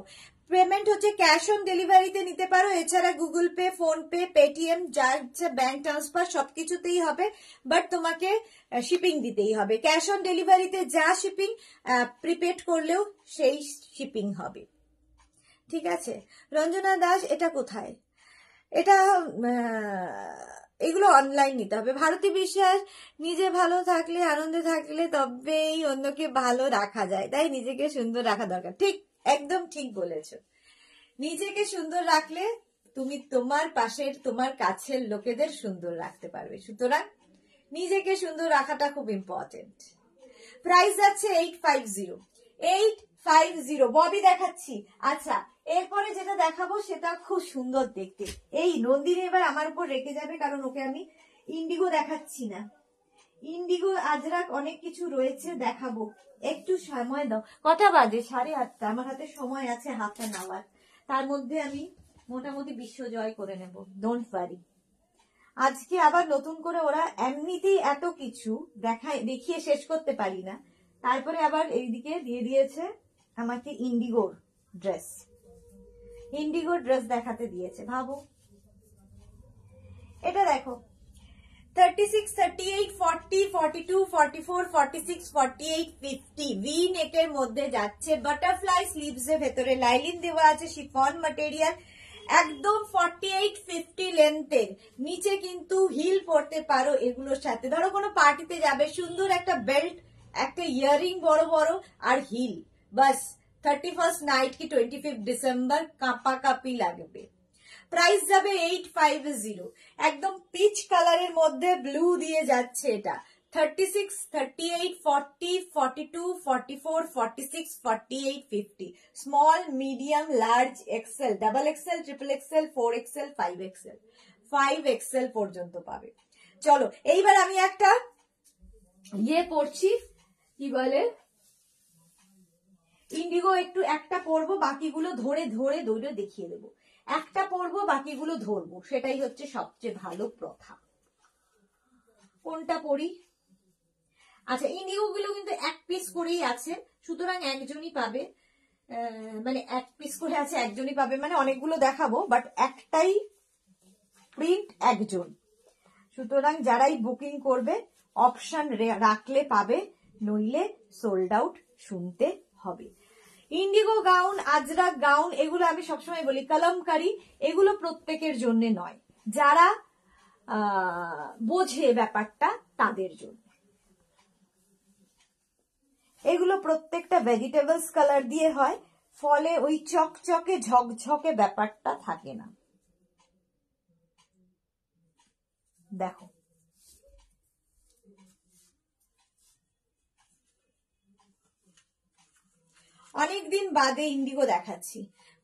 A: পেমেন্ট হচ্ছে ক্যাশ অন ডেলিভারিতে নিতে পারো এছাড়া Google Pay PhonePe Paytm যার ব্যাঙ্ক ট্রান্সফার সবকিছুতেই হবে বাট তোমাকে শিপিং দিতেই হবে ক্যাশ অন ডেলিভারিতে যা শিপিং প্রিপেড করলেও সেই শিপিং হবে ঠিক আছে রঞ্জনা দাস এটা কোথায় এটা এগুলো অনলাইন নিতে হবে ভারতী বিশ্বাস নিজে ভালো থাকলে আনন্দে থাকলে তবেই অন্যকে ভালো রাখা যায় তাই নিজেকে সুন্দর রাখা দরকার ঠিক একদম ঠিক বলেছ নিজেকে সুন্দর রাখলে তুমি তোমার পাশের তোমার কাছের লোকেদের সুন্দর রাখতে পারবে সুতরাং নিজেকে সুন্দর রাখাটা খুব ইম্পর্টেন্ট প্রাইস আছে eight five zero eight five zero Bobby দেখাচ্ছি আচ্ছা এরপরে যেটা দেখাবো সেটা খুব সুন্দর দেখতে এই নন্দিনী এবার আমার উপর রেখে যাবে কারণ ওকে আমি ইন্ডিগো দেখাচ্ছি না ইন্ডিগো আজরাক অনেক কিছু রয়েছে দেখাবো একটু সময় দাও কটা বাজে সাড়ে আটটা আমার হাতে সময় আছে হাফ অ্যান আওয়ার তার মধ্যে আমি মোটামুটি বিশ্ব জয় করে নেব ডোন্ট ওয়ারি আজকে আবার নতুন করে ওরা এমনিতেই এত কিছু দেখায় দেখিয়ে শেষ করতে পারি না তারপরে আবার এইদিকে দিয়ে দিয়েছে আমাকে ইন্ডিগোর ড্রেস ইন্ডিগো ড্রেস দেখাতে দিয়েছে ভাবো এটা দেখো বাটারফ্লাই ভেতরে লাইলিন দেওয়া আছে শিফন ম্যাটেরিয়াল একদম এইট ফিফটি লেন্থের নিচে কিন্তু হিল পড়তে পারো এগুলোর সাথে ধরো কোনো পার্টিতে যাবে সুন্দর একটা বেল্ট একটা ইয়ারিং বড় বড় আর হিল বাস থার্টি ফার্স্ট নাইট কি টোয়েন্টি ফিফথ ডিসেম্বর কাঁপাকাঁপি লাগবে প্রাইস যাবে এইট ফাইভ জিরো একদম পিচ কালারের মধ্যে ব্লু দিয়ে যাচ্ছে এটা thirty six thirty eight forty forty two forty four forty six forty eight fifty small medium large XL double XL triple XL four XL five XL five XL পর্যন্ত পাবে চলো এইবার আমি একটা ইয়ে পড়ছি কি বলে ইন্ডিগো একটু একটা পরব বাকিগুলো ধরে ধরে ধরে দেখিয়ে দেবো একটা পরব বাকিগুলো ধরবো সেটাই হচ্ছে সবচেয়ে ভালো প্রথা কোনটা পড়ি আচ্ছা ইন্ডিগো গুলো কিন্তু এক পিস করেই আছে সুতরাং একজনই পাবে মানে এক পিস করে আছে একজনই পাবে মানে অনেকগুলো দেখাবো বাট একটাই প্রিন্ট একজন সুতরাং যারাই বুকিং করবে অপশন রাখলে পাবে নইলে সোল্ড আউট শুনতে হবে ইন্ডিগো গাউন আজরাক গাউন এগুলো আমি সবসময় বলি কলমকারি এগুলো প্রত্যেকের জন্য নয় যারা বোঝে ব্যাপারটা তাদের জন্য এগুলো প্রত্যেকটা ভেজিটেবলস কালার দিয়ে হয় ফলে ওই চকচকে ঝকঝকে ব্যাপারটা থাকে না দেখো অনেকদিন বাদে ইন্ডিগো দেখাচ্ছি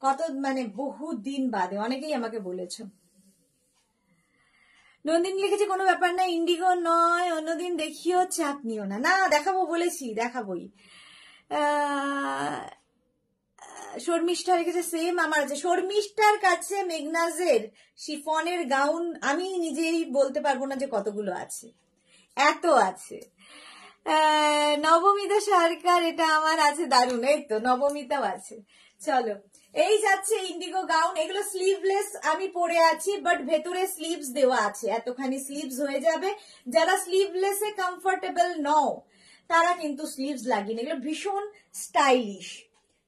A: কত মানে বহু দিন বাদে অনেকেই আমাকে বলেছ নন্দিন লিখেছে কোনো ব্যাপার না ইন্ডিগো নয় অন্যদিন দেখিও চাপ নিও না না দেখাবো বলেছি দেখাবোই শর্মিষ্ঠা রেখেছে সেম আমার আছে শর্মিষ্ঠার কাছে মেঘনাজের শিফনের গাউন আমি নিজেই বলতে পারবো না যে কতগুলো আছে এত আছে নবমিতা সরকার এটা আমার আছে দারুণ এই তো নবমিতাও আছে চলো এই যাচ্ছে ইন্ডিগো গাউন এগুলো স্লিভলেস আমি পরে আছি বাট ভেতরে স্লিভস দেওয়া আছে এতখানি স্লিভস হয়ে যাবে যারা স্লিভলেসে কমফোর্টেবল নও তারা কিন্তু স্লিভস লাগিয়ে এগুলো ভীষণ স্টাইলিশ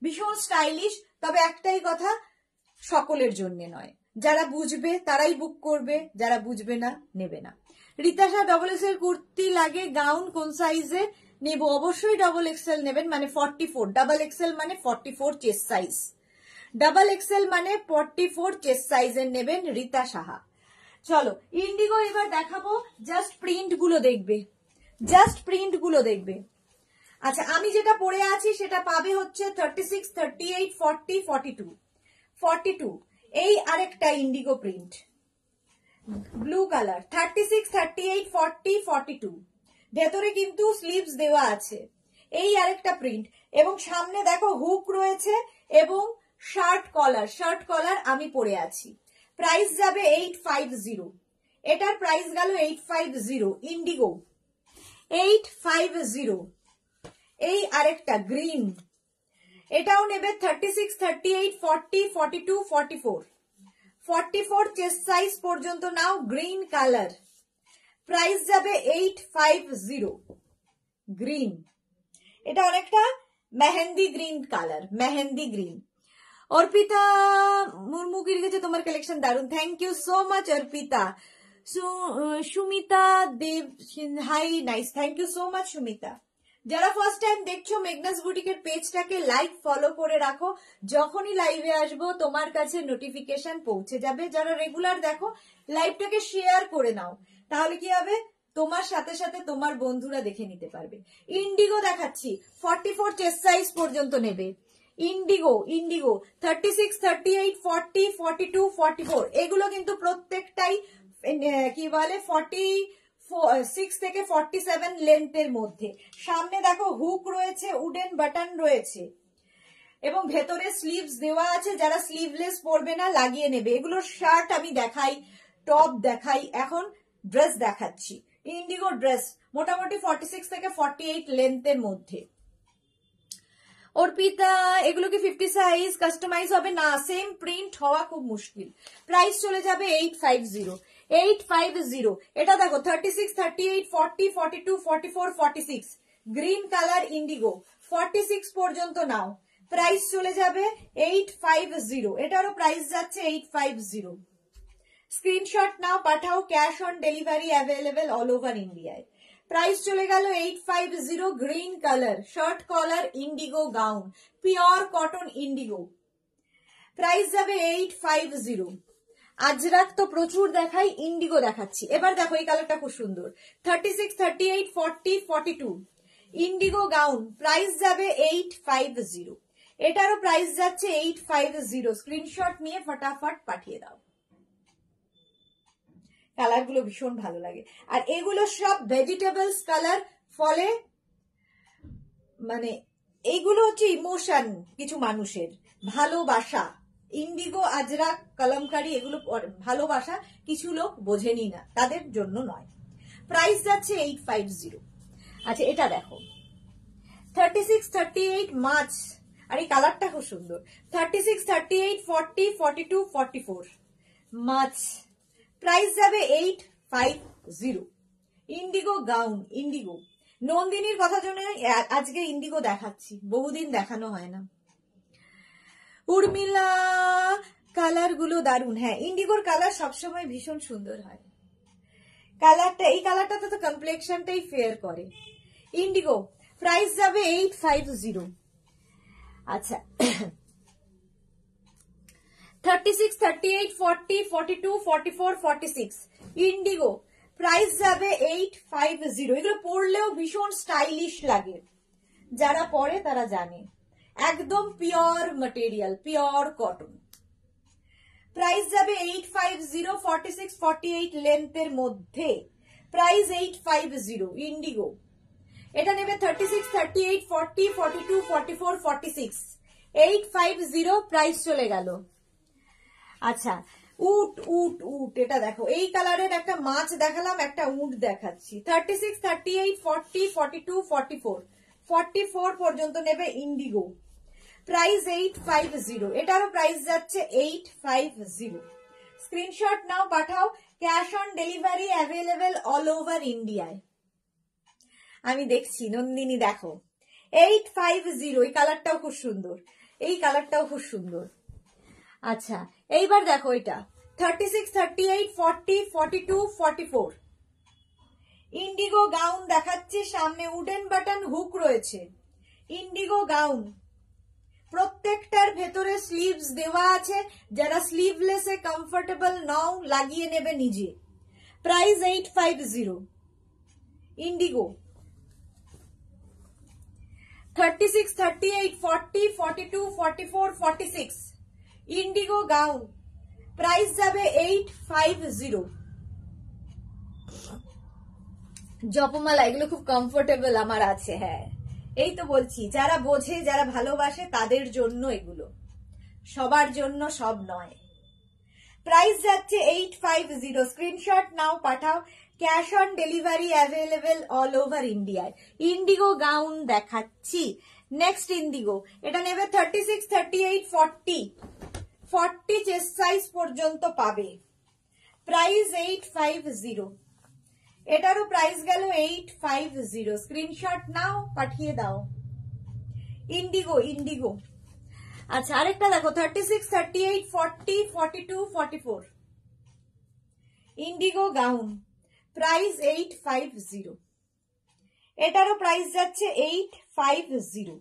A: ভীষণ স্টাইলিশ তবে একটাই কথা সকলের জন্য নয় যারা বুঝবে তারাই বুক করবে যারা বুঝবে না নেবে না রিতাশা ডবল এক্স কুর্তি লাগে গাউন কোন সাইজে নেব অবশ্যই ডবল এক্সএল নেবেন মানে ফর্টি ফোর ডাবল এল মানে forty four chest size double L মানে ফর্টি ফোর চেস্ট সাইজের নেবেন রিতা সাহা চলো ইন্ডিগো এবার দেখাবো জাস্ট প্রিন্ট গুলো দেখবে জাস্ট প্রিন্ট গুলো দেখবে আচ্ছা আমি যেটা পড়ে আছি সেটা পাবে হচ্ছে thirty six thirty eight forty forty two forty two এই আরেকটা indigo print blue colour thirty six thirty eight forty forty two ভেতরে কিন্তু স্লিভস দেওয়া আছে এই আরেকটা প্রিন্ট এবং সামনে দেখো হুক রয়েছে এবং শার্ট কলার শার্ট কলার আমি পরে আছি প্রাইস যাবে এইট ফাইভ জিরো এটার প্রাইস গেল eight five zero indigo eight five zero এই আরেকটা গ্রিন এটাও নেবে thirty six thirty eight forty forty two forty four forty four chest size পর্যন্ত নাও গ্রিন কালার প্রাইস যাবে এইট ফাইভ জিরো গ্রিন এটা অনেকটা mehendi green colour mehendi green Arpita Murmu গির গেছে তোমার কালেকশন দারুন thank you so much Arpita Sumita Deb hi nice thank you so much Sumita যারা ফার্স্ট টাইম দেখছো মেঘনাস বুটিকের পেজটাকে লাইক ফলো করে রাখো যখনই লাইভে আসবো তোমার কাছে নোটিফিকেশন পৌঁছে যাবে যারা রেগুলার দেখো লাইভটাকে শেয়ার করে নাও তাহলে কি হবে তোমার সাথে সাথে তোমার বন্ধুরা দেখে নিতে পারবে ইন্ডিগো দেখাচ্ছি ফর্টি ফোর সাইজ পর্যন্ত নেবে indigo indigo thirty six thirty eight forty forty two forty four এগুলো কিন্তু প্রত্যেকটাই কি বলে ফর্টি সিক্স থেকে ফর্টি সেভেন লেন্থের মধ্যে সামনে দেখো হুক রয়েছে উডেন বাটন রয়েছে এবং ভেতরে স্লিভস দেওয়া আছে যারা স্লিভলেস পরবে না লাগিয়ে নেবে এগুলোর শার্ট আমি দেখাই টপ দেখাই এখন ড্রেস দেখাচ্ছি ইন্ডিগো ড্রেস মোটামুটি ফর্টি সিক্স থেকে ফর্টি এইট লেন্থের মধ্যে অর্পিতা এগুলো কি ফিফটি সাইজ কাস্টমাইজ হবে না সেম প্রিন্ট হওয়া খুব মুশকিল প্রাইস চলে যাবে eight five zero eight five zero এটা দেখো thirty six thirty eight forty forty two forty four forty six green colour indigo forty six পর্যন্ত নাও প্রাইস চলে যাবে এইট ফাইভ জিরো এটারও প্রাইস যাচ্ছে এইট ফাইভ জিরো স্ক্রিনশট নাও পাঠাও cash on delivery available all over ইন্ডিয়ায় price চলে গেল eight five zero green colour shirt collar indigo gown pure cotton indigo price যাবে এইট ফাইভ জিরো আজরাক তো প্রচুর দেখাই ইন্ডিগো দেখাচ্ছি এবার দেখো এই কালারটা খুব সুন্দর thirty six thirty eight forty forty two indigo gown price যাবে এইট ফাইভ জিরো এটারও প্রাইস যাচ্ছে এইট ফাইভ জিরো স্ক্রিনশট নিয়ে ফটাফট পাঠিয়ে দাও কালারগুলো ভীষণ ভালো লাগে আর এগুলো সব ভেজিটেবলস কালার ফলে মানে এইগুলো হচ্ছে ইমোশন কিছু মানুষের ভালোবাসা ইন্ডিগো আজরা কলমকারী এগুলো ভালোবাসা কিছু লোক বোঝেনি না তাদের জন্য নয় প্রাইস যাচ্ছে এইট ফাইভ জিরো আচ্ছা এটা দেখো থার্টি সিক্স থার্টি এইট মাছ আর এই কালারটা খুব সুন্দর thirty six thirty eight forty forty two forty four মাছ প্রাইস যাবে eight five zero indigo gown indigo নন্দিনীর কথা জন্য আজকে ইন্ডিগো দেখাচ্ছি বহুদিন দেখানো হয় না উর্মিলা কালারগুলো দারুণ হ্যাঁ ইন্ডিগোর কালার সবসময় ভীষণ সুন্দর হয় কালারটা এই কালারটাতে তো কমপ্লেকশনটাই ফেয়ার করে ইন্ডিগো প্রাইস যাবে এইট ফাইভ জিরো আচ্ছা thirty six thirty eight forty forty two forty four forty six indigo price যাবে এইট ফাইভ জিরো এগুলো পরলেও ভীষণ স্টাইলিশ লাগে যারা পরে তারা জানে একদম pure material pure cotton price যাবে eight five zero forty six forty eight লেন্থের মধ্যে price eight five zero indigo এটা নেবে thirty six thirty eight two four forty six eight five zero চলে গেল আচ্ছা উট উট উট এটা দেখো এই কালারের একটা মাছ দেখালাম একটা উট দেখাচ্ছি thirty six thirty eight forty forty two forty four forty four পর্যন্ত নেবে indigo price eight five zero এটারও প্রাইস যাচ্ছে এইট ফাইভ জিরো স্ক্রিনশট নাও পাঠাও cash on delivery available all over ইন্ডিয়ায় আমি দেখছি নন্দিনী দেখো এইট ফাইভ জিরো এই কালারটাও খুব সুন্দর এই কালারটাও খুব সুন্দর আচ্ছা এইবার দেখো এটা thirty six thirty eight forty forty two forty four indigo gown দেখাচ্ছে সামনে উডেন বাটন হুক রয়েছে ইন্ডিগো গাউন প্রত্যেকটার ভেতরে স্লিভস দেওয়া আছে যারা স্লিভলেসে কমফোর্টেবল নাও লাগিয়ে নেবে নিজে price eight five zero indigo thirty six thirty eight forty forty two forty four forty six indigo gown price যাবে এইট ফাইভ জিরো জপমালা এগুলো খুব কমফোর্টেবল আমার আছে হ্যাঁ এই তো বলছি যারা বোঝে যারা ভালোবাসে তাদের জন্য এগুলো সবার জন্য সব নয় প্রাইস যাচ্ছে এইট ফাইভ জিরো স্ক্রিনশট নাও পাঠাও cash on delivery available all over ইন্ডিয়ায় ইন্ডিগো গাউন দেখাচ্ছি নেক্সট ইন্ডিগো এটা নেবে thirty six thirty eight forty forty chest size পর্যন্ত পাবে প্রাইস এইট ফাইভ জিরো এটারও প্রাইস গেল এইট ফাইভ জিরো স্ক্রিনশট নাও পাঠিয়ে দাও ইন্ডিগো ইন্ডিগো আচ্ছা আরেকটা দেখো thirty six thirty eight forty forty two forty four indigo gown price eight five zero এটারও প্রাইস যাচ্ছে এইট ফাইভ জিরো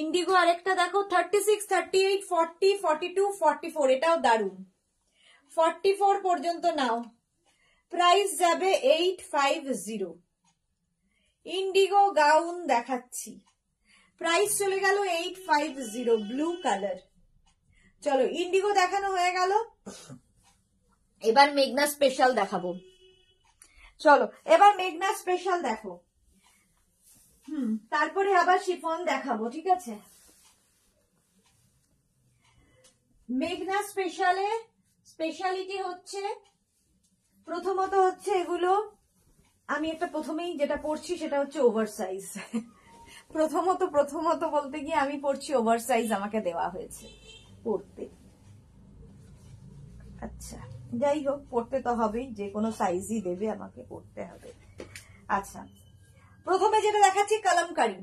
A: ইন্ডিগো আরেকটা দেখো thirty six thirty eight forty forty two forty four এটাও দারুন forty four পর্যন্ত নাও price যাবে eight five zero indigo gown দেখাচ্ছি প্রাইস চলে গেল eight five zero blue colour চলো ইন্ডিগো দেখানো হয়ে গেল এবার মেঘনা স্পেশাল দেখাবো চলো এবার মেঘনা স্পেশাল দেখো হুম তারপরে আবার শিফন দেখাবো ঠিক আছে মেঘনা স্পেশালে স্পেশালিটি হচ্ছে প্রথমত হচ্ছে এগুলো আমি একটা প্রথমেই যেটা পড়ছি সেটা হচ্ছে ওভারসাইজ প্রথমত প্রথমত বলতে গিয়ে আমি পড়ছি ওভারসাইজ আমাকে দেওয়া হয়েছে পড়তে আচ্ছা যাই হোক পড়তে তো হবেই যে কোনো সাইজই দেবে আমাকে পড়তে হবে আচ্ছা প্রথমে যেটা দেখাচ্ছি কলমকারি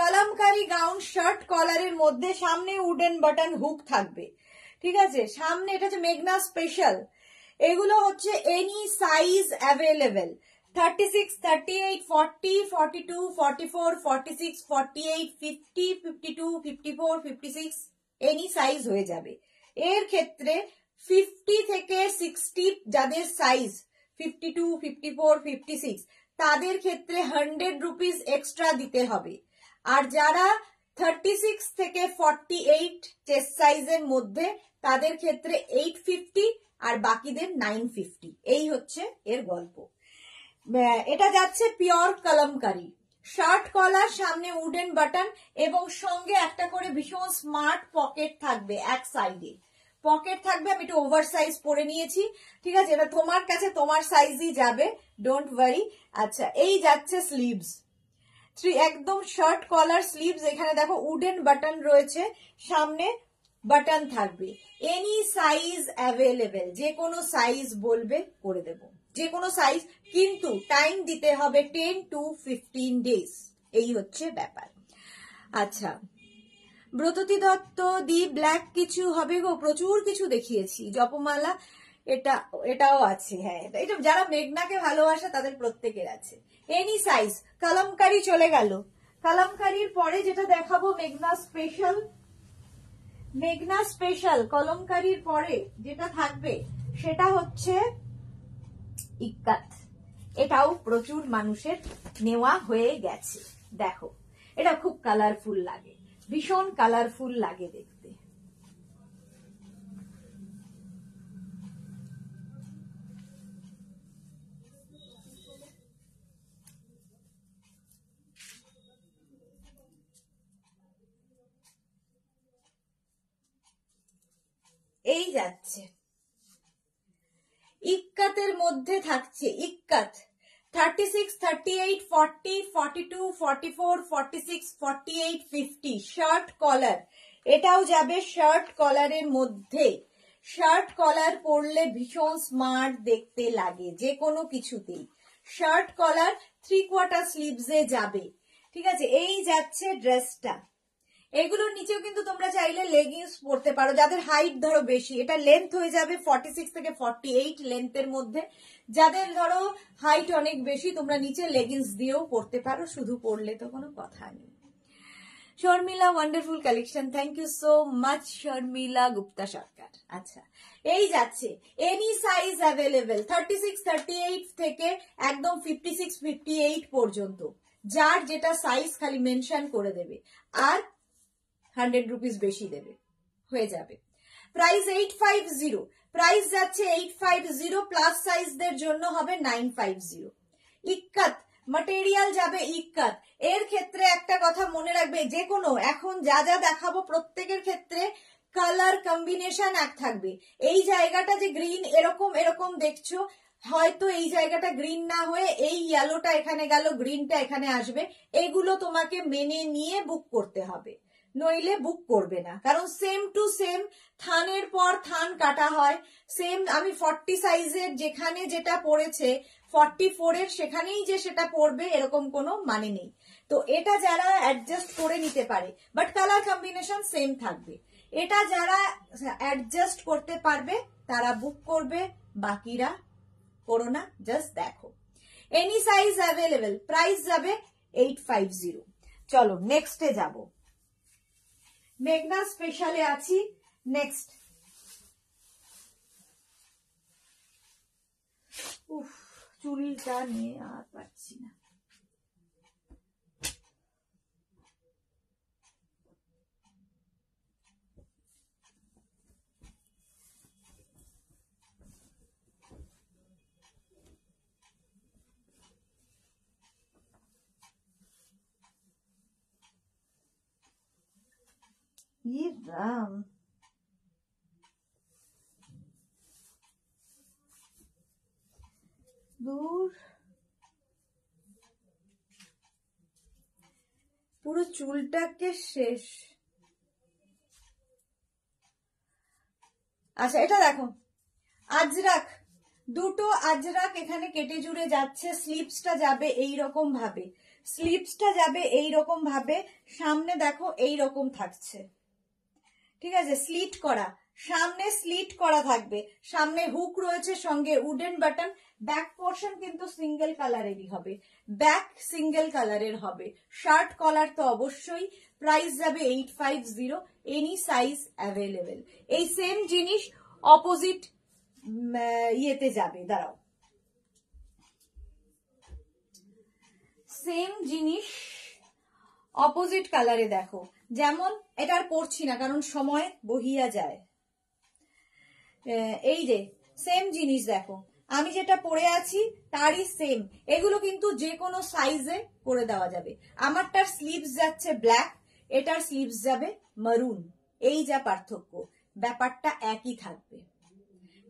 A: কলমকারি গাউন শার্ট কলারের মধ্যে সামনে উডেন বাটন হুক থাকবে ঠিক আছে সামনে এটা হচ্ছে মেঘনা স্পেশাল এগুলো হচ্ছে any size available thirty six thirty eight forty forty two forty four forty six forty eight fifty fifty two fifty four fifty six any size হয়ে যাবে এর ক্ষেত্রে ফিফটি থেকে সিক্সটি যাদের size fifty two fifty four fifty six তাদের ক্ষেত্রে hundred rupees extra দিতে হবে আর যারা থার্টি সিক্স থেকে ফর্টি এইট চেস্ট সাইজের মধ্যে তাদের ক্ষেত্রে এইট ফিফটি আর বাকিদের নাইন ফিফটি এই হচ্ছে এর গল্প এটা যাচ্ছে পিওর কলমকারি শার্ট কলার সামনে উডেন বাটন এবং সঙ্গে একটা করে ভীষণ স্মার্ট পকেট থাকবে এক সাইডে পকেট থাকবে আমি একটু ওভার সাইজ পরে নিয়েছি ঠিক আছে এটা তোমার কাছে তোমার সাইজই যাবে ডোন্ট ওয়ারি আচ্ছা এই যাচ্ছে স্লিভস থ্রি একদম শার্ট কলার স্লিভস এখানে দেখো উডেন বাটন রয়েছে সামনে বাটন থাকবে এনি সাইজ অ্যাভেলেবেল যে কোনো সাইজ বলবে করে দেব যে কোনো সাইজ কিন্তু টাইম দিতে হবে টেন টু ফিফটিন ডেজ এই হচ্ছে ব্যাপার আচ্ছা ব্রততী দত্ত দি ব্ল্যাক কিছু হবে গো প্রচুর কিছু দেখিয়েছি জপমালা এটা এটাও আছে হ্যাঁ এটা যারা মেঘনাকে ভালোবাসা তাদের প্রত্যেকের আছে এনি সাইজ কালামকারি চলে গেল কালামকারির পরে যেটা দেখাবো মেঘনা স্পেশাল মেঘনা স্পেশাল কলমকারীর পরে যেটা থাকবে সেটা হচ্ছে ইকাত এটাও প্রচুর মানুষের নেওয়া হয়ে গেছে দেখো এটা খুব কালারফুল লাগে ভীষণ কালারফুল লাগে দেখতে এই যাচ্ছে ইক্কাতের মধ্যে থাকছে ikat thirty six thirty eight forty forty two forty four forty six forty eight fifty shirt collar এটাও যাবে শার্ট কলারের মধ্যে শার্ট কলার পরলে ভীষণ স্মার্ট দেখতে লাগে যে কোনো কিছুতেই শার্ট কলার থ্রি কোয়ার্টার স্লিভসে যাবে ঠিক আছে এই যাচ্ছে ড্রেসটা এগুলোর নিচেও কিন্তু তোমরা চাইলে লেগিংস পরতে পারো যাদের হাইট ধরো বেশি এটা লেন্থ হয়ে যাবে ফর্টি সিক্স থেকে ফর্টি এইট লেন্থের মধ্যে যাদের ধরো হাইট অনেক বেশি তোমরা নিচে লেগিংস দিয়েও পরতে পারো শুধু পড়লে তো কোনো কথা নেই Sharmila wonderful collection thank you so much Sharmila Gupta Sarkar আচ্ছা এই যাচ্ছে any size available thirty six thirty eight থেকে একদম ফিফটি সিক্স ফিফটি এইট পর্যন্ত যার যেটা সাইজ খালি মেনশন করে দেবে আর হান্ড্রেড রুপিস বেশি দেবে হয়ে যাবে price eight five zero price যাচ্ছে এইট ফাইভ জিরো প্লাস সাইজদের জন্য হবে nine five zero ikat material যাবে ইকাত এর ক্ষেত্রে একটা কথা মনে রাখবে যে কোনো এখন যা যা দেখাবো প্রত্যেকের ক্ষেত্রে কালার কম্বিনেশন এক থাকবে এই জায়গাটা যে গ্রিন এরকম এরকম দেখছো হয়তো এই জায়গাটা গ্রিন না হয়ে এই ইয়েলোটা এখানে গেল গ্রিনটা এখানে আসবে এগুলো তোমাকে মেনে নিয়ে বুক করতে হবে নইলে বুক করবে না কারণ সেম টু সেম থানের পর থান কাটা হয় সেম আমি ফর্টি সাইজের যেখানে যেটা পড়েছে ফর্টি ফোরের সেখানেই যে সেটা পড়বে এরকম কোনো মানে নেই তো এটা যারা অ্যাডজাস্ট করে নিতে পারে বাট কালার কম্বিনেশন সেম থাকবে এটা যারা অ্যাডজাস্ট করতে পারবে তারা বুক করবে বাকিরা করো না জাস্ট দেখো এনি সাইজ অ্যাভেলেবেল প্রাইস যাবে এইট ফাইভ জিরো চলো নেক্সটে যাবো মেঘনা স্পেশালে আছি নেক্সট উফ চুলটা নিয়ে আর পাচ্ছি না কি দাম পুরো চুলটাকে শেষ আচ্ছা এটা দেখো আজরাক দুটো আজরাক এখানে কেটে জুড়ে যাচ্ছে স্লিপসটা যাবে এই রকম ভাবে স্লিপসটা যাবে এই রকম ভাবে সামনে দেখো এই রকম থাকছে ঠিক আছে স্লিট করা সামনে স্লিট করা থাকবে সামনে হুক রয়েছে সঙ্গে উডেন বাটন ব্যাক পোর্শন কিন্তু সিঙ্গেল কালারেরই হবে ব্যাক সিঙ্গেল কালারের হবে শার্ট কলার তো অবশ্যই প্রাইস যাবে eight five zero any size available এই সেম জিনিস অপোজিট ইয়েতে যাবে দাঁড়াও সেম জিনিস অপোজিট কালারে দেখো যেমন এটা আর করছি না কারণ সময় বহিয়া যায় এই যে সেম জিনিস দেখো আমি যেটা পরে আছি তারই সেম এগুলো কিন্তু যে কোনো সাইজে করে দেওয়া যাবে আমারটার স্লিভস যাচ্ছে ব্ল্যাক এটার স্লিভস যাবে মারুন এই যা পার্থক্য ব্যাপারটা একই থাকবে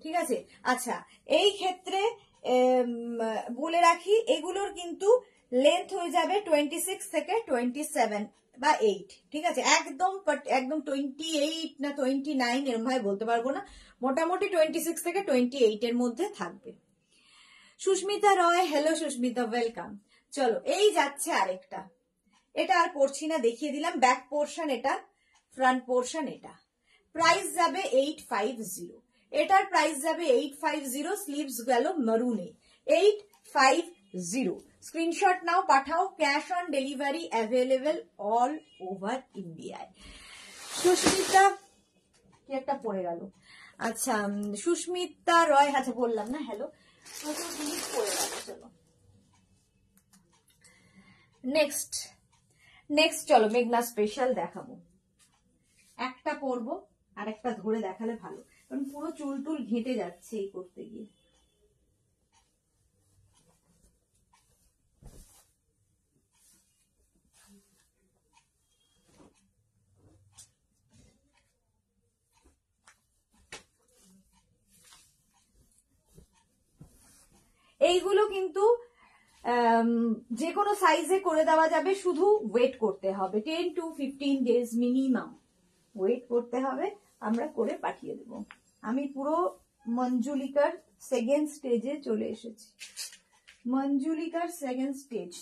A: ঠিক আছে আচ্ছা এই ক্ষেত্রে বলে রাখি এগুলোর কিন্তু লেন্থ হয়ে যাবে টোয়েন্টি সিক্স থেকে টোয়েন্টি সেভেন বা এইট ঠিক আছে একদম একদম টোয়েন্টি এইট না টোয়েন্টি নাইন এরম ভাবে বলতে পারবো না মোটামুটি টোয়েন্টি সিক্স থেকে টোয়েন্টি এইটের মধ্যে থাকবে সুস্মিতা রয় হ্যালো সুস্মিতা ওয়েলকাম চলো এই যাচ্ছে আরেকটা এটা আর পড়ছি না দেখিয়ে দিলাম ব্যাক পোর্শন এটা ফ্রন্ট পোর্শন এটা প্রাইস যাবে এইট ফাইভ জিরো এটার প্রাইস যাবে এইট ফাইভ জিরো স্লিভস গেল মরুনে এইট ফাইভ জিরো স্ক্রিনশট নাও পাঠাও cash on delivery available all over ইন্ডিয়ায় সুস্মিতা কি একটা পড়ে গেল আচ্ছা সুস্মিতা রয় আচ্ছা বললাম না হ্যালো প্রচুর জিনিস পড়ে গেল চলো নেক্সট নেক্সট চলো মেঘনা স্পেশাল দেখাবো একটা পরবো আর একটা ধরে দেখালে ভালো কারণ পুরো চুল টুল ঘেঁটে যাচ্ছে এই করতে গিয়ে এইগুলো কিন্তু যে কোনো সাইজে করে দেওয়া যাবে শুধু ওয়েট করতে হবে ten to fifteen days minimum wait করতে হবে আমরা করে পাঠিয়ে দেব আমি পুরো মঞ্জুলিকার সেকেন্ড স্টেজে চলে এসেছি মঞ্জুলিকার সেকেন্ড স্টেজ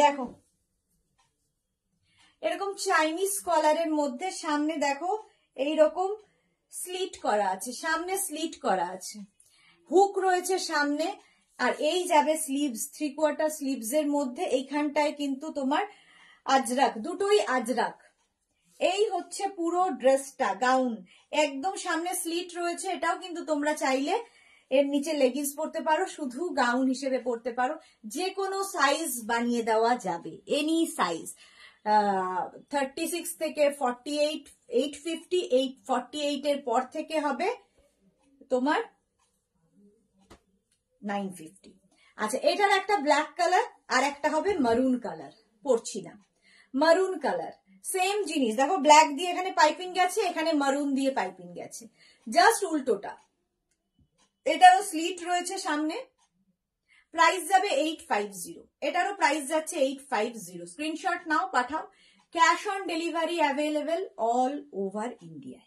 A: দেখো এরকম চাইনিজ কলারের মধ্যে সামনে দেখো এই রকম স্লিট করা আছে সামনে স্লিট করা আছে হুক রয়েছে সামনে আর এই যাবে স্লিভস থ্রি কোয়ার্টার স্লিভস এর মধ্যে এইখানটায় কিন্তু তোমার আজরাক দুটোই আজরাক এই হচ্ছে পুরো ড্রেসটা গাউন একদম সামনে স্লিট রয়েছে এটাও কিন্তু তোমরা চাইলে এর নিচে লেগিংস পরতে পারো শুধু গাউন হিসেবে পরতে পারো যে কোনো সাইজ বানিয়ে দেওয়া যাবে এনি সাইজ থার্টি সিক্স থেকে forty eight eight fifty eight forty eight এর পর থেকে হবে তোমার নাইন ফিফটি আচ্ছা এটার একটা ব্ল্যাক কালার আর একটা হবে মারুন কালার পড়ছি না মারুন কালার সেম জিনিস দেখো ব্ল্যাক দিয়ে এখানে পাইপিং গেছে এখানে মারুন দিয়ে পাইপিং গেছে জাস্ট উল্টোটা এটারও স্লিট রয়েছে সামনে প্রাইস যাবে এইট ফাইভ জিরো এটারও প্রাইস যাচ্ছে এইট ফাইভ জিরো স্ক্রিনশট নাও পাঠাও cash on delivery available all over ইন্ডিয়ায়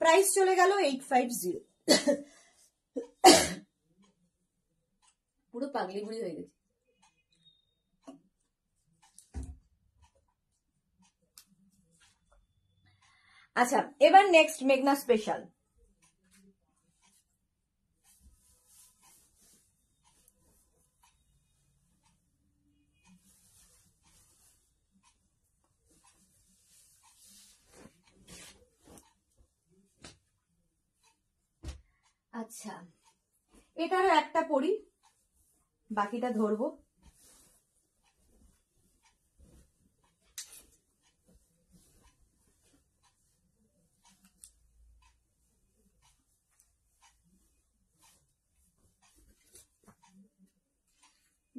A: প্রাইস চলে গেল এইট ফাইভ জিরো পুরো পাগলি বুড়ি হয়ে গেছি আচ্ছা এবার নেক্সট মেঘনা স্পেশাল আচ্ছা এটারও একটা পড়ি বাকিটা ধরবো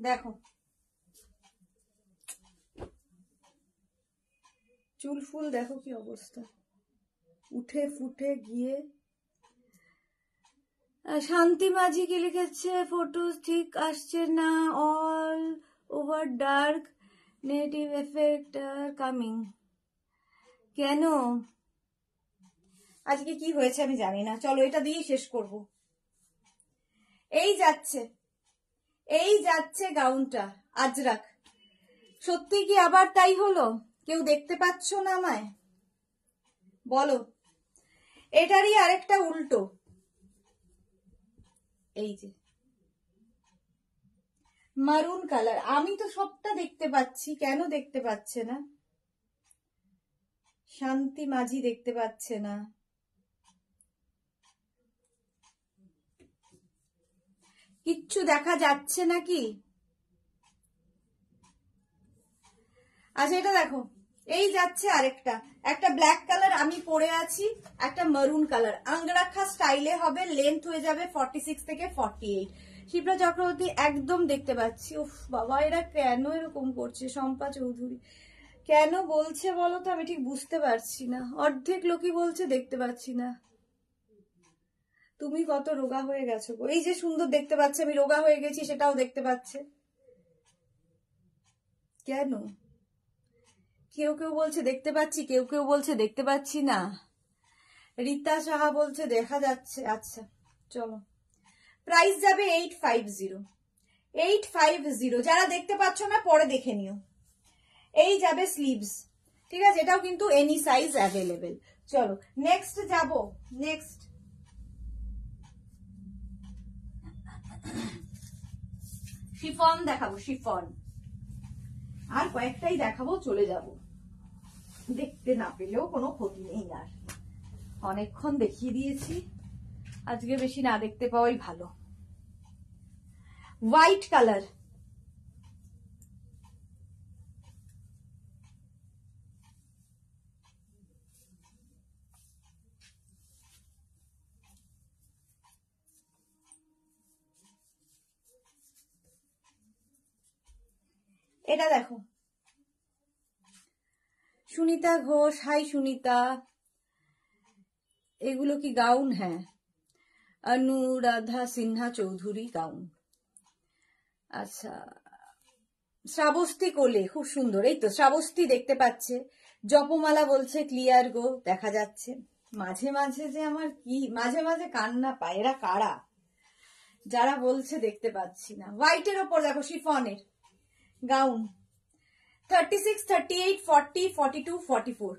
A: দেখো চুল ফুল দেখো কি অবস্থা উঠে ফুটে গিয়ে শান্তি মাঝি কি লিখেছে ফটো ঠিক আসছে না all over dark native effect are coming কেন আজকে কি হয়েছে আমি জানি না চলো এটা দিয়েই শেষ করব এই যাচ্ছে এই যাচ্ছে গাউনটা আজরাক সত্যি কি আবার তাই হলো কেউ দেখতে পাচ্ছ না আমায় বলো এটারই আরেকটা উল্টো এই যে মারুন কালার আমি তো সবটা দেখতে পাচ্ছি কেন দেখতে পাচ্ছে না শান্তি মাঝি দেখতে পাচ্ছে না কিচ্ছু দেখা যাচ্ছে নাকি আচ্ছা এটা দেখো এই যাচ্ছে আরেকটা একটা ব্ল্যাক কালার আমি পরে আছি একটা মারুন কালার আংরাখা স্টাইলে হবে লেন্থ হয়ে যাবে ফর্টি সিক্স থেকে ফর্টি এইট শিপ্রা চক্রবর্তী একদম দেখতে পাচ্ছি ও বাবা এরা কেন এরকম করছে শম্পা চৌধুরী কেন বলছে বলো তো আমি ঠিক বুঝতে পারছি না অর্ধেক লোকই বলছে দেখতে পাচ্ছি না তুমি কত রোগা হয়ে গেছো গো এই যে সুন্দর দেখতে পাচ্ছে আমি রোগা হয়ে গেছি সেটাও দেখতে পাচ্ছে কেন কেউ কেউ বলছে দেখতে পাচ্ছি কেউ কেউ বলছে দেখতে পাচ্ছি না রিতা সাহা বলছে দেখা যাচ্ছে আচ্ছা চলো প্রাইস যাবে eight five zero eight five zero যারা দেখতে পাচ্ছ না পরে দেখে নিও এই যাবে স্লিভস ঠিক আছে এটাও কিন্তু এনি সাইজ অ্যাভেলেবেল চলো নেক্সট যাব নেক্সট শিফন দেখাবো শিফন আর কয়েকটাই দেখাবো চলে যাবো দেখতে না পেলেও কোনো ক্ষতি নেই আর অনেকক্ষণ দেখিয়ে দিয়েছি আজকে বেশি না দেখতে পাওয়াই ভালো হোয়াইট কালার এটা দেখো সুনিতা ঘোষ হাই সুনিতা এগুলো কি গাউন হ্যাঁ অনুরাধা সিনহা চৌধুরী গাউন আচ্ছা শ্রাবস্তী কোলে খুব সুন্দর এই তো শ্রাবস্তী দেখতে পাচ্ছে জপমালা বলছে ক্লিয়ার গো দেখা যাচ্ছে মাঝে মাঝে যে আমার কি মাঝে মাঝে কান্না পায় এরা কারা যারা বলছে দেখতে পাচ্ছি না হোয়াইটের ওপর দেখো শিফনের gown thirty six thirty eight two four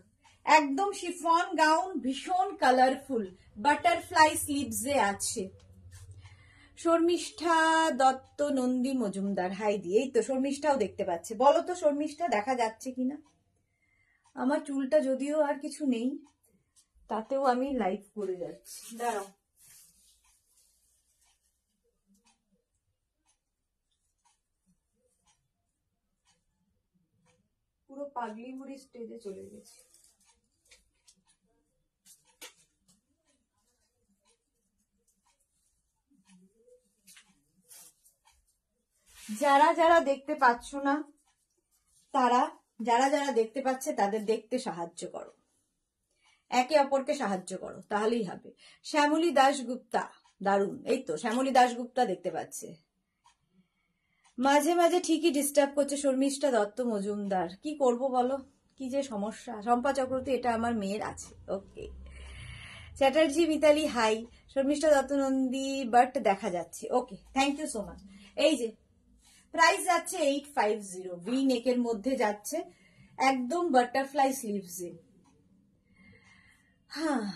A: একদম শিফন গাউন ভীষণ কালারফুল বাটারফ্লাই স্লিভসে আছে শর্মিষ্ঠা দত্ত নন্দী মজুমদার হাই দিয়ে এই তো শর্মিষ্ঠাও দেখতে পাচ্ছে বলো তো শর্মিষ্ঠা দেখা যাচ্ছে কিনা আমার চুলটা যদিও আর কিছু নেই তাতেও আমি লাইভ করে যাচ্ছি দাঁড়াও পুরো পাগলি মুড়ি স্টেজে চলে গেছি যারা যারা দেখতে পাচ্ছ না তারা যারা যারা দেখতে পাচ্ছে তাদের দেখতে সাহায্য করো একে অপরকে সাহায্য করো তাহলেই হবে শ্যামলী দাশগুপ্তা দারুন এই তো শ্যামলী দাশগুপ্তা দেখতে পাচ্ছে মাঝে মাঝে ঠিকই ডিস্টার্ব করছে শর্মিষ্ঠা দত্ত মজুমদার কি করব বলো কি যে সমস্যা শম্পা চক্রবর্তী এটা আমার মেয়ের আছে okay Chatterjee Mitali hi Sharmistha Dutta Nandi but দেখা যাচ্ছে okay thank you so much এই যে প্রাইস যাচ্ছে এইট ফাইভ জিরো ভি নেকের মধ্যে যাচ্ছে একদম বাটারফ্লাই স্লিভসে হ্যাঁ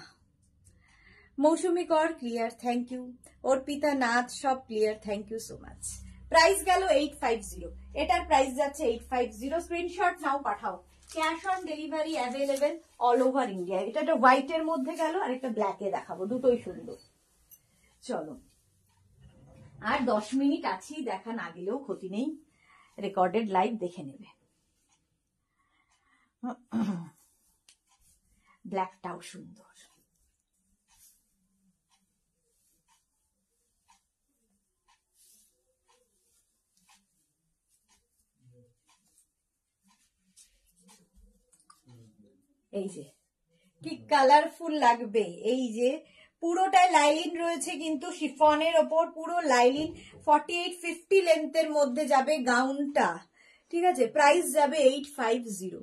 A: Mousumi Kar clear thank you Arpita Nath সব clear thank you so much price গেল এইট ফাইভ জিরো এটার প্রাইস যাচ্ছে এইট ফাইভ জিরো স্ক্রিনশট নাও পাঠাও cash on delivery available all over India এটা একটা হোয়াইট এর মধ্যে গেল আর একটা ব্ল্যাক এ দেখাবো দুটোই সুন্দর চলো আর দশ মিনিট আছেই দেখা না গেলেও ক্ষতি নেই রেকর্ডেড লাইভ দেখে নেবে ব্ল্যাকটাও সুন্দর এই যে কি কালারফুল লাগবে এই যে পুরোটাই লাইলিন রয়েছে কিন্তু শিফনের ওপর পুরো লাইলিন ফর্টি এইট ফিফটি লেন্থের মধ্যে যাবে গাউনটা ঠিক আছে প্রাইস যাবে এইট ফাইভ জিরো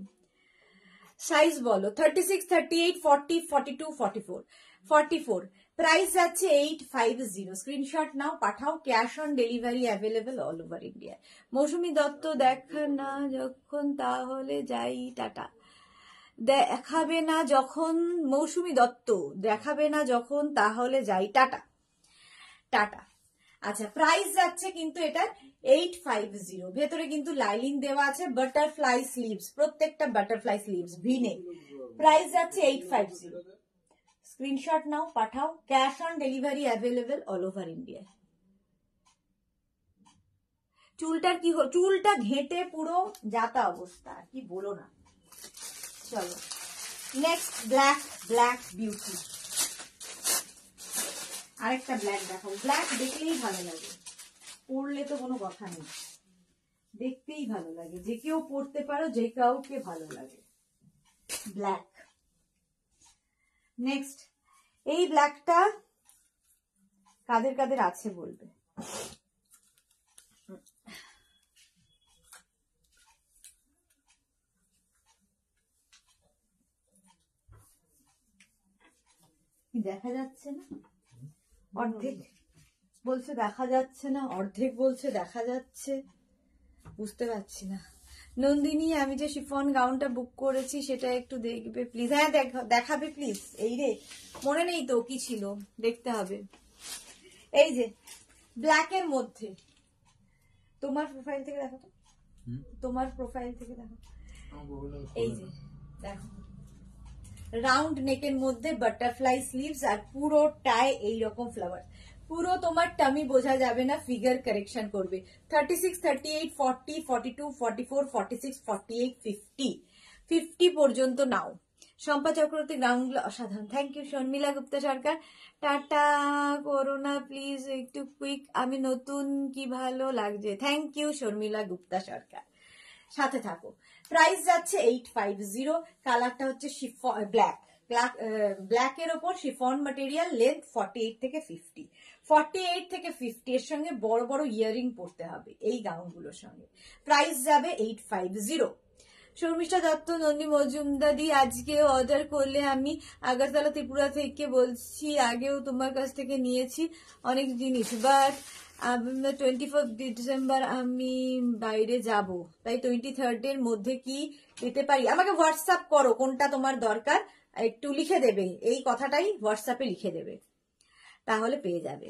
A: সাইজ বলো thirty six thirty eight forty forty two forty four forty four price যাচ্ছে এইট ফাইভ জিরো স্ক্রিনশট নাও পাঠাও cash on delivery available all over India Mousumi Dutta দেখা না যখন তাহলে যাই টাটা দেখাবে না যখন মৌসুমি দত্ত দেখাবে না যখন তাহলে যাই টাটা টাটা আচ্ছা প্রাইস যাচ্ছে কিন্তু এটা এইট ফাইভ জিরো ভেতরে কিন্তু লাইলিং দেওয়া আছে বাটারফ্লাই স্লিভস প্রত্যেকটা বাটারফ্লাই স্লিভস ভিনে প্রাইস যাচ্ছে এইট ফাইভ জিরো স্ক্রিনশট নাও পাঠাও cash on delivery available all over India চুলটার কি চুলটা ঘেটে পুরো যাতা অবস্থা কি বলো না চলো নেক্সট ব্ল্যাক ব্ল্যাক বিউটি আরেকটা ব্ল্যাক দেখো ব্ল্যাক দেখলেই ভালো লাগে পরলে তো কোনো কথা নেই দেখতেই ভালো লাগে যে কেউ পড়তে পারো যে কাউকে ভালো লাগে ব্ল্যাক নেক্সট এই ব্ল্যাকটা কাদের কাদের আছে বলবে দেখা যাচ্ছে না অর্ধেক বলছে দেখা যাচ্ছে না অর্ধেক বলছে দেখা যাচ্ছে বুঝতে পারছি না নন্দিনী আমি যে শিফন গাউনটা বুক করেছি সেটা একটু দেখবে প্লিজ হ্যাঁ দেখাবে প্লিজ এই রে মনে নেই তো কি ছিল দেখতে হবে এই যে ব্ল্যাক এর মধ্যে তোমার প্রোফাইল থেকে দেখো তোমার প্রোফাইল থেকে দেখো এই যে দেখো রাউন্ড নেকের মধ্যে বাটারফ্লাই স্লিভস আর পুরো টাই এইরকম ফ্লাওয়ার পুরো তোমার টামি বোঝা যাবে না ফিগার কারেকশন করবে thirty six thirty eight forty forty two forty four forty six forty eight fifty fifty পর্যন্ত নাও শম্পা চক্রবর্তী গ্রামগুলো অসাধারণ থ্যাংক ইউ শর্মিলা গুপ্তা সরকার টাটা করোনা প্লিজ একটু কুইক আমি নতুন কি ভালো লাগছে থ্যাংক ইউ শর্মিলা গুপ্তা সরকার সাথে থাকো প্রাইস যাচ্ছে এইট ফাইভ জিরো কালারটা হচ্ছে ব্ল্যাক ব্ল্যাক ব্ল্যাকের ওপর chiffon material length forty eight থেকে ফিফটি ফর্টি এইট থেকে ফিফটি এর সঙ্গে বড় বড় ইয়ারিং পরতে হবে এই গাউনগুলোর সঙ্গে প্রাইস যাবে eight five zero Sharmistha Dutta Nandi মজুমদারি আজকে অর্ডার করলে আমি আগরতলা ত্রিপুরা থেকে বলছি আগেও তোমার কাছ থেকে নিয়েছি অনেক জিনিস বাট টোয়েন্টি ফোর ডিসেম্বর আমি বাইরে যাব তাই টোয়েন্টি থার্ড এর মধ্যে কি পেতে পারি আমাকে হোয়াটসঅ্যাপ করো কোনটা তোমার দরকার একটু লিখে দেবে এই কথাটাই হোয়াটসঅ্যাপে লিখে দেবে তাহলে পেয়ে যাবে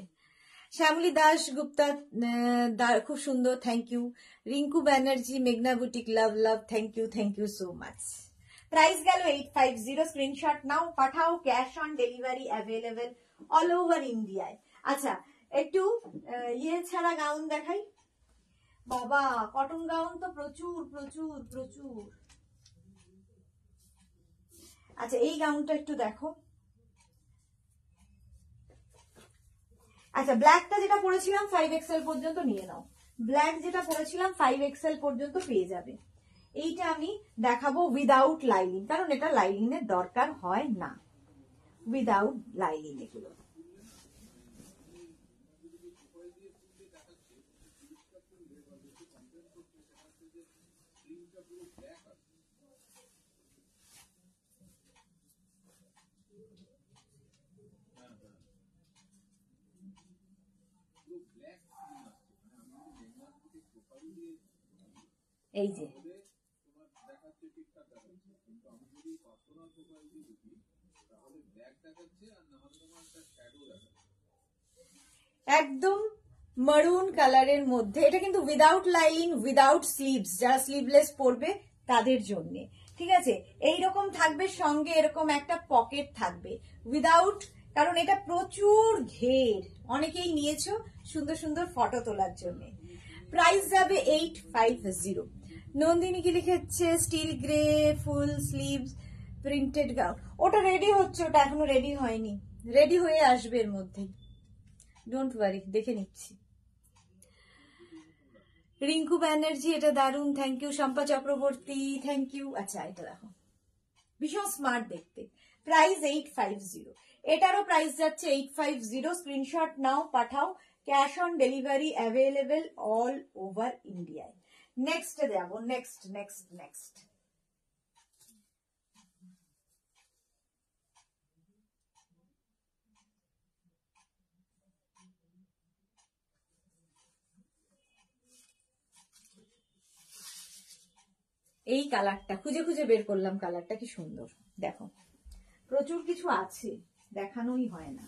A: শ্যামলী দাস গুপ্তা খুব সুন্দর থ্যাংক ইউ রিঙ্কু ব্যানার্জি মেঘনা boutique love love thank you thank you so much price গেল এইট ফাইভ জিরো স্ক্রিনশট নাও পাঠাও cash on delivery available all over ইন্ডিয়ায় আচ্ছা একটু ইয়ে ছাড়া গাউন দেখাই বাবা কটন গাউন তো প্রচুর প্রচুর প্রচুর আচ্ছা এই গাউনটা একটু দেখো আচ্ছা ব্ল্যাকটা যেটা পরেছিলাম ফাইভ এক্সেল পর্যন্ত নিয়ে নাও ব্ল্যাক যেটা পরেছিলাম ফাইভ এক্সেল পর্যন্ত পেয়ে যাবে এইটা আমি দেখাবো উইদাউট লাইলিং কারণ এটা লাইলিনের দরকার হয় না উইদাউট লাইলিং এগুলো এই যে একদম মারুন কালারের মধ্যে এটা কিন্তু উইদাউট লাইন উইদাউট স্লিভস যারা স্লিভলেস পরবে তাদের জন্য ঠিক আছে এই রকম থাকবে সঙ্গে এরকম একটা পকেট থাকবে উইদাউট কারণ এটা প্রচুর ঘের অনেকেই নিয়েছো সুন্দর সুন্দর ফটো তোলার জন্য প্রাইস যাবে এইট ফাইভ জিরো নন্দিনী কি লিখেছে steel grey full sleeves printed gown ওটা রেডি হচ্ছে ওটা এখনো রেডি হয়নি রেডি হয়ে আসবে এর মধ্যেই ডোন্ট ওয়ারি দেখে নিচ্ছি রিঙ্কু ব্যানার্জি এটা দারুণ thank you Shampa Chakraborty thank you আচ্ছা এটা দেখো ভীষণ স্মার্ট দেখতে প্রাইস এইট ফাইভ জিরো এটারও প্রাইস যাচ্ছে এইট ফাইভ জিরো স্ক্রিনশট নাও পাঠাও cash on delivery available all over ইন্ডিয়ায় নেক্সট দেব নেক্সট নেক্সট নেক্সট এই কালারটা খুঁজে খুঁজে বের করলাম কালারটা কি সুন্দর দেখো প্রচুর কিছু আছে দেখানোই হয় না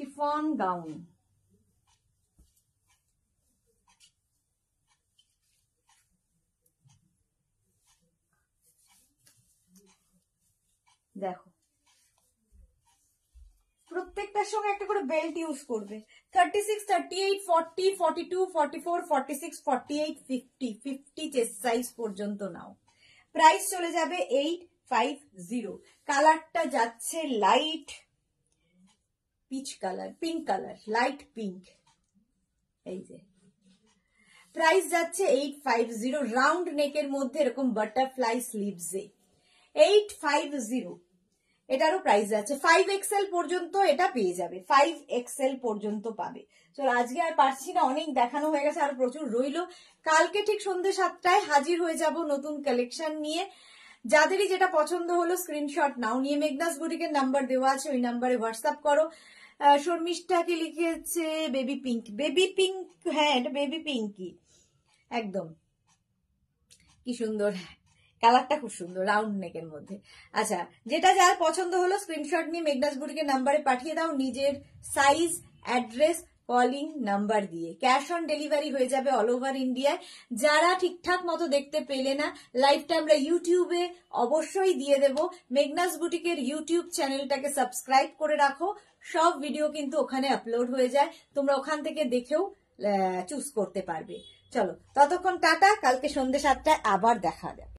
A: শিফন গাউন দেখো প্রত্যেকটার সঙ্গে একটা করে বেল্ট ইউজ করবে thirty six thirty eight forty forty two forty four forty six forty eight fifty fifty chest size পর্যন্ত নাও প্রাইস চলে যাবে এইট ফাইভ জিরো কালারটা যাচ্ছে light peach colour pink colour light pink এই যে প্রাইস যাচ্ছে এইট ফাইভ জিরো রাউন্ড নেকের মধ্যে এরকম বাটারফ্লাই স্লিভসে এইট ফাইভ জিরো এটারও প্রাইস যাচ্ছে ফাইভ এক্সএল পর্যন্ত এটা পেয়ে যাবে ফাইভ এক্সএল পর্যন্ত পাবে তো আজকে আর পারছি না অনেক দেখানো হয়ে গেছে আর প্রচুর রইল কালকে ঠিক সন্ধ্যে সাতটায় হাজির হয়ে যাব নতুন কালেকশন নিয়ে যাদেরই যেটা পছন্দ হলো স্ক্রিনশট নাও নিয়ে মেঘনাস বুটিকের নাম্বার দেওয়া আছে ওই নাম্বারে হোয়াটসঅ্যাপ করো শর্মিষ্ঠাকে লিখেছে বেবি পিঙ্ক বেবি পিঙ্ক হ্যাঁ বেবি পিঙ্কি একদম কি সুন্দর কালারটা খুব সুন্দর রাউন্ড নেকের মধ্যে আচ্ছা যেটা যার পছন্দ হলো স্ক্রিনশট নিয়ে মেঘনাস গুড়িকে নাম্বারে পাঠিয়ে দাও নিজের সাইজ অ্যাড্রেস কলিং নাম্বার দিয়ে ক্যাশ অন ডেলিভারি হয়ে যাবে অল ওভার ইন্ডিয়ায় যারা ঠিকঠাক মতো দেখতে পেলে না লাইভটা আমরা ইউটিউবে অবশ্যই দিয়ে দেব মেঘনাস বুটিকের ইউটিউব চ্যানেলটাকে সাবস্ক্রাইব করে রাখো সব ভিডিও কিন্তু ওখানে আপলোড হয়ে যায় তোমরা ওখান থেকে দেখেও চুজ করতে পারবে চলো ততক্ষণ টাটা কালকে সন্ধ্যে সাতটায় আবার দেখা যাবে